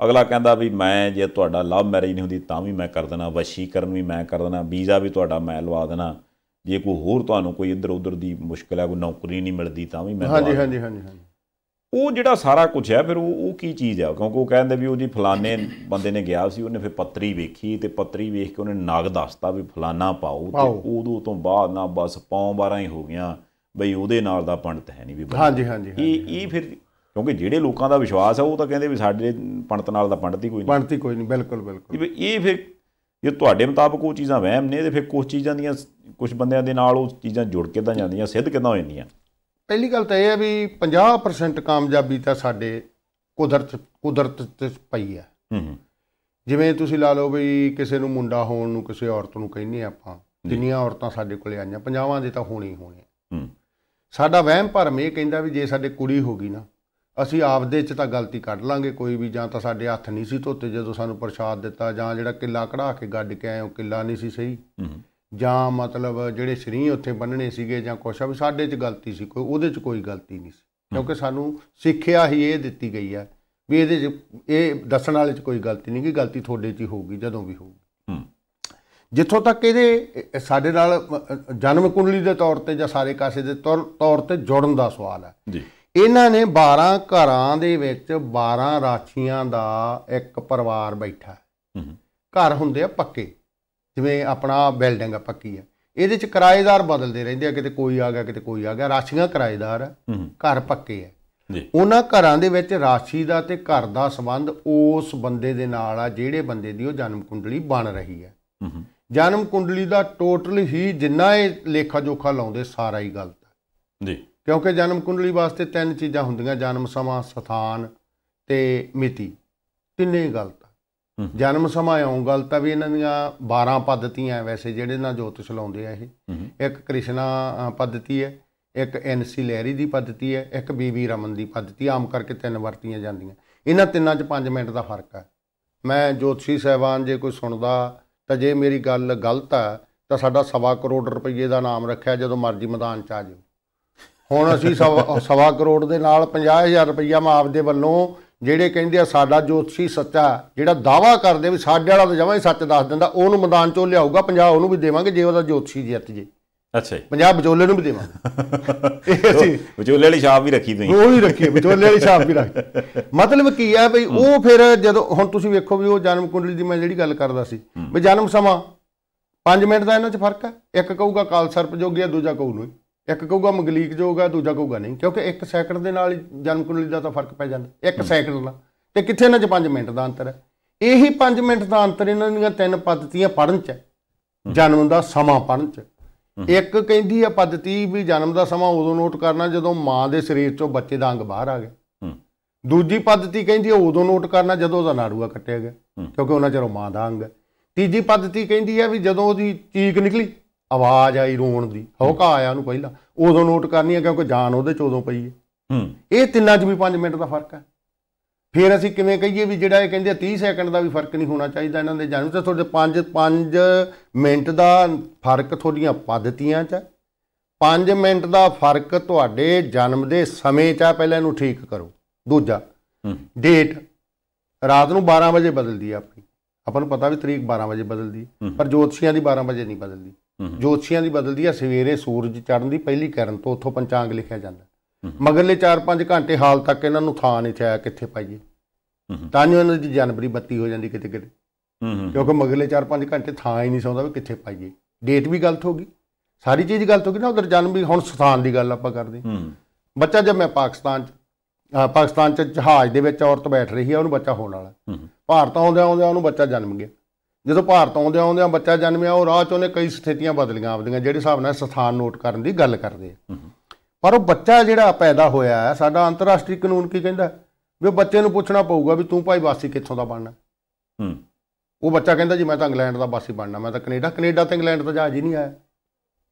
ਅਗਲਾ ਕਹਿੰਦਾ ਵੀ ਮੈਂ ਜੇ ਤੁਹਾਡਾ ਲਵ ਮੈਰਿਜ ਨਹੀਂ ਹੁੰਦੀ ਤਾਂ ਵੀ ਮੈਂ ਕਰ ਦੇਣਾ ਵਸ਼ੀਕਰਨ ਵੀ ਮੈਂ ਕਰ ਦੇਣਾ ਵੀਜ਼ਾ ਵੀ ਤੁਹਾਡਾ ਮੈਂ ਲਵਾ ਦੇਣਾ ਜੇ ਕੋਈ ਹੋਰ ਤੁਹਾਨੂੰ ਕੋਈ ਇੱਧਰ ਉੱਧਰ ਦੀ ਮੁਸ਼ਕਲ ਹੈ ਕੋਈ ਨੌਕਰੀ ਨਹੀਂ ਮਿਲਦੀ ਤਾਂ ਵੀ ਮੈਂ ਹਾਂਜੀ ਹਾਂਜੀ ਹਾਂਜੀ ਹਾਂਜੀ ਉਹ ਜਿਹੜਾ ਸਾਰਾ ਕੁਝ ਹੈ ਫਿਰ ਉਹ ਉਹ ਕੀ ਚੀਜ਼ ਹੈ ਕਿਉਂਕਿ ਉਹ ਕਹਿੰਦੇ ਵੀ ਉਹਦੀ ਫਲਾਣੇ ਬੰਦੇ ਨੇ ਗਿਆ ਸੀ ਉਹਨੇ ਫਿਰ ਪੱਤਰੀ ਵੇਖੀ ਤੇ ਪੱਤਰੀ ਵੇਖ ਕੇ ਉਹਨੇ ਨਾਗ ਦੱਸਤਾ ਵੀ ਫਲਾਣਾ ਪਾਓ ਤੇ ਉਦੋਂ ਤੋਂ ਬਾਅਦ ਨਾ ਬਸ ਪੌਂ ਬਾਰਾਂ ਹੀ ਹੋ ਗਿਆ ਬਈ ਉਹਦੇ ਨਾਲ ਦਾ ਪੰਡਤ ਹੈ ਨਹੀਂ ਵੀ ਹਾਂਜੀ ਹਾਂਜੀ ਇਹ ਇਹ ਫਿਰ ਕਿਉਂਕਿ ਜਿਹੜੇ ਲੋਕਾਂ ਦਾ ਵਿਸ਼ਵਾਸ ਹੈ ਉਹ ਤਾਂ ਕਹਿੰਦੇ ਵੀ ਸਾਡੇ ਪੰਡਤ ਨਾਲ ਦਾ ਪੰਡਤ ਹੀ ਕੋਈ ਨਹੀਂ ਪੰਡਤ ਹੀ ਕੋਈ ਨਹੀਂ ਬਿਲਕੁਲ ਬਿਲਕੁਲ ਇਹ ਫਿਰ ਇਹ ਤੁਹਾਡੇ ਮੁਤਾਬਕ ਉਹ ਚੀਜ਼ਾਂ ਵਹਿਮ ਨੇ ਤੇ ਫਿਰ ਕੁਝ ਚੀਜ਼ਾਂ ਦੀਆਂ ਕੁਝ ਬੰਦਿਆਂ ਦੇ ਨਾਲ ਉਹ ਚੀਜ਼ਾਂ ਜੁੜ ਕੇ ਤਾਂ ਜਾਂਦੀਆਂ ਸਿੱਧ ਕਿਦਾਂ ਹੋ ਜਾਂਦੀਆਂ ਪਹਿਲੀ ਗੱਲ ਤਾਂ ਇਹ ਹੈ ਵੀ 50% ਕਾਮਯਾਬੀ ਤਾਂ ਸਾਡੇ ਕੁਦਰਤ ਕੁਦਰਤ ਤੇ ਪਈ ਹੈ ਹੂੰ ਜਿਵੇਂ ਤੁਸੀਂ ਲਾ ਲਓ ਵੀ ਕਿਸੇ ਨੂੰ ਮੁੰਡਾ ਹੋਣ ਨੂੰ ਕਿਸੇ ਔਰਤ ਨੂੰ ਕਹਿੰਨੇ ਆਪਾਂ ਜਿੰਨੀਆਂ ਔਰਤਾਂ ਸਾਡੇ ਕੋਲੇ ਆਈਆਂ ਪੰਜਾਹਾਂ ਦੇ ਤਾਂ ਹੋਣੀ ਹੋਣੀ ਹੂੰ ਸਾਡਾ ਵਹਿਮ ਭਰਮ ਇਹ ਕਹਿੰਦਾ ਵੀ ਜੇ ਸਾਡੇ ਕੁੜੀ ਹੋਗੀ ਨਾ ਅਸੀਂ ਆਪਦੇ 'ਚ ਤਾਂ ਗਲਤੀ ਕੱਢ ਲਾਂਗੇ ਕੋਈ ਵੀ ਜਾਂ ਤਾਂ ਸਾਡੇ ਹੱਥ ਨਹੀਂ ਸੀ ਧੋਤੇ ਜਦੋਂ ਸਾਨੂੰ ਪ੍ਰਸ਼ਾਦ ਦਿੱਤਾ ਜਾਂ ਜਿਹੜਾ ਕਿੱਲਾ ਕਢਾ ਕੇ ਗੱਡ ਕੇ ਆਏ ਉਹ ਕਿੱਲਾ ਨਹੀਂ ਸੀ ਸਹੀ ਜਾਂ ਮਤਲਬ ਜਿਹੜੇ ਸ਼ਰੀ ਉੱਥੇ ਬੰਨਣੇ ਸੀਗੇ ਜਾਂ ਕੁਛ ਆ ਵੀ ਸਾਡੇ 'ਚ ਗਲਤੀ ਸੀ ਕੋਈ ਉਹਦੇ 'ਚ ਕੋਈ ਗਲਤੀ ਨਹੀਂ ਸੀ ਕਿਉਂਕਿ ਸਾਨੂੰ ਸਿੱਖਿਆ ਹੀ ਇਹ ਦਿੱਤੀ ਗਈ ਹੈ ਵੀ ਇਹਦੇ 'ਚ ਇਹ ਦੱਸਣ ਵਾਲੇ 'ਚ ਕੋਈ ਗਲਤੀ ਨਹੀਂ ਕਿ ਗਲਤੀ ਤੁਹਾਡੇ 'ਚ ਹੀ ਹੋਊਗੀ ਜਦੋਂ ਵੀ ਹੋਊਗੀ ਜਿੱਥੋਂ ਤੱਕ ਇਹਦੇ ਸਾਡੇ ਨਾਲ ਜਨਮ ਕੁੰਡਲੀ ਦੇ ਤੌਰ ਤੇ ਜਾਂ ਸਾਰੇ ਕਾਸੇ ਦੇ ਤੌਰ ਤੇ ਜੁੜਨ ਦਾ ਸਵਾਲ ਹੈ ਜੀ ਇਹਨਾਂ ਨੇ 12 ਘਰਾਂ ਦੇ ਵਿੱਚ 12 ਰਾਖੀਆਂ ਦਾ ਇੱਕ ਪਰਿਵਾਰ ਬੈਠਾ ਘਰ ਹੁੰਦੇ ਆ ਪੱਕੇ ਜਿਵੇਂ ਆਪਣਾ ਬਿਲਡਿੰਗ ਆ ਪੱਕੀ ਆ ਇਹਦੇ ਚ ਕਿਰਾਏਦਾਰ ਬਦਲਦੇ ਰਹਿੰਦੇ ਆ ਕਿਤੇ ਕੋਈ ਆ ਗਿਆ ਕਿਤੇ ਕੋਈ ਆ ਗਿਆ ਰਾਸ਼ੀਆਂ ਕਿਰਾਏਦਾਰ ਆ ਘਰ ਪੱਕੇ ਆ ਉਹਨਾਂ ਘਰਾਂ ਦੇ ਵਿੱਚ ਰਾਸ਼ੀ ਦਾ ਤੇ ਘਰ ਦਾ ਸੰਬੰਧ ਉਸ ਬੰਦੇ ਦੇ ਨਾਲ ਆ ਜਿਹੜੇ ਬੰਦੇ ਦੀ ਉਹ ਜਨਮ ਕੁੰਡਲੀ ਬਣ ਰਹੀ ਆ ਜਨਮ ਕੁੰਡਲੀ ਦਾ ਟੋਟਲ ਹੀ ਜਿੰਨਾ ਇਹ ਲੇਖਾ ਜੋਖਾ ਲਾਉਂਦੇ ਸਾਰਾ ਹੀ ਗਲਤ ਹੈ ਜੀ ਕਿਉਂਕਿ ਜਨਮ ਕੁੰਡਲੀ ਵਾਸਤੇ ਤਿੰਨ ਚੀਜ਼ਾਂ ਹੁੰਦੀਆਂ ਜਨਮ ਸਮਾਂ ਸਥਾਨ ਤੇ ਮਿਤੀ ਤਿੰਨੇ ਗਲਤ ਜਨਮ ਸਮਾਂ ਆਉਂ ਗਲਤ ਆ ਵੀ ਇਹਨਾਂ ਦੀਆਂ 12 ਪੱਧਤੀਆਂ ਵੈਸੇ ਜਿਹੜੇ ਨਾਲ ਜੋਤਿਸ਼ ਲਾਉਂਦੇ ਆ ਇਹ ਇੱਕ ਕ੍ਰਿਸ਼ਨਾ ਪੱਧਤੀ ਹੈ ਇੱਕ ਐਨਸੀ ਲਹਿਰੀ ਦੀ ਪੱਧਤੀ ਹੈ ਇੱਕ ਬੀਬੀ ਰਮਨ ਦੀ ਪੱਧਤੀ ਆਮ ਕਰਕੇ ਤਿੰਨ ਵਰਤੀਆਂ ਜਾਂਦੀਆਂ ਇਹਨਾਂ ਤਿੰਨਾਂ 'ਚ 5 ਮਿੰਟ ਦਾ ਫਰਕ ਆ ਮੈਂ ਜੋਤਸ਼ੀ ਸਹਿਬਾਨ ਜੇ ਕੋਈ ਸੁਣਦਾ ਤਾਂ ਜੇ ਮੇਰੀ ਗੱਲ ਗਲਤ ਆ ਤਾਂ ਸਾਡਾ ਸਵਾ ਕਰੋੜ ਰੁਪਏ ਦਾ ਨਾਮ ਰੱਖਿਆ ਜਦੋਂ ਮਰਜ਼ੀ ਮੈਦਾਨ 'ਚ ਆ ਜਾਓ ਹੁਣ ਅਸੀਂ ਸਵਾ ਕਰੋੜ ਦੇ ਨਾਲ 50000 ਰੁਪਈਆ ਮਾਫ ਦੇ ਵੱਲੋਂ ਜਿਹੜੇ ਕਹਿੰਦੇ ਆ ਸਾਡਾ ਜੋਤਸ਼ੀ ਸੱਚਾ ਜਿਹੜਾ ਦਾਵਾ ਕਰਦੇ ਵੀ ਸਾਡੇ ਵਾਲਾ ਤਾਂ ਜਮਾਂ ਹੀ ਸੱਚ ਦੱਸ ਦਿੰਦਾ ਉਹਨੂੰ ਮੈਦਾਨ ਚੋਂ ਲਿਆਊਗਾ 50 ਉਹਨੂੰ ਵੀ ਦੇਵਾਂਗੇ ਜੇ ਉਹਦਾ ਜੋਤਸ਼ੀ ਜਿੱਤ ਜੇ ਅੱਛਾ ਪੰਜਾਬ ਵਿਚੋਲੇ ਨੂੰ ਵੀ ਦੇਵਾਂਗੇ ਇਹ ਅਸੀਂ ਵਿਚੋਲੇ ਵਾਲੀ ਛਾਪ ਵੀ ਰੱਖੀ ਤੁਸੀਂ ਉਹ ਵੀ ਰੱਖੀ ਵਿਚੋਲੇ ਵਾਲੀ ਛਾਪ ਵੀ ਰੱਖੀ ਮਤਲਬ ਕੀ ਹੈ ਭਈ ਉਹ ਫਿਰ ਜਦੋਂ ਹੁਣ ਤੁਸੀਂ ਵੇਖੋ ਵੀ ਉਹ ਜਨਮ ਕੁੰਡਲੀ ਦੀ ਮੈਂ ਜਿਹੜੀ ਗੱਲ ਕਰਦਾ ਸੀ ਵੀ ਜਨਮ ਸਮਾਂ 5 ਮਿੰਟ ਦਾ ਇਹਨਾਂ 'ਚ ਫਰਕ ਹੈ ਇੱਕ ਕਹੂਗਾ ਕਾਲ ਸਰਪ ਜੋਗੀ ਹੈ ਦੂਜਾ ਕਹੂ ਨੂੰ ਇੱਕ ਕਹੂਗਾ ਮੰਗਲੀਕ ਜੋਗ ਹੈ ਦੂਜਾ ਕਹੂਗਾ ਨਹੀਂ ਕਿਉਂਕਿ ਇੱਕ ਸੈਕਿੰਡ ਦੇ ਨਾਲ ਜਨਮ ਕੁੰਡਲੀ ਦਾ ਤਾਂ ਫਰਕ ਪੈ ਜਾਂਦਾ ਇੱਕ ਸੈਕਿੰਡ ਨਾਲ ਤੇ ਕਿੱਥੇ ਨਾ ਚ 5 ਮਿੰਟ ਦਾ ਅੰਤਰ ਹੈ ਇਹੀ 5 ਮਿੰਟ ਦਾ ਅੰਤਰ ਇਹਨਾਂ ਦੀਆਂ ਤਿੰਨ ਪੱਧਤੀਆਂ ਪੜਨ ਚ ਜਨਮ ਦਾ ਸਮਾਂ ਪੜਨ ਚ ਇੱਕ ਕਹਿੰਦੀ ਆ ਪੱਧਤੀ ਵੀ ਜਨਮ ਦਾ ਸਮਾਂ ਉਦੋਂ ਨੋਟ ਕਰਨਾ ਜਦੋਂ ਮਾਂ ਦੇ ਸਰੀਰ ਚੋਂ ਬੱਚੇ ਦਾ ਅੰਗ ਬਾਹਰ ਆ ਗਿਆ ਦੂਜੀ ਪੱਧਤੀ ਕਹਿੰਦੀ ਆ ਉਦੋਂ ਨੋਟ ਕਰਨਾ ਜਦੋਂ ਉਹਦਾ ਨਾੜੂਆ ਕੱਟਿਆ ਗਿਆ ਕਿਉਂਕਿ ਉਹਨਾਂ 'ਚੋਂ ਮਾਂ ਦਾ ਅੰਗ ਤੀਜੀ ਪੱਧਤੀ ਕਹਿੰਦੀ ਆ ਵੀ ਜਦੋਂ ਉਹਦੀ ਚੀਕ ਨਿਕਲੀ ਆਵਾਜ਼ ਆਈ ਰੋਣ ਦੀ ਹੌਕਾ ਆਇਆ ਉਹਨੂੰ ਪਹਿਲਾਂ ਉਦੋਂ ਨੋਟ ਕਰਨੀ ਹੈ ਕਿਉਂਕਿ ਜਾਨ ਉਹਦੇ ਚ ਉਦੋਂ ਪਈ ਹੈ ਹੂੰ ਇਹ ਤਿੰਨਾਂ 'ਚ ਵੀ 5 ਮਿੰਟ ਦਾ ਫਰਕ ਹੈ ਫਿਰ ਅਸੀਂ ਕਿਵੇਂ ਕਹੀਏ ਵੀ ਜਿਹੜਾ ਇਹ ਕਹਿੰਦੇ 30 ਸੈਕਿੰਡ ਦਾ ਵੀ ਫਰਕ ਨਹੀਂ ਹੋਣਾ ਚਾਹੀਦਾ ਇਹਨਾਂ ਦੇ ਜਨਮ ਤੇ ਤੁਹਾਡੇ 5 5 ਮਿੰਟ ਦਾ ਫਰਕ ਤੁਹਾਡੀਆਂ ਪਦਤੀਆਂ 'ਚ 5 ਮਿੰਟ ਦਾ ਫਰਕ ਤੁਹਾਡੇ ਜਨਮ ਦੇ ਸਮੇਂ 'ਚ ਆ ਪਹਿਲਾਂ ਇਹਨੂੰ ਠੀਕ ਕਰੋ ਦੂਜਾ ਹੂੰ ਡੇਟ ਰਾਤ ਨੂੰ 12 ਵਜੇ ਬਦਲਦੀ ਆ ਆਪਣੀ ਆਪਾਂ ਨੂੰ ਪਤਾ ਵੀ ਤਰੀਕ 12 ਵਜੇ ਬਦਲਦੀ ਪਰ ਜੋਤਸ਼ੀਆਂ ਦੀ 12 ਵਜੇ ਨਹੀਂ ਬਦਲਦੀ ਜੋਤਸ਼ੀਆਂ ਦੀ ਬਦਲਦੀ ਹੈ ਸਵੇਰੇ ਸੂਰਜ ਚੜ੍ਹਨ ਦੀ ਪਹਿਲੀ ਕਿਰਨ ਤੋਂ ਉੱਥੋਂ ਪੰਚਾਂਗ ਲਿਖਿਆ ਜਾਂਦਾ ਮਗਰਲੇ 4-5 ਘੰਟੇ ਹਾਲ ਤੱਕ ਇਹਨਾਂ ਨੂੰ ਥਾਂ ਨਹੀਂ ਥਿਆ ਕਿੱਥੇ ਪਾਈਏ ਤਾਂ ਜੋ ਇਹਨਾਂ ਦੀ ਜਨਵਰੀ ਬੱਤੀ ਹੋ ਜਾਂਦੀ ਕਿਤੇ ਕਿਤੇ ਕਿਉਂਕਿ ਮਗਰਲੇ 4-5 ਘੰਟੇ ਥਾਂ ਹੀ ਨਹੀਂ ਸੌਂਦਾ ਵੀ ਕਿੱਥੇ ਪਾਈਏ ਡੇਟ ਵੀ ਗਲਤ ਹੋ ਗਈ ਸਾਰੀ ਚੀਜ਼ ਗਲਤ ਹੋ ਗਈ ਨਾ ਉਧਰ ਜਨਮ ਵੀ ਹੁਣ ਸਥਾਨ ਦੀ ਗੱਲ ਆਪਾਂ ਕਰਦੇ ਬੱਚਾ ਜਦ ਮੈਂ ਪਾਕਿਸਤਾਨ ਚ ਪਾਕਿਸਤਾਨ ਚ ਜਹਾਜ਼ ਦੇ ਵਿੱਚ ਔਰਤ ਬੈਠ ਰਹੀ ਹੈ ਉਹਨੂੰ ਬੱਚਾ ਹੋਣ ਵਾਲਾ ਭਾਰਤ ਆਉਂਦਿਆਂ ਆਉਂਦਿਆਂ ਉਹਨੂੰ ਬੱਚਾ ਜਨਮ ਗਿਆ ਜਦੋਂ ਭਾਰਤ ਆਉਂਦੇ ਆਉਂਦੇ ਆ ਬੱਚਾ ਜਨਮਿਆ ਉਹ ਰਾਹ ਚ ਉਹਨੇ ਕਈ ਸਥਿਤੀਆਂ ਬਦਲੀਆਂ ਆਪਦੀਆਂ ਜਿਹੜੇ ਹਿਸਾਬ ਨਾਲ ਸਥਾਨ ਨੋਟ ਕਰਨ ਦੀ ਗੱਲ ਕਰਦੇ ਆ ਪਰ ਉਹ ਬੱਚਾ ਜਿਹੜਾ ਪੈਦਾ ਹੋਇਆ ਹੈ ਸਾਡਾ ਅੰਤਰਰਾਸ਼ਟਰੀ ਕਾਨੂੰਨ ਕੀ ਕਹਿੰਦਾ ਵੀ ਬੱਚੇ ਨੂੰ ਪੁੱਛਣਾ ਪਊਗਾ ਵੀ ਤੂੰ ਭਾਈ ਵਾਸੀ ਕਿੱਥੋਂ ਦਾ ਬਣਨਾ ਹੂੰ ਉਹ ਬੱਚਾ ਕਹਿੰਦਾ ਜੀ ਮੈਂ ਤਾਂ ਇੰਗਲੈਂਡ ਦਾ ਵਾਸੀ ਬਣਨਾ ਮੈਂ ਤਾਂ ਕੈਨੇਡਾ ਕੈਨੇਡਾ ਤੇ ਇੰਗਲੈਂਡ ਦਾ ਜਹਾਜ਼ ਹੀ ਨਹੀਂ ਆਇਆ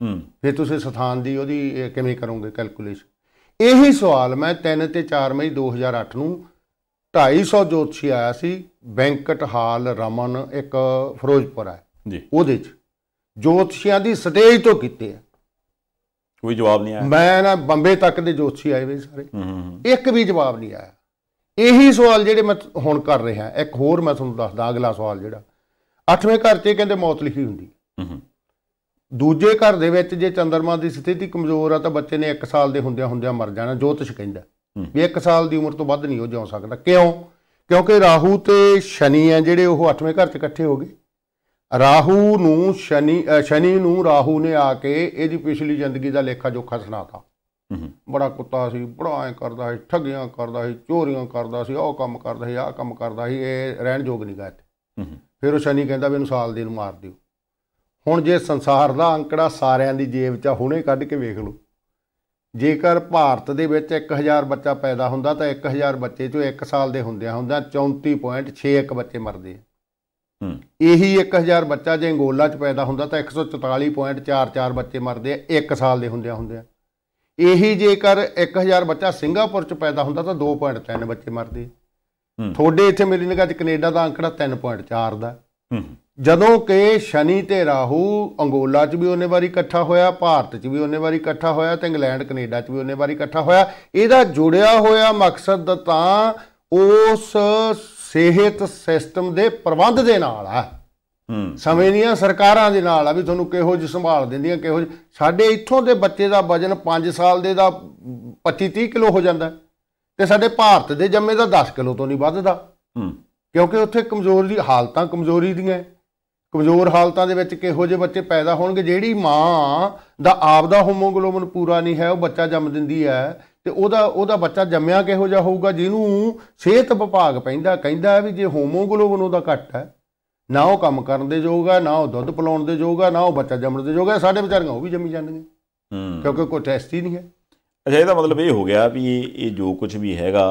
ਹੂੰ ਫਿਰ ਤੁਸੀਂ ਸਥਾਨ ਦੀ ਉਹਦੀ ਕਿਵੇਂ ਕਰੋਗੇ ਕੈਲਕੂਲੇਸ਼ਨ ਇਹੀ ਸਵਾਲ ਮੈਂ 3 ਤੇ 4 ਮਈ 2008 ਨੂੰ 250 ਜੋਤਸ਼ੀ ਆਇਆ ਸੀ ਬੈਂਕਟ ਹਾਲ ਰਮਨ ਇੱਕ ਫਿਰੋਜ਼ਪੁਰ ਹੈ ਜੀ ਉਹਦੇ 'ਚ ਜੋਤਸ਼ੀਆਂ ਦੀ ਸਟੇਜ ਤੋਂ ਕੀਤੇ ਆ ਕੋਈ ਜਵਾਬ ਨਹੀਂ ਆਇਆ ਮੈਂ ਨਾ ਬੰਬੇ ਤੱਕ ਦੇ ਜੋਤਸ਼ੀ ਆਏ ਵੇ ਸਾਰੇ ਇੱਕ ਵੀ ਜਵਾਬ ਨਹੀਂ ਆਇਆ ਇਹੀ ਸਵਾਲ ਜਿਹੜੇ ਮੈਂ ਹੁਣ ਕਰ ਰਿਹਾ ਇੱਕ ਹੋਰ ਮੈਂ ਤੁਹਾਨੂੰ ਦੱਸਦਾ ਅਗਲਾ ਸਵਾਲ ਜਿਹੜਾ ਅੱਠਵੇਂ ਘਰ 'ਚ ਕਹਿੰਦੇ ਮੌਤ ਲਿਖੀ ਹੁੰਦੀ ਦੂਜੇ ਘਰ ਦੇ ਵਿੱਚ ਜੇ ਚੰਦਰਮਾ ਦੀ ਸਥਿਤੀ ਕਮਜ਼ੋਰ ਆ ਤਾਂ ਬੱਚੇ ਨੇ 1 ਸਾਲ ਦੇ ਹੁੰਦਿਆਂ ਹੁੰਦਿਆਂ ਮਰ ਜਾਣਾ ਜੋਤਿਸ਼ ਕਹਿੰਦਾ ਵੀ 1 ਸਾਲ ਦੀ ਉਮਰ ਤੋਂ ਵੱਧ ਨਹੀਂ ਉਹ ਜਿਉ ਸਕਦਾ ਕਿਉਂ ਕਿਉਂਕਿ ਰਾਹੂ ਤੇ ਸ਼ਨੀ ਆ ਜਿਹੜੇ ਉਹ 8ਵੇਂ ਘਰ 'ਚ ਇਕੱਠੇ ਹੋ ਗਏ ਰਾਹੂ ਨੂੰ ਸ਼ਨੀ ਸ਼ਨੀ ਨੂੰ ਰਾਹੂ ਨੇ ਆ ਕੇ ਇਹਦੀ ਪਿਛਲੀ ਜ਼ਿੰਦਗੀ ਦਾ ਲੇਖਾ ਜੋਖਾ ਸੁਣਾਤਾ ਬੜਾ ਕੁੱਤਾ ਸੀ ਬੜਾ ਐ ਕਰਦਾ ਸੀ ਠੱਗੀਆਂ ਕਰਦਾ ਸੀ ਚੋਰੀਆਂ ਕਰਦਾ ਸੀ ਉਹ ਕੰਮ ਕਰਦਾ ਸੀ ਆਹ ਕੰਮ ਕਰਦਾ ਸੀ ਇਹ ਰਹਿਣ ਯੋਗ ਨਹੀਂ ਗਾ ਇੱਥੇ ਫਿਰ ਉਹ ਸ਼ਨੀ ਕਹਿੰਦਾ ਵੀ ਇਹਨੂੰ ਸਾਲ ਦੇ ਨੂੰ ਮਾਰ ਦਿਓ ਹੁਣ ਜੇ ਸੰਸਾਰ ਦਾ ਅੰਕੜਾ ਸਾਰਿਆਂ ਦੀ ਜੇਬ 'ਚ ਹੁਣੇ ਕੱਢ ਕੇ ਵੇਖ ਲਓ ਜੇਕਰ ਭਾਰਤ ਦੇ ਵਿੱਚ 1000 ਬੱਚਾ ਪੈਦਾ ਹੁੰਦਾ ਤਾਂ 1000 ਬੱਚੇ ਚੋਂ 1 ਸਾਲ ਦੇ ਹੁੰਦਿਆਂ ਹੁੰਦਾ 34.61 ਬੱਚੇ ਮਰਦੇ ਆ ਇਹੀ 1000 ਬੱਚਾ ਜੇ ਅੰਗੋਲਾ 'ਚ ਪੈਦਾ ਹੁੰਦਾ ਤਾਂ 144.44 ਬੱਚੇ ਮਰਦੇ ਆ 1 ਸਾਲ ਦੇ ਹੁੰਦਿਆਂ ਆ ਇਹੀ ਜੇਕਰ 1000 ਬੱਚਾ ਸਿੰਗਾਪੁਰ 'ਚ ਪੈਦਾ ਹੁੰਦਾ ਤਾਂ 2.3 ਬੱਚੇ ਮਰਦੇ ਤੁਹਾਡੇ ਇੱਥੇ ਮੇਰੀ ਨਿਗਾਹ 'ਚ ਕੈਨੇਡਾ ਦਾ ਅੰਕੜਾ 3.4 ਦਾ ਜਦੋਂ ਕਿ ਸ਼ਨੀ ਤੇ ਰਾਹੂ ਅੰਗੋਲਾ 'ਚ ਵੀ ਉਹਨੇ ਵਾਰੀ ਇਕੱਠਾ ਹੋਇਆ ਭਾਰਤ 'ਚ ਵੀ ਉਹਨੇ ਵਾਰੀ ਇਕੱਠਾ ਹੋਇਆ ਤੇ ਇੰਗਲੈਂਡ ਕੈਨੇਡਾ 'ਚ ਵੀ ਉਹਨੇ ਵਾਰੀ ਇਕੱਠਾ ਹੋਇਆ ਇਹਦਾ ਜੁੜਿਆ ਹੋਇਆ ਮਕਸਦ ਤਾਂ ਉਸ ਸਿਹਤ ਸਿਸਟਮ ਦੇ ਪ੍ਰਬੰਧ ਦੇ ਨਾਲ ਆ ਸਮੇਂ ਦੀਆਂ ਸਰਕਾਰਾਂ ਦੇ ਨਾਲ ਆ ਵੀ ਤੁਹਾਨੂੰ ਕਿਹੋ ਜਿਹਾ ਸੰਭਾਲ ਦਿੰਦੀਆਂ ਕਿਹੋ ਜਿਹਾ ਸਾਡੇ ਇੱਥੋਂ ਦੇ ਬੱਚੇ ਦਾ ਵਜਨ 5 ਸਾਲ ਦੇ ਦਾ 25 30 ਕਿਲੋ ਹੋ ਜਾਂਦਾ ਤੇ ਸਾਡੇ ਭਾਰਤ ਦੇ ਜੰਮੇ ਦਾ 10 ਕਿਲੋ ਤੋਂ ਨਹੀਂ ਵੱਧਦਾ ਕਿਉਂਕਿ ਉੱਥੇ ਕਮਜ਼ੋਰ ਦੀ ਹਾਲਤਾਂ ਕਮਜ਼ੋਰੀ ਦੀਆਂ ਕਮਜ਼ੋਰ ਹਾਲਤਾਂ ਦੇ ਵਿੱਚ ਕਿਹੋ ਜਿਹੇ ਬੱਚੇ ਪੈਦਾ ਹੋਣਗੇ ਜਿਹੜੀ ਮਾਂ ਦਾ ਆਪ ਦਾ ਹੋਮੋਗਲੋਬਨ ਪੂਰਾ ਨਹੀਂ ਹੈ ਉਹ ਬੱਚਾ ਜੰਮ ਦਿੰਦੀ ਹੈ ਤੇ ਉਹਦਾ ਉਹਦਾ ਬੱਚਾ ਜੰਮਿਆ ਕਿਹੋ ਜਿਹਾ ਹੋਊਗਾ ਜਿਹਨੂੰ ਸਿਹਤ ਵਿਭਾਗ ਪੈਂਦਾ ਕਹਿੰਦਾ ਵੀ ਜੇ ਹੋਮੋਗਲੋਬਨ ਉਹਦਾ ਘੱਟ ਹੈ ਨਾ ਉਹ ਕੰਮ ਕਰਨ ਦੇ ਯੋਗ ਹੈ ਨਾ ਉਹ ਦੁੱਧ ਪਿਲਾਉਣ ਦੇ ਯੋਗ ਹੈ ਨਾ ਉਹ ਬੱਚਾ ਜੰਮਣ ਦੇ ਯੋਗ ਹੈ ਸਾਡੇ ਵਿਚਾਰੀਆਂ ਉਹ ਵੀ ਜੰਮੀ ਹੂੰ ਕਿਉਂਕਿ ਕੋਈ ਟੈਸਟ ਹੀ ਨਹੀਂ ਹੈ ਅੱਛਾ ਇਹਦਾ ਮਤਲਬ ਇਹ ਹੋ ਗਿਆ ਵੀ ਇਹ ਜੋ ਕੁਝ ਵੀ ਹੈਗਾ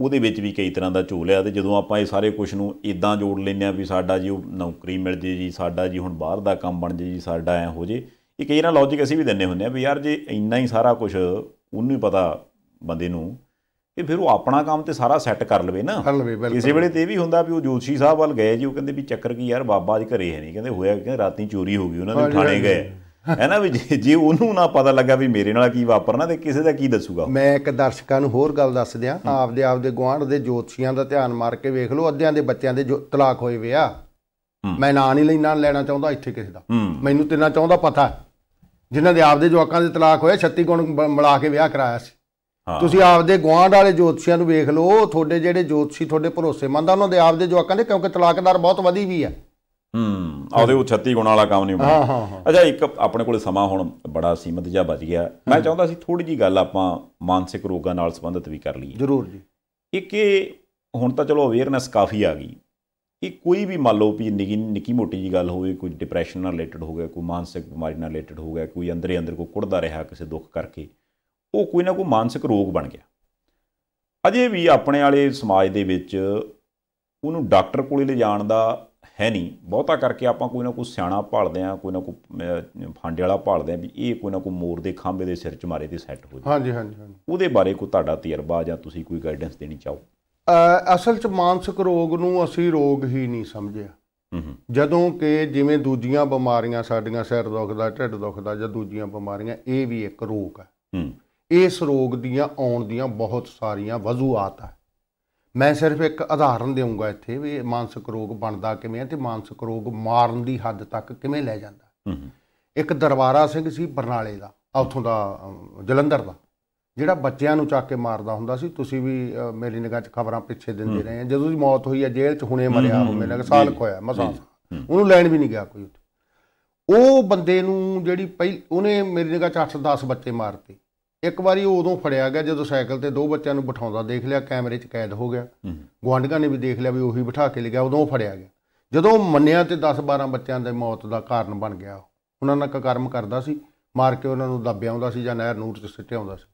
ਉਹਦੇ ਵਿੱਚ ਵੀ ਕਈ ਤਰ੍ਹਾਂ ਦਾ ਝੋਲ ਆ ਤੇ ਜਦੋਂ ਆਪਾਂ ਇਹ ਸਾਰੇ ਕੁਝ ਨੂੰ ਇਦਾਂ ਜੋੜ ਲੈਂਦੇ ਆ ਵੀ ਸਾਡਾ ਜੀ ਉਹ ਨੌਕਰੀ ਮਿਲ ਜੇ ਜੀ ਸਾਡਾ ਜੀ ਹੁਣ ਬਾਹਰ ਦਾ ਕੰਮ ਬਣ ਜੇ ਜੀ ਸਾਡਾ ਐ ਹੋ ਜੇ ਇਹ ਕਈ ਨਾ ਲੌਜੀਕ ਅਸੀਂ ਵੀ ਦਿੰਨੇ ਹੁੰਦੇ ਆ ਵੀ ਯਾਰ ਜੇ ਇੰਨਾ ਹੀ ਸਾਰਾ ਕੁਝ ਉਹਨੂੰ ਹੀ ਪਤਾ ਬੰਦੇ ਨੂੰ ਇਹ ਫਿਰ ਉਹ ਆਪਣਾ ਕੰਮ ਤੇ ਸਾਰਾ ਸੈੱਟ ਕਰ ਲਵੇ ਨਾ ਕਿਸੇ ਵੇਲੇ ਤੇ ਇਹ ਵੀ ਹੁੰਦਾ ਵੀ ਉਹ ਜੋਤਸ਼ੀ ਸਾਹਿਬ ਵੱਲ ਗਏ ਜੀ ਉਹ ਕਹਿੰਦੇ ਵੀ ਚੱਕਰ ਕੀ ਯਾਰ ਬਾਬਾ ਅੱਜ ਘਰੇ ਹੈ ਨਹੀਂ ਕਹਿੰਦੇ ਹੋਇਆ ਕਿ ਰਾਤੀ ਚੋਰੀ ਹੋ ਗਈ ਉਹਨਾਂ ਦੇ ਥਾਣੇ ਗਏ ਹੈ ਨਾ ਵੀ ਜੇ ਉਹਨੂੰ ਨਾ ਪਤਾ ਲੱਗਾ ਵੀ ਮੇਰੇ ਨਾਲ ਕੀ ਵਾਪਰਨਾ ਤੇ ਕਿਸੇ ਦਾ ਕੀ ਦੱਸੂਗਾ ਮੈਂ ਇੱਕ ਦਰਸ਼ਕਾਂ ਨੂੰ ਹੋਰ ਗੱਲ ਦੱਸ ਦਿਆਂ ਆਪਦੇ ਆਪਦੇ ਗਵਾਂਢ ਦੇ ਜੋਤਸ਼ੀਆਂ ਦਾ ਧਿਆਨ ਮਾਰ ਕੇ ਵੇਖ ਲਓ ਅੱਧਿਆਂ ਦੇ ਬੱਚਿਆਂ ਦੇ ਜੋ ਤਲਾਕ ਹੋਏ ਵੇ ਆ ਮੈਂ ਨਾਂ ਨਹੀਂ ਲੈਣਾ ਲੈਣਾ ਚਾਹੁੰਦਾ ਇੱਥੇ ਕਿਸੇ ਦਾ ਮੈਨੂੰ ਤਿੰਨਾ ਚਾਹੁੰਦਾ ਪਤਾ ਜਿਨ੍ਹਾਂ ਦੇ ਆਪਦੇ ਜਵਾਕਾਂ ਦੇ ਤਲਾਕ ਹੋਏ 36 ਗੁਣ ਮਿਲਾ ਕੇ ਵਿਆਹ ਕਰਾਇਆ ਸੀ ਤੁਸੀਂ ਆਪਦੇ ਗਵਾਂਢ ਵਾਲੇ ਜੋਤਸ਼ੀਆਂ ਨੂੰ ਵੇਖ ਲਓ ਤੁਹਾਡੇ ਜਿਹੜੇ ਜੋਤਸ਼ੀ ਤੁਹਾਡੇ ਭਰੋਸੇਮੰਦ ਆ ਉਹਨਾਂ ਦੇ ਆਪਦੇ ਜਵਾਕਾਂ ਦੇ ਕਿਉਂਕਿ ਤਲਾਕਦਾਰ ਬਹੁਤ ਵਧੀ ਵੀ ਆ ਹੂੰ ਆਉਦੇ ਉਹ 36 ਗੁਣਾ ਵਾਲਾ ਕੰਮ ਨਹੀਂ ਹੁੰਦਾ ਹਾਂ ਹਾਂ ਅੱਛਾ ਇੱਕ ਆਪਣੇ ਕੋਲੇ ਸਮਾਂ ਹੁਣ ਬੜਾ ਸੀਮਤ ਜਿਹਾ ਬਚ ਗਿਆ ਮੈਂ ਚਾਹੁੰਦਾ ਸੀ ਥੋੜੀ ਜੀ ਗੱਲ ਆਪਾਂ ਮਾਨਸਿਕ ਰੋਗਾਂ ਨਾਲ ਸੰਬੰਧਿਤ ਵੀ ਕਰ ਲਈਏ ਜ਼ਰੂਰ ਜੀ ਇੱਕ ਇਹ ਹੁਣ ਤਾਂ ਚਲੋ ਅਵੇਅਰਨੈਸ ਕਾਫੀ ਆ ਗਈ ਇਹ ਕੋਈ ਵੀ ਮੰਨ ਲਓ ਵੀ ਨਿੱਕੀ ਨਿੱਕੀ ਮੋਟੀ ਜੀ ਗੱਲ ਹੋਵੇ ਕੋਈ ਡਿਪਰੈਸ਼ਨ ਨਾਲ ਰਿਲੇਟਡ ਹੋ ਗਿਆ ਕੋਈ ਮਾਨਸਿਕ ਬਿਮਾਰੀ ਨਾਲ ਰਿਲੇਟਡ ਹੋ ਗਿਆ ਕੋਈ ਅੰਦਰੇ ਅੰਦਰ ਕੋ ਕੁੜਦਾ ਰਿਹਾ ਕਿਸੇ ਦੁੱਖ ਕਰਕੇ ਉਹ ਕੋਈ ਨਾ ਕੋਈ ਮਾਨਸਿਕ ਰੋਗ ਬਣ ਗਿਆ ਅਜੇ ਵੀ ਆਪਣੇ ਵਾਲੇ ਸਮਾਜ ਦੇ ਵਿੱਚ ਉਹਨੂੰ ਡਾਕਟਰ ਕੋਲੇ ਲਿਜਾਣ ਦਾ ਹੈ ਨਹੀਂ ਬਹੁਤਾ ਕਰਕੇ ਆਪਾਂ ਕੋਈ ਨਾ ਕੋਈ ਸਿਆਣਾ ਭਾਲਦੇ ਆ ਕੋਈ ਨਾ ਕੋਈ ਫਾਂਡੇ ਵਾਲਾ ਭਾਲਦੇ ਆ ਵੀ ਇਹ ਕੋਈ ਨਾ ਕੋਈ ਮੋਰ ਦੇ ਖਾਂਬੇ ਦੇ ਸਿਰ 'ਚ ਮਾਰੇ ਤੇ ਸੈੱਟ ਹੋ ਜਾਵੇ ਹਾਂਜੀ ਹਾਂਜੀ ਹਾਂਜੀ ਉਹਦੇ ਬਾਰੇ ਕੋਈ ਤੁਹਾਡਾ ਤਜਰਬਾ ਜਾਂ ਤੁਸੀਂ ਕੋਈ ਗਾਈਡੈਂਸ ਦੇਣੀ ਚਾਹੋ ਅਸਲ 'ਚ ਮਾਨਸਿਕ ਰੋਗ ਨੂੰ ਅਸੀਂ ਰੋਗ ਹੀ ਨਹੀਂ ਸਮਝਿਆ ਜਦੋਂ ਕਿ ਜਿਵੇਂ ਦੂਜੀਆਂ ਬਿਮਾਰੀਆਂ ਸਾਡੀਆਂ ਸਿਰ ਦੁਖਦਾ ਢਿੱਡ ਦੁਖਦਾ ਜਾਂ ਦੂਜੀਆਂ ਬਿਮਾਰੀਆਂ ਇਹ ਵੀ ਇੱਕ ਰੋਗ ਹੈ ਇਸ ਰੋਗ ਦੀਆਂ ਆਉਣ ਦੀਆਂ ਬਹੁਤ ਸਾਰੀਆਂ ਵਜ਼ੂਆਤ ਆ ਮੈਂ ਸਿਰਫ ਇੱਕ ਆਧਾਰਨ ਦੇਵਾਂਗਾ ਇੱਥੇ ਵੀ ਮਾਨਸਿਕ ਰੋਗ ਬਣਦਾ ਕਿਵੇਂ ਹੈ ਤੇ ਮਾਨਸਿਕ ਰੋਗ ਮਾਰਨ ਦੀ ਹੱਦ ਤੱਕ ਕਿਵੇਂ ਲੈ ਜਾਂਦਾ ਇੱਕ ਦਰਬਾਰਾ ਸਿੰਘ ਸੀ ਬਰਨਾਲੇ ਦਾ ਉਥੋਂ ਦਾ ਜਲੰਧਰ ਦਾ ਜਿਹੜਾ ਬੱਚਿਆਂ ਨੂੰ ਚੱਕ ਕੇ ਮਾਰਦਾ ਹੁੰਦਾ ਸੀ ਤੁਸੀਂ ਵੀ ਮੇਰੀ ਨਿਗਾਹ 'ਚ ਖਬਰਾਂ ਪਿੱਛੇ ਦਿੰਦੇ ਰਹੇ ਜਦੋਂ ਦੀ ਮੌਤ ਹੋਈ ਹੈ ਜੇਲ੍ਹ 'ਚ ਹੁਣੇ ਮਰਿਆ ਹੋਵੇ ਲੱਗ ਸਾਲ ਖੋਇਆ ਮਸਾਂ ਉਹਨੂੰ ਲੈਣ ਵੀ ਨਹੀਂ ਗਿਆ ਕੋਈ ਉਹ ਬੰਦੇ ਨੂੰ ਜਿਹੜੀ ਪਹਿਲ ਉਹਨੇ ਮੇਰੀ ਨਿਗਾਹ 'ਚ 8-10 ਬੱਚੇ ਮਾਰਤੇ ਇੱਕ ਵਾਰੀ ਉਹ ਉਦੋਂ ਫੜਿਆ ਗਿਆ ਜਦੋਂ ਸਾਈਕਲ ਤੇ ਦੋ ਬੱਚਿਆਂ ਨੂੰ ਬਿਠਾਉਂਦਾ ਦੇਖ ਲਿਆ ਕੈਮਰੇ 'ਚ ਕੈਦ ਹੋ ਗਿਆ ਗਵਾਂਡਗਾ ਨੇ ਵੀ ਦੇਖ ਲਿਆ ਵੀ ਉਹੀ ਬਿਠਾ ਕੇ ਲਿਆ ਉਦੋਂ ਫੜਿਆ ਗਿਆ ਜਦੋਂ ਮੰਨਿਆ ਤੇ 10-12 ਬੱਚਿਆਂ ਦੇ ਮੌਤ ਦਾ ਕਾਰਨ ਬਣ ਗਿਆ ਉਹਨਾਂ ਨਾਲ ਕਰਮ ਕਰਦਾ ਸੀ ਮਾਰ ਕੇ ਉਹਨਾਂ ਨੂੰ ਦੱਬਿਆ ਆਉਂਦਾ ਸੀ ਜਾਂ ਨਹਿਰ ਨੂਰ 'ਚ ਸਿੱਟਿਆ ਆਉਂਦਾ ਸੀ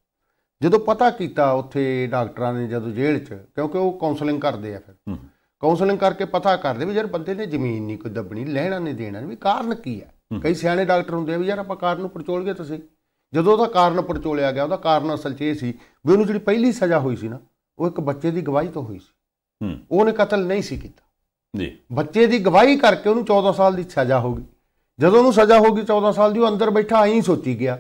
ਜਦੋਂ ਪਤਾ ਕੀਤਾ ਉੱਥੇ ਡਾਕਟਰਾਂ ਨੇ ਜਦੋਂ ਜੇਲ੍ਹ 'ਚ ਕਿਉਂਕਿ ਉਹ ਕਾਉਂਸਲਿੰਗ ਕਰਦੇ ਆ ਫਿਰ ਕਾਉਂਸਲਿੰਗ ਕਰਕੇ ਪਤਾ ਕਰਦੇ ਵੀ ਯਾਰ ਬੰਦੇ ਨੇ ਜ਼ਮੀਨ ਨਹੀਂ ਕੋਈ ਦੱਬਣੀ ਲੈਣਾ ਨਹੀਂ ਦੇਣਾ ਵੀ ਕਾਰਨ ਕੀ ਆ ਕਈ ਸਿਆਣੇ ਡਾਕਟਰ ਹੁੰਦੇ ਆ ਵੀ ਯਾਰ ਆਪਾਂ ਕਾਰਨ ਨੂੰ ਪਰਚੋਲ ਗਏ ਤੁਸੀਂ ਜਦੋਂ ਉਹਦਾ ਕਾਰਨ ਪਰਚੋਲਿਆ ਗਿਆ ਉਹਦਾ ਕਾਰਨ ਅਸਲ 'ਚ ਇਹ ਸੀ ਵੀ ਉਹਨੂੰ ਜਿਹੜੀ ਪਹਿਲੀ ਸਜ਼ਾ ਹੋਈ ਸੀ ਨਾ ਉਹ ਇੱਕ ਬੱਚੇ ਦੀ ਗਵਾਹੀ ਤੋਂ ਹੋਈ ਸੀ ਹੂੰ ਉਹਨੇ ਕਤਲ ਨਹੀਂ ਸੀ ਕੀਤਾ ਜੀ ਬੱਚੇ ਦੀ ਗਵਾਹੀ ਕਰਕੇ ਉਹਨੂੰ 14 ਸਾਲ ਦੀ ਸਜ਼ਾ ਹੋ ਗਈ ਜਦੋਂ ਉਹਨੂੰ ਸਜ਼ਾ ਹੋ ਗਈ 14 ਸਾਲ ਦੀ ਉਹ ਅੰਦਰ ਬੈਠਾ ਐਂ ਸੋਚੀ ਗਿਆ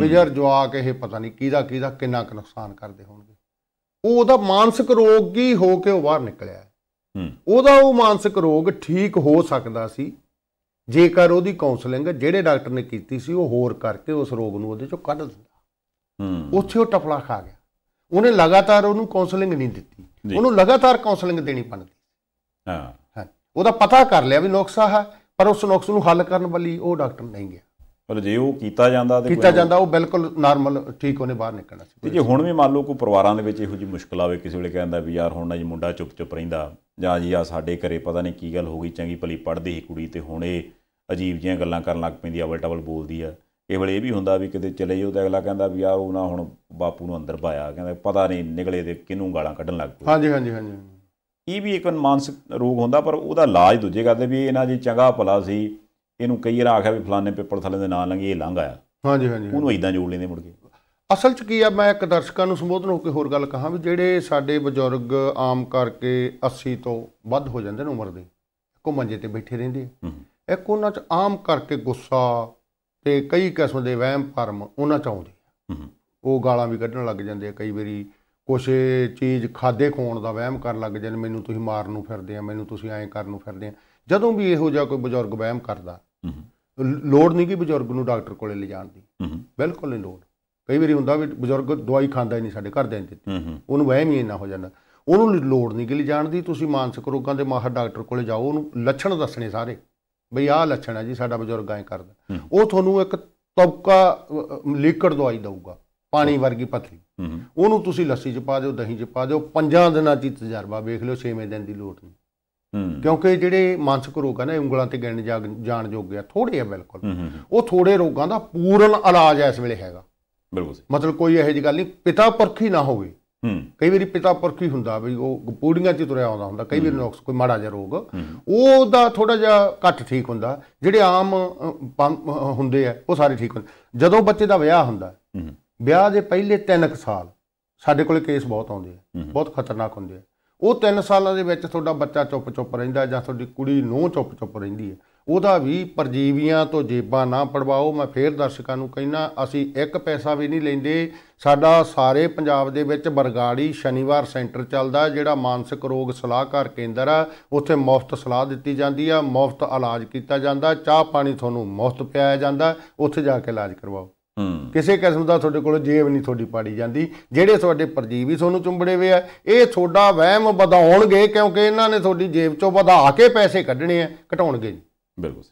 ਵੀ ਯਾਰ ਜਵਾਕ ਇਹ ਪਤਾ ਨਹੀਂ ਕਿਹਦਾ ਕਿਹਦਾ ਕਿੰਨਾ ਕੁ ਨੁਕਸਾਨ ਕਰਦੇ ਹੋਣਗੇ ਉਹ ਉਹਦਾ ਮਾਨਸਿਕ ਰੋਗ ਹੀ ਹੋ ਕੇ ਉਹ ਬਾਹਰ ਨਿਕਲਿਆ ਹੂੰ ਉਹਦਾ ਉਹ ਮਾਨਸਿਕ ਰੋਗ ਠੀਕ ਹੋ ਸਕਦਾ ਸੀ ਜੇਕਰ ਉਹਦੀ ਕਾਉਂਸਲਿੰਗ ਜਿਹੜੇ ਡਾਕਟਰ ਨੇ ਕੀਤੀ ਸੀ ਉਹ ਹੋਰ ਕਰਕੇ ਉਸ ਰੋਗ ਨੂੰ ਉਹਦੇ ਚੋਂ ਕੱਢ ਦਿੰਦਾ ਹੂੰ ਉੱਥੇ ਉਹ ਟਪਲਾ ਖਾ ਗਿਆ ਉਹਨੇ ਲਗਾਤਾਰ ਉਹਨੂੰ ਕਾਉਂਸਲਿੰਗ ਨਹੀਂ ਦਿੱਤੀ ਉਹਨੂੰ ਲਗਾਤਾਰ ਕਾਉਂਸਲਿੰਗ ਦੇਣੀ ਪੈਂਦੀ ਹਾਂ ਹਾਂ ਉਹਦਾ ਪਤਾ ਕਰ ਲਿਆ ਵੀ ਨੁਕਸਾ ਹੈ ਪਰ ਉਸ ਨੁਕਸ ਨੂੰ ਹੱਲ ਕਰਨ ਵਾਲੀ ਉਹ ਡਾਕਟਰ ਨਹੀਂ ਗਿਆ ਪਰ ਜੇ ਉਹ ਕੀਤਾ ਜਾਂਦਾ ਤੇ ਕੀਤਾ ਜਾਂਦਾ ਉਹ ਬਿਲਕੁਲ ਨਾਰਮਲ ਠੀਕ ਹੋਣੇ ਬਾਹਰ ਨਿਕਲਣਾ ਸੀ ਜੇ ਹੁਣ ਵੀ ਮੰਨ ਲਓ ਕੋਈ ਪਰਿਵਾਰਾਂ ਦੇ ਵਿੱਚ ਇਹੋ ਜੀ ਮੁਸ਼ਕਲ ਆਵੇ ਕਿਸੇ ਵੇਲੇ ਕਹਿੰਦਾ ਵੀ ਯਾਰ ਹੁਣ ਨਾ ਜੀ ਮੁੰਡਾ ਚੁੱਪ ਚੁੱਪ ਰਹਿੰਦਾ ਜਾਂ ਜੀ ਆ ਸਾਡੇ ਘਰੇ ਪਤਾ ਨਹੀਂ ਕੀ ਗੱਲ ਹੋ ਗਈ ਚੰਗੀ ਭਲੀ ਪੜਦੀ ਸੀ ਕੁੜੀ ਤੇ ਹੁਣ ਇਹ ਅਜੀਬ ਜੀਆਂ ਗੱਲਾਂ ਕਰਨ ਲੱਗ ਪੈਂਦੀ ਅਵਲ ਟਵਲ ਬੋਲਦੀ ਆ ਇਹ ਵੇਲੇ ਇਹ ਵੀ ਹੁੰਦਾ ਵੀ ਕਿਤੇ ਚਲੇ ਜਾਓ ਤੇ ਅਗਲਾ ਕਹਿੰਦਾ ਵੀ ਯਾਰ ਉਹ ਨਾ ਹੁਣ ਬਾਪੂ ਨੂੰ ਅੰਦਰ ਪਾਇਆ ਕਹਿੰਦਾ ਪਤਾ ਨਹੀਂ ਨਿਕਲੇ ਤੇ ਕਿਨੂੰ ਗਾਲਾਂ ਕੱਢਣ ਲੱਗ ਪਏ ਹਾਂਜੀ ਹਾਂਜੀ ਹਾਂਜੀ ਇਹ ਵੀ ਇੱਕ ਮਾਨਸਿਕ ਰੋਗ ਹੁੰਦਾ ਪਰ ਉਹਦਾ ਇਲਾਜ ਦੂਜੇ ਕਰਦੇ ਵੀ ਇਹਨਾਂ ਜੀ ਚੰਗਾ ਭਲਾ ਸੀ ਇਹਨੂੰ ਕਈ ਵਾਰ ਆਖਿਆ ਵੀ ਫਲਾਣੇ ਪੇਪਰ ਥੱਲੇ ਦੇ ਨਾਂ ਲੰਗੇ ਇਹ ਲੰਘ ਆਇਆ ਹਾਂਜੀ ਹਾਂਜੀ ਉਹਨੂੰ ਇਦਾਂ ਜੋੜ ਲੈਂਦੇ ਮੁੜ ਕੇ ਅਸਲ ਚ ਕੀ ਆ ਮੈਂ ਇੱਕ ਦਰਸ਼ਕਾਂ ਨੂੰ ਸੰਬੋਧਨ ਹੋ ਕੇ ਹੋਰ ਗੱਲ ਕਹਾਂ ਵੀ ਜਿਹੜੇ ਸਾਡੇ ਬਜ਼ੁਰਗ ਆਮ ਕਰਕੇ 80 ਤੋਂ ਵੱਧ ਹੋ ਜਾਂਦੇ ਨੇ ਉਮਰ ਦੇ ਇੱਕੋ ਮੰਜੇ ਤੇ ਬੈਠੇ ਰਹਿੰਦੇ ਇੱਕ ਉਹਨਾਂ ਚ ਆਮ ਕਰਕੇ ਗੁੱਸਾ ਤੇ ਕਈ ਕਿਸਮ ਦੇ ਵਹਿਮ ਭਰਮ ਉਹਨਾਂ ਚ ਆਉਂਦੇ ਆ ਉਹ ਗਾਲਾਂ ਵੀ ਕੱਢਣ ਲੱਗ ਜਾਂਦੇ ਆ ਕਈ ਵਾਰੀ ਕੁਝ ਚੀਜ਼ ਖਾਦੇ ਖੋਣ ਦਾ ਵਹਿਮ ਕਰਨ ਲੱਗ ਜਾਂਦੇ ਮੈਨੂੰ ਤੁਸੀਂ ਮਾਰਨ ਨੂੰ ਫਿਰਦੇ ਆ ਮੈਨੂੰ ਤੁਸੀਂ ਐਂ ਕਰਨ ਨੂੰ ਫਿਰਦੇ ਆ ਜਦੋਂ ਵੀ ਇਹੋ ਜਿਹਾ ਕੋਈ ਬਜ਼ੁਰਗ ਵਹਿਮ ਕਰਦਾ ਲੋੜ ਨਹੀਂ ਕਿ ਬਜ਼ੁਰਗ ਨੂੰ ਡਾਕਟਰ ਕੋਲੇ ਲਿਜਾਣ ਦੀ ਬਿਲਕੁਲ ਨਹੀਂ ਲੋੜ ਕਈ ਵਾਰੀ ਹੁੰਦਾ ਵੀ ਬਜ਼ੁਰਗ ਦਵਾਈ ਖਾਂਦਾ ਹੀ ਨਹੀਂ ਸਾਡੇ ਘਰ ਦੇ ਦਿੱਤੀ ਉਹਨੂੰ ਵਹਿਮ ਹੀ ਇੰਨਾ ਹੋ ਜਾਂਦਾ ਉਹਨੂੰ ਲੋੜ ਨਹੀਂ ਕਿ ਲਈ ਜਾਣ ਦੀ ਤੁਸੀਂ ਮਾਨਸਿਕ ਰੋਗਾਂ ਦੇ ਮਾਹਰ ਡਾਕਟਰ ਕੋਲੇ ਜਾਓ ਉਹਨੂੰ ਲੱਛਣ ਦੱਸਣੇ ਸਾਰੇ ਬਈ ਆਹ ਲੱਛਣ ਹੈ ਜੀ ਸਾਡਾ ਬਜ਼ੁਰਗ ਐ ਕਰਦਾ ਉਹ ਤੁਹਾਨੂੰ ਇੱਕ ਤਬਕਾ ਲਿਕਵਿਡ ਦਵਾਈ ਦਊਗਾ ਪਾਣੀ ਵਰਗੀ ਪਤਲੀ ਉਹਨੂੰ ਤੁਸੀਂ ਲੱਸੀ ਚ ਪਾ ਦਿਓ ਦਹੀਂ ਚ ਪਾ ਦਿਓ ਪੰਜਾਂ ਦਿਨਾਂ ਦੀ ਤਜਰਬਾ ਵੇਖ ਲਿਓ 6ਵੇਂ ਦਿਨ ਦੀ ਲੋੜ ਨਹੀਂ ਕਿਉਂਕਿ ਜਿਹੜੇ ਮਾਨਸਿਕ ਰੋਗ ਹਨ ਇਹ ਉਂਗਲਾਂ ਤੇ ਗਿਣ ਜਾਣ ਜੋਗੇ ਆ ਥੋੜੇ ਆ ਬਿਲਕੁਲ ਉਹ ਥੋੜੇ ਰੋਗਾਂ ਦਾ ਪੂਰਨ ਇਲਾਜ ਐ ਇਸ ਵੇਲੇ ਹੈਗਾ ਬਿਲਕੁਲ ਮਤਲਬ ਕੋਈ ਇਹੋ ਜੀ ਗੱਲ ਨਹੀਂ ਪਿਤਾ ਹੀ ਨਾ ਹੋਵੇ ਹੂੰ ਕਈ ਵਾਰੀ ਪਿਤਾ ਹੀ ਹੁੰਦਾ ਵੀ ਉਹ ਪੂੜੀਆਂ 'ਚ ਤੁਰਿਆ ਆਉਂਦਾ ਹੁੰਦਾ ਕਈ ਵਾਰੀ ਨੁਕਸ ਕੋਈ ਮਾੜਾ ਜਿਹਾ ਰੋਗ ਉਹ ਦਾ ਥੋੜਾ ਜਿਹਾ ਘੱਟ ਠੀਕ ਹੁੰਦਾ ਜਿਹੜੇ ਆਮ ਹੁੰਦੇ ਆ ਉਹ ਸਾਰੇ ਠੀਕ ਹੁੰਦੇ ਜਦੋਂ ਬੱਚੇ ਦਾ ਵਿਆਹ ਹੁੰਦਾ ਵਿਆਹ ਦੇ ਪਹਿਲੇ 3 ਸਾਲ ਸਾਡੇ ਕੋਲੇ ਕੇਸ ਬਹੁਤ ਆਉਂਦੇ ਆ ਬਹੁਤ ਖਤਰਨਾਕ ਹੁੰਦੇ ਆ ਉਹ 3 ਸਾਲਾਂ ਦੇ ਵਿੱਚ ਤੁਹਾਡਾ ਬੱਚਾ ਚੁੱਪ ਚੁੱਪ ਰਹਿੰਦਾ ਜਾਂ ਤੁਹਾਡੀ ਕੁੜੀ ਨੂੰ ਚੁੱਪ ਚੁੱਪ ਰਹਿੰਦੀ ਹੈ ਉਹਦਾ ਵੀ ਪਰਜੀਵੀਆਂ ਤੋਂ ਜੇਬਾਂ ਨਾ ਪੜਵਾਓ ਮੈਂ ਫੇਰ ਦਰਸ਼ਕਾਂ ਨੂੰ ਕਹਿਣਾ ਅਸੀਂ ਇੱਕ ਪੈਸਾ ਵੀ ਨਹੀਂ ਲੈਂਦੇ ਸਾਡਾ ਸਾਰੇ ਪੰਜਾਬ ਦੇ ਵਿੱਚ ਬਰਗਾੜੀ ਸ਼ਨੀਵਾਰ ਸੈਂਟਰ ਚੱਲਦਾ ਜਿਹੜਾ ਮਾਨਸਿਕ ਰੋਗ ਸਲਾਹਕਾਰ ਕੇਂਦਰ ਆ ਉੱਥੇ ਮੁਫਤ ਸਲਾਹ ਦਿੱਤੀ ਜਾਂਦੀ ਆ ਮੁਫਤ ਇਲਾਜ ਕੀਤਾ ਜਾਂਦਾ ਚਾਹ ਪਾਣੀ ਤੁਹਾਨੂੰ ਮੁਫਤ ਪਿਆਇਆ ਜਾਂਦਾ ਉੱਥੇ ਜਾ ਕੇ ਇਲਾਜ ਕਰਵਾਓ ਕਿਸੇ ਕਿਸਮ ਦਾ ਤੁਹਾਡੇ ਕੋਲ ਜੇਬ ਨਹੀਂ ਤੁਹਾਡੀ ਪਾੜੀ ਜਾਂਦੀ ਜਿਹੜੇ ਤੁਹਾਡੇ ਪਰਜੀਵੀ ਤੁਹਾਨੂੰ ਚੁੰਬੜੇ ਵੇ ਆ ਇਹ ਤੁਹਾਡਾ ਵਹਿਮ ਵਧਾਉਣਗੇ ਕਿਉਂਕਿ ਇਹਨਾਂ ਨੇ ਤੁਹਾਡੀ ਜੇਬ ਚੋਂ ਵਧਾ ਕੇ ਪੈਸੇ ਕੱਢਣੇ ਆ ਘਟਾਉਣਗੇ ਬਿਲਕੁਲ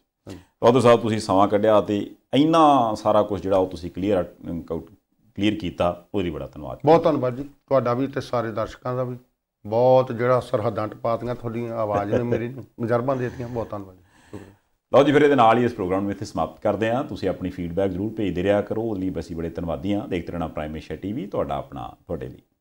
ਡਾਕਟਰ ਸਾਹਿਬ ਤੁਸੀਂ ਸਮਾਂ ਕੱਢਿਆ ਤੇ ਇੰਨਾ ਸਾਰਾ ਕੁਝ ਜਿਹੜਾ ਉਹ ਤੁਸੀਂ ਕਲੀਅਰ ਕਲੀਅਰ ਕੀਤਾ ਉਹਦੀ ਬੜਾ ਧੰਨਵਾਦ ਬਹੁਤ ਧੰਨਵਾਦ ਜੀ ਤੁਹਾਡਾ ਵੀ ਤੇ ਸਾਰੇ ਦਰਸ਼ਕਾਂ ਦਾ ਵੀ ਬਹੁਤ ਜਿਹੜਾ ਸਰਹੱਦਾਂ ਟਪਾਤੀਆਂ ਤੁਹਾਡੀਆਂ ਆਵਾਜ਼ ਨੇ ਮੇਰੀ ਮਜਰਬਾਂ ਦੇਤੀਆਂ ਬਹੁਤ ਧੰਨਵਾਦ ਲਓ ਜੀ ਫਿਰ ਇਹਦੇ ਨਾਲ ਹੀ ਇਸ ਪ੍ਰੋਗਰਾਮ ਨੂੰ ਇੱਥੇ ਸਮਾਪਤ ਕਰਦੇ ਹਾਂ ਤੁਸੀਂ ਆਪਣੀ ਫੀਡਬੈਕ ਜ਼ਰੂਰ ਭੇਜਦੇ ਰਿਹਾ ਕਰੋ ਉਹਦੇ ਲਈ ਬਸੀ ਬੜੇ ਧੰਨਵਾਦੀ ਹਾਂ ਦੇਖਦੇ ਰਹਿਣਾ ਪ੍ਰਾਈਮ ਟੀਵੀ ਤੁਹਾਡਾ ਆਪਣਾ ਤੁਹਾਡੇ ਲਈ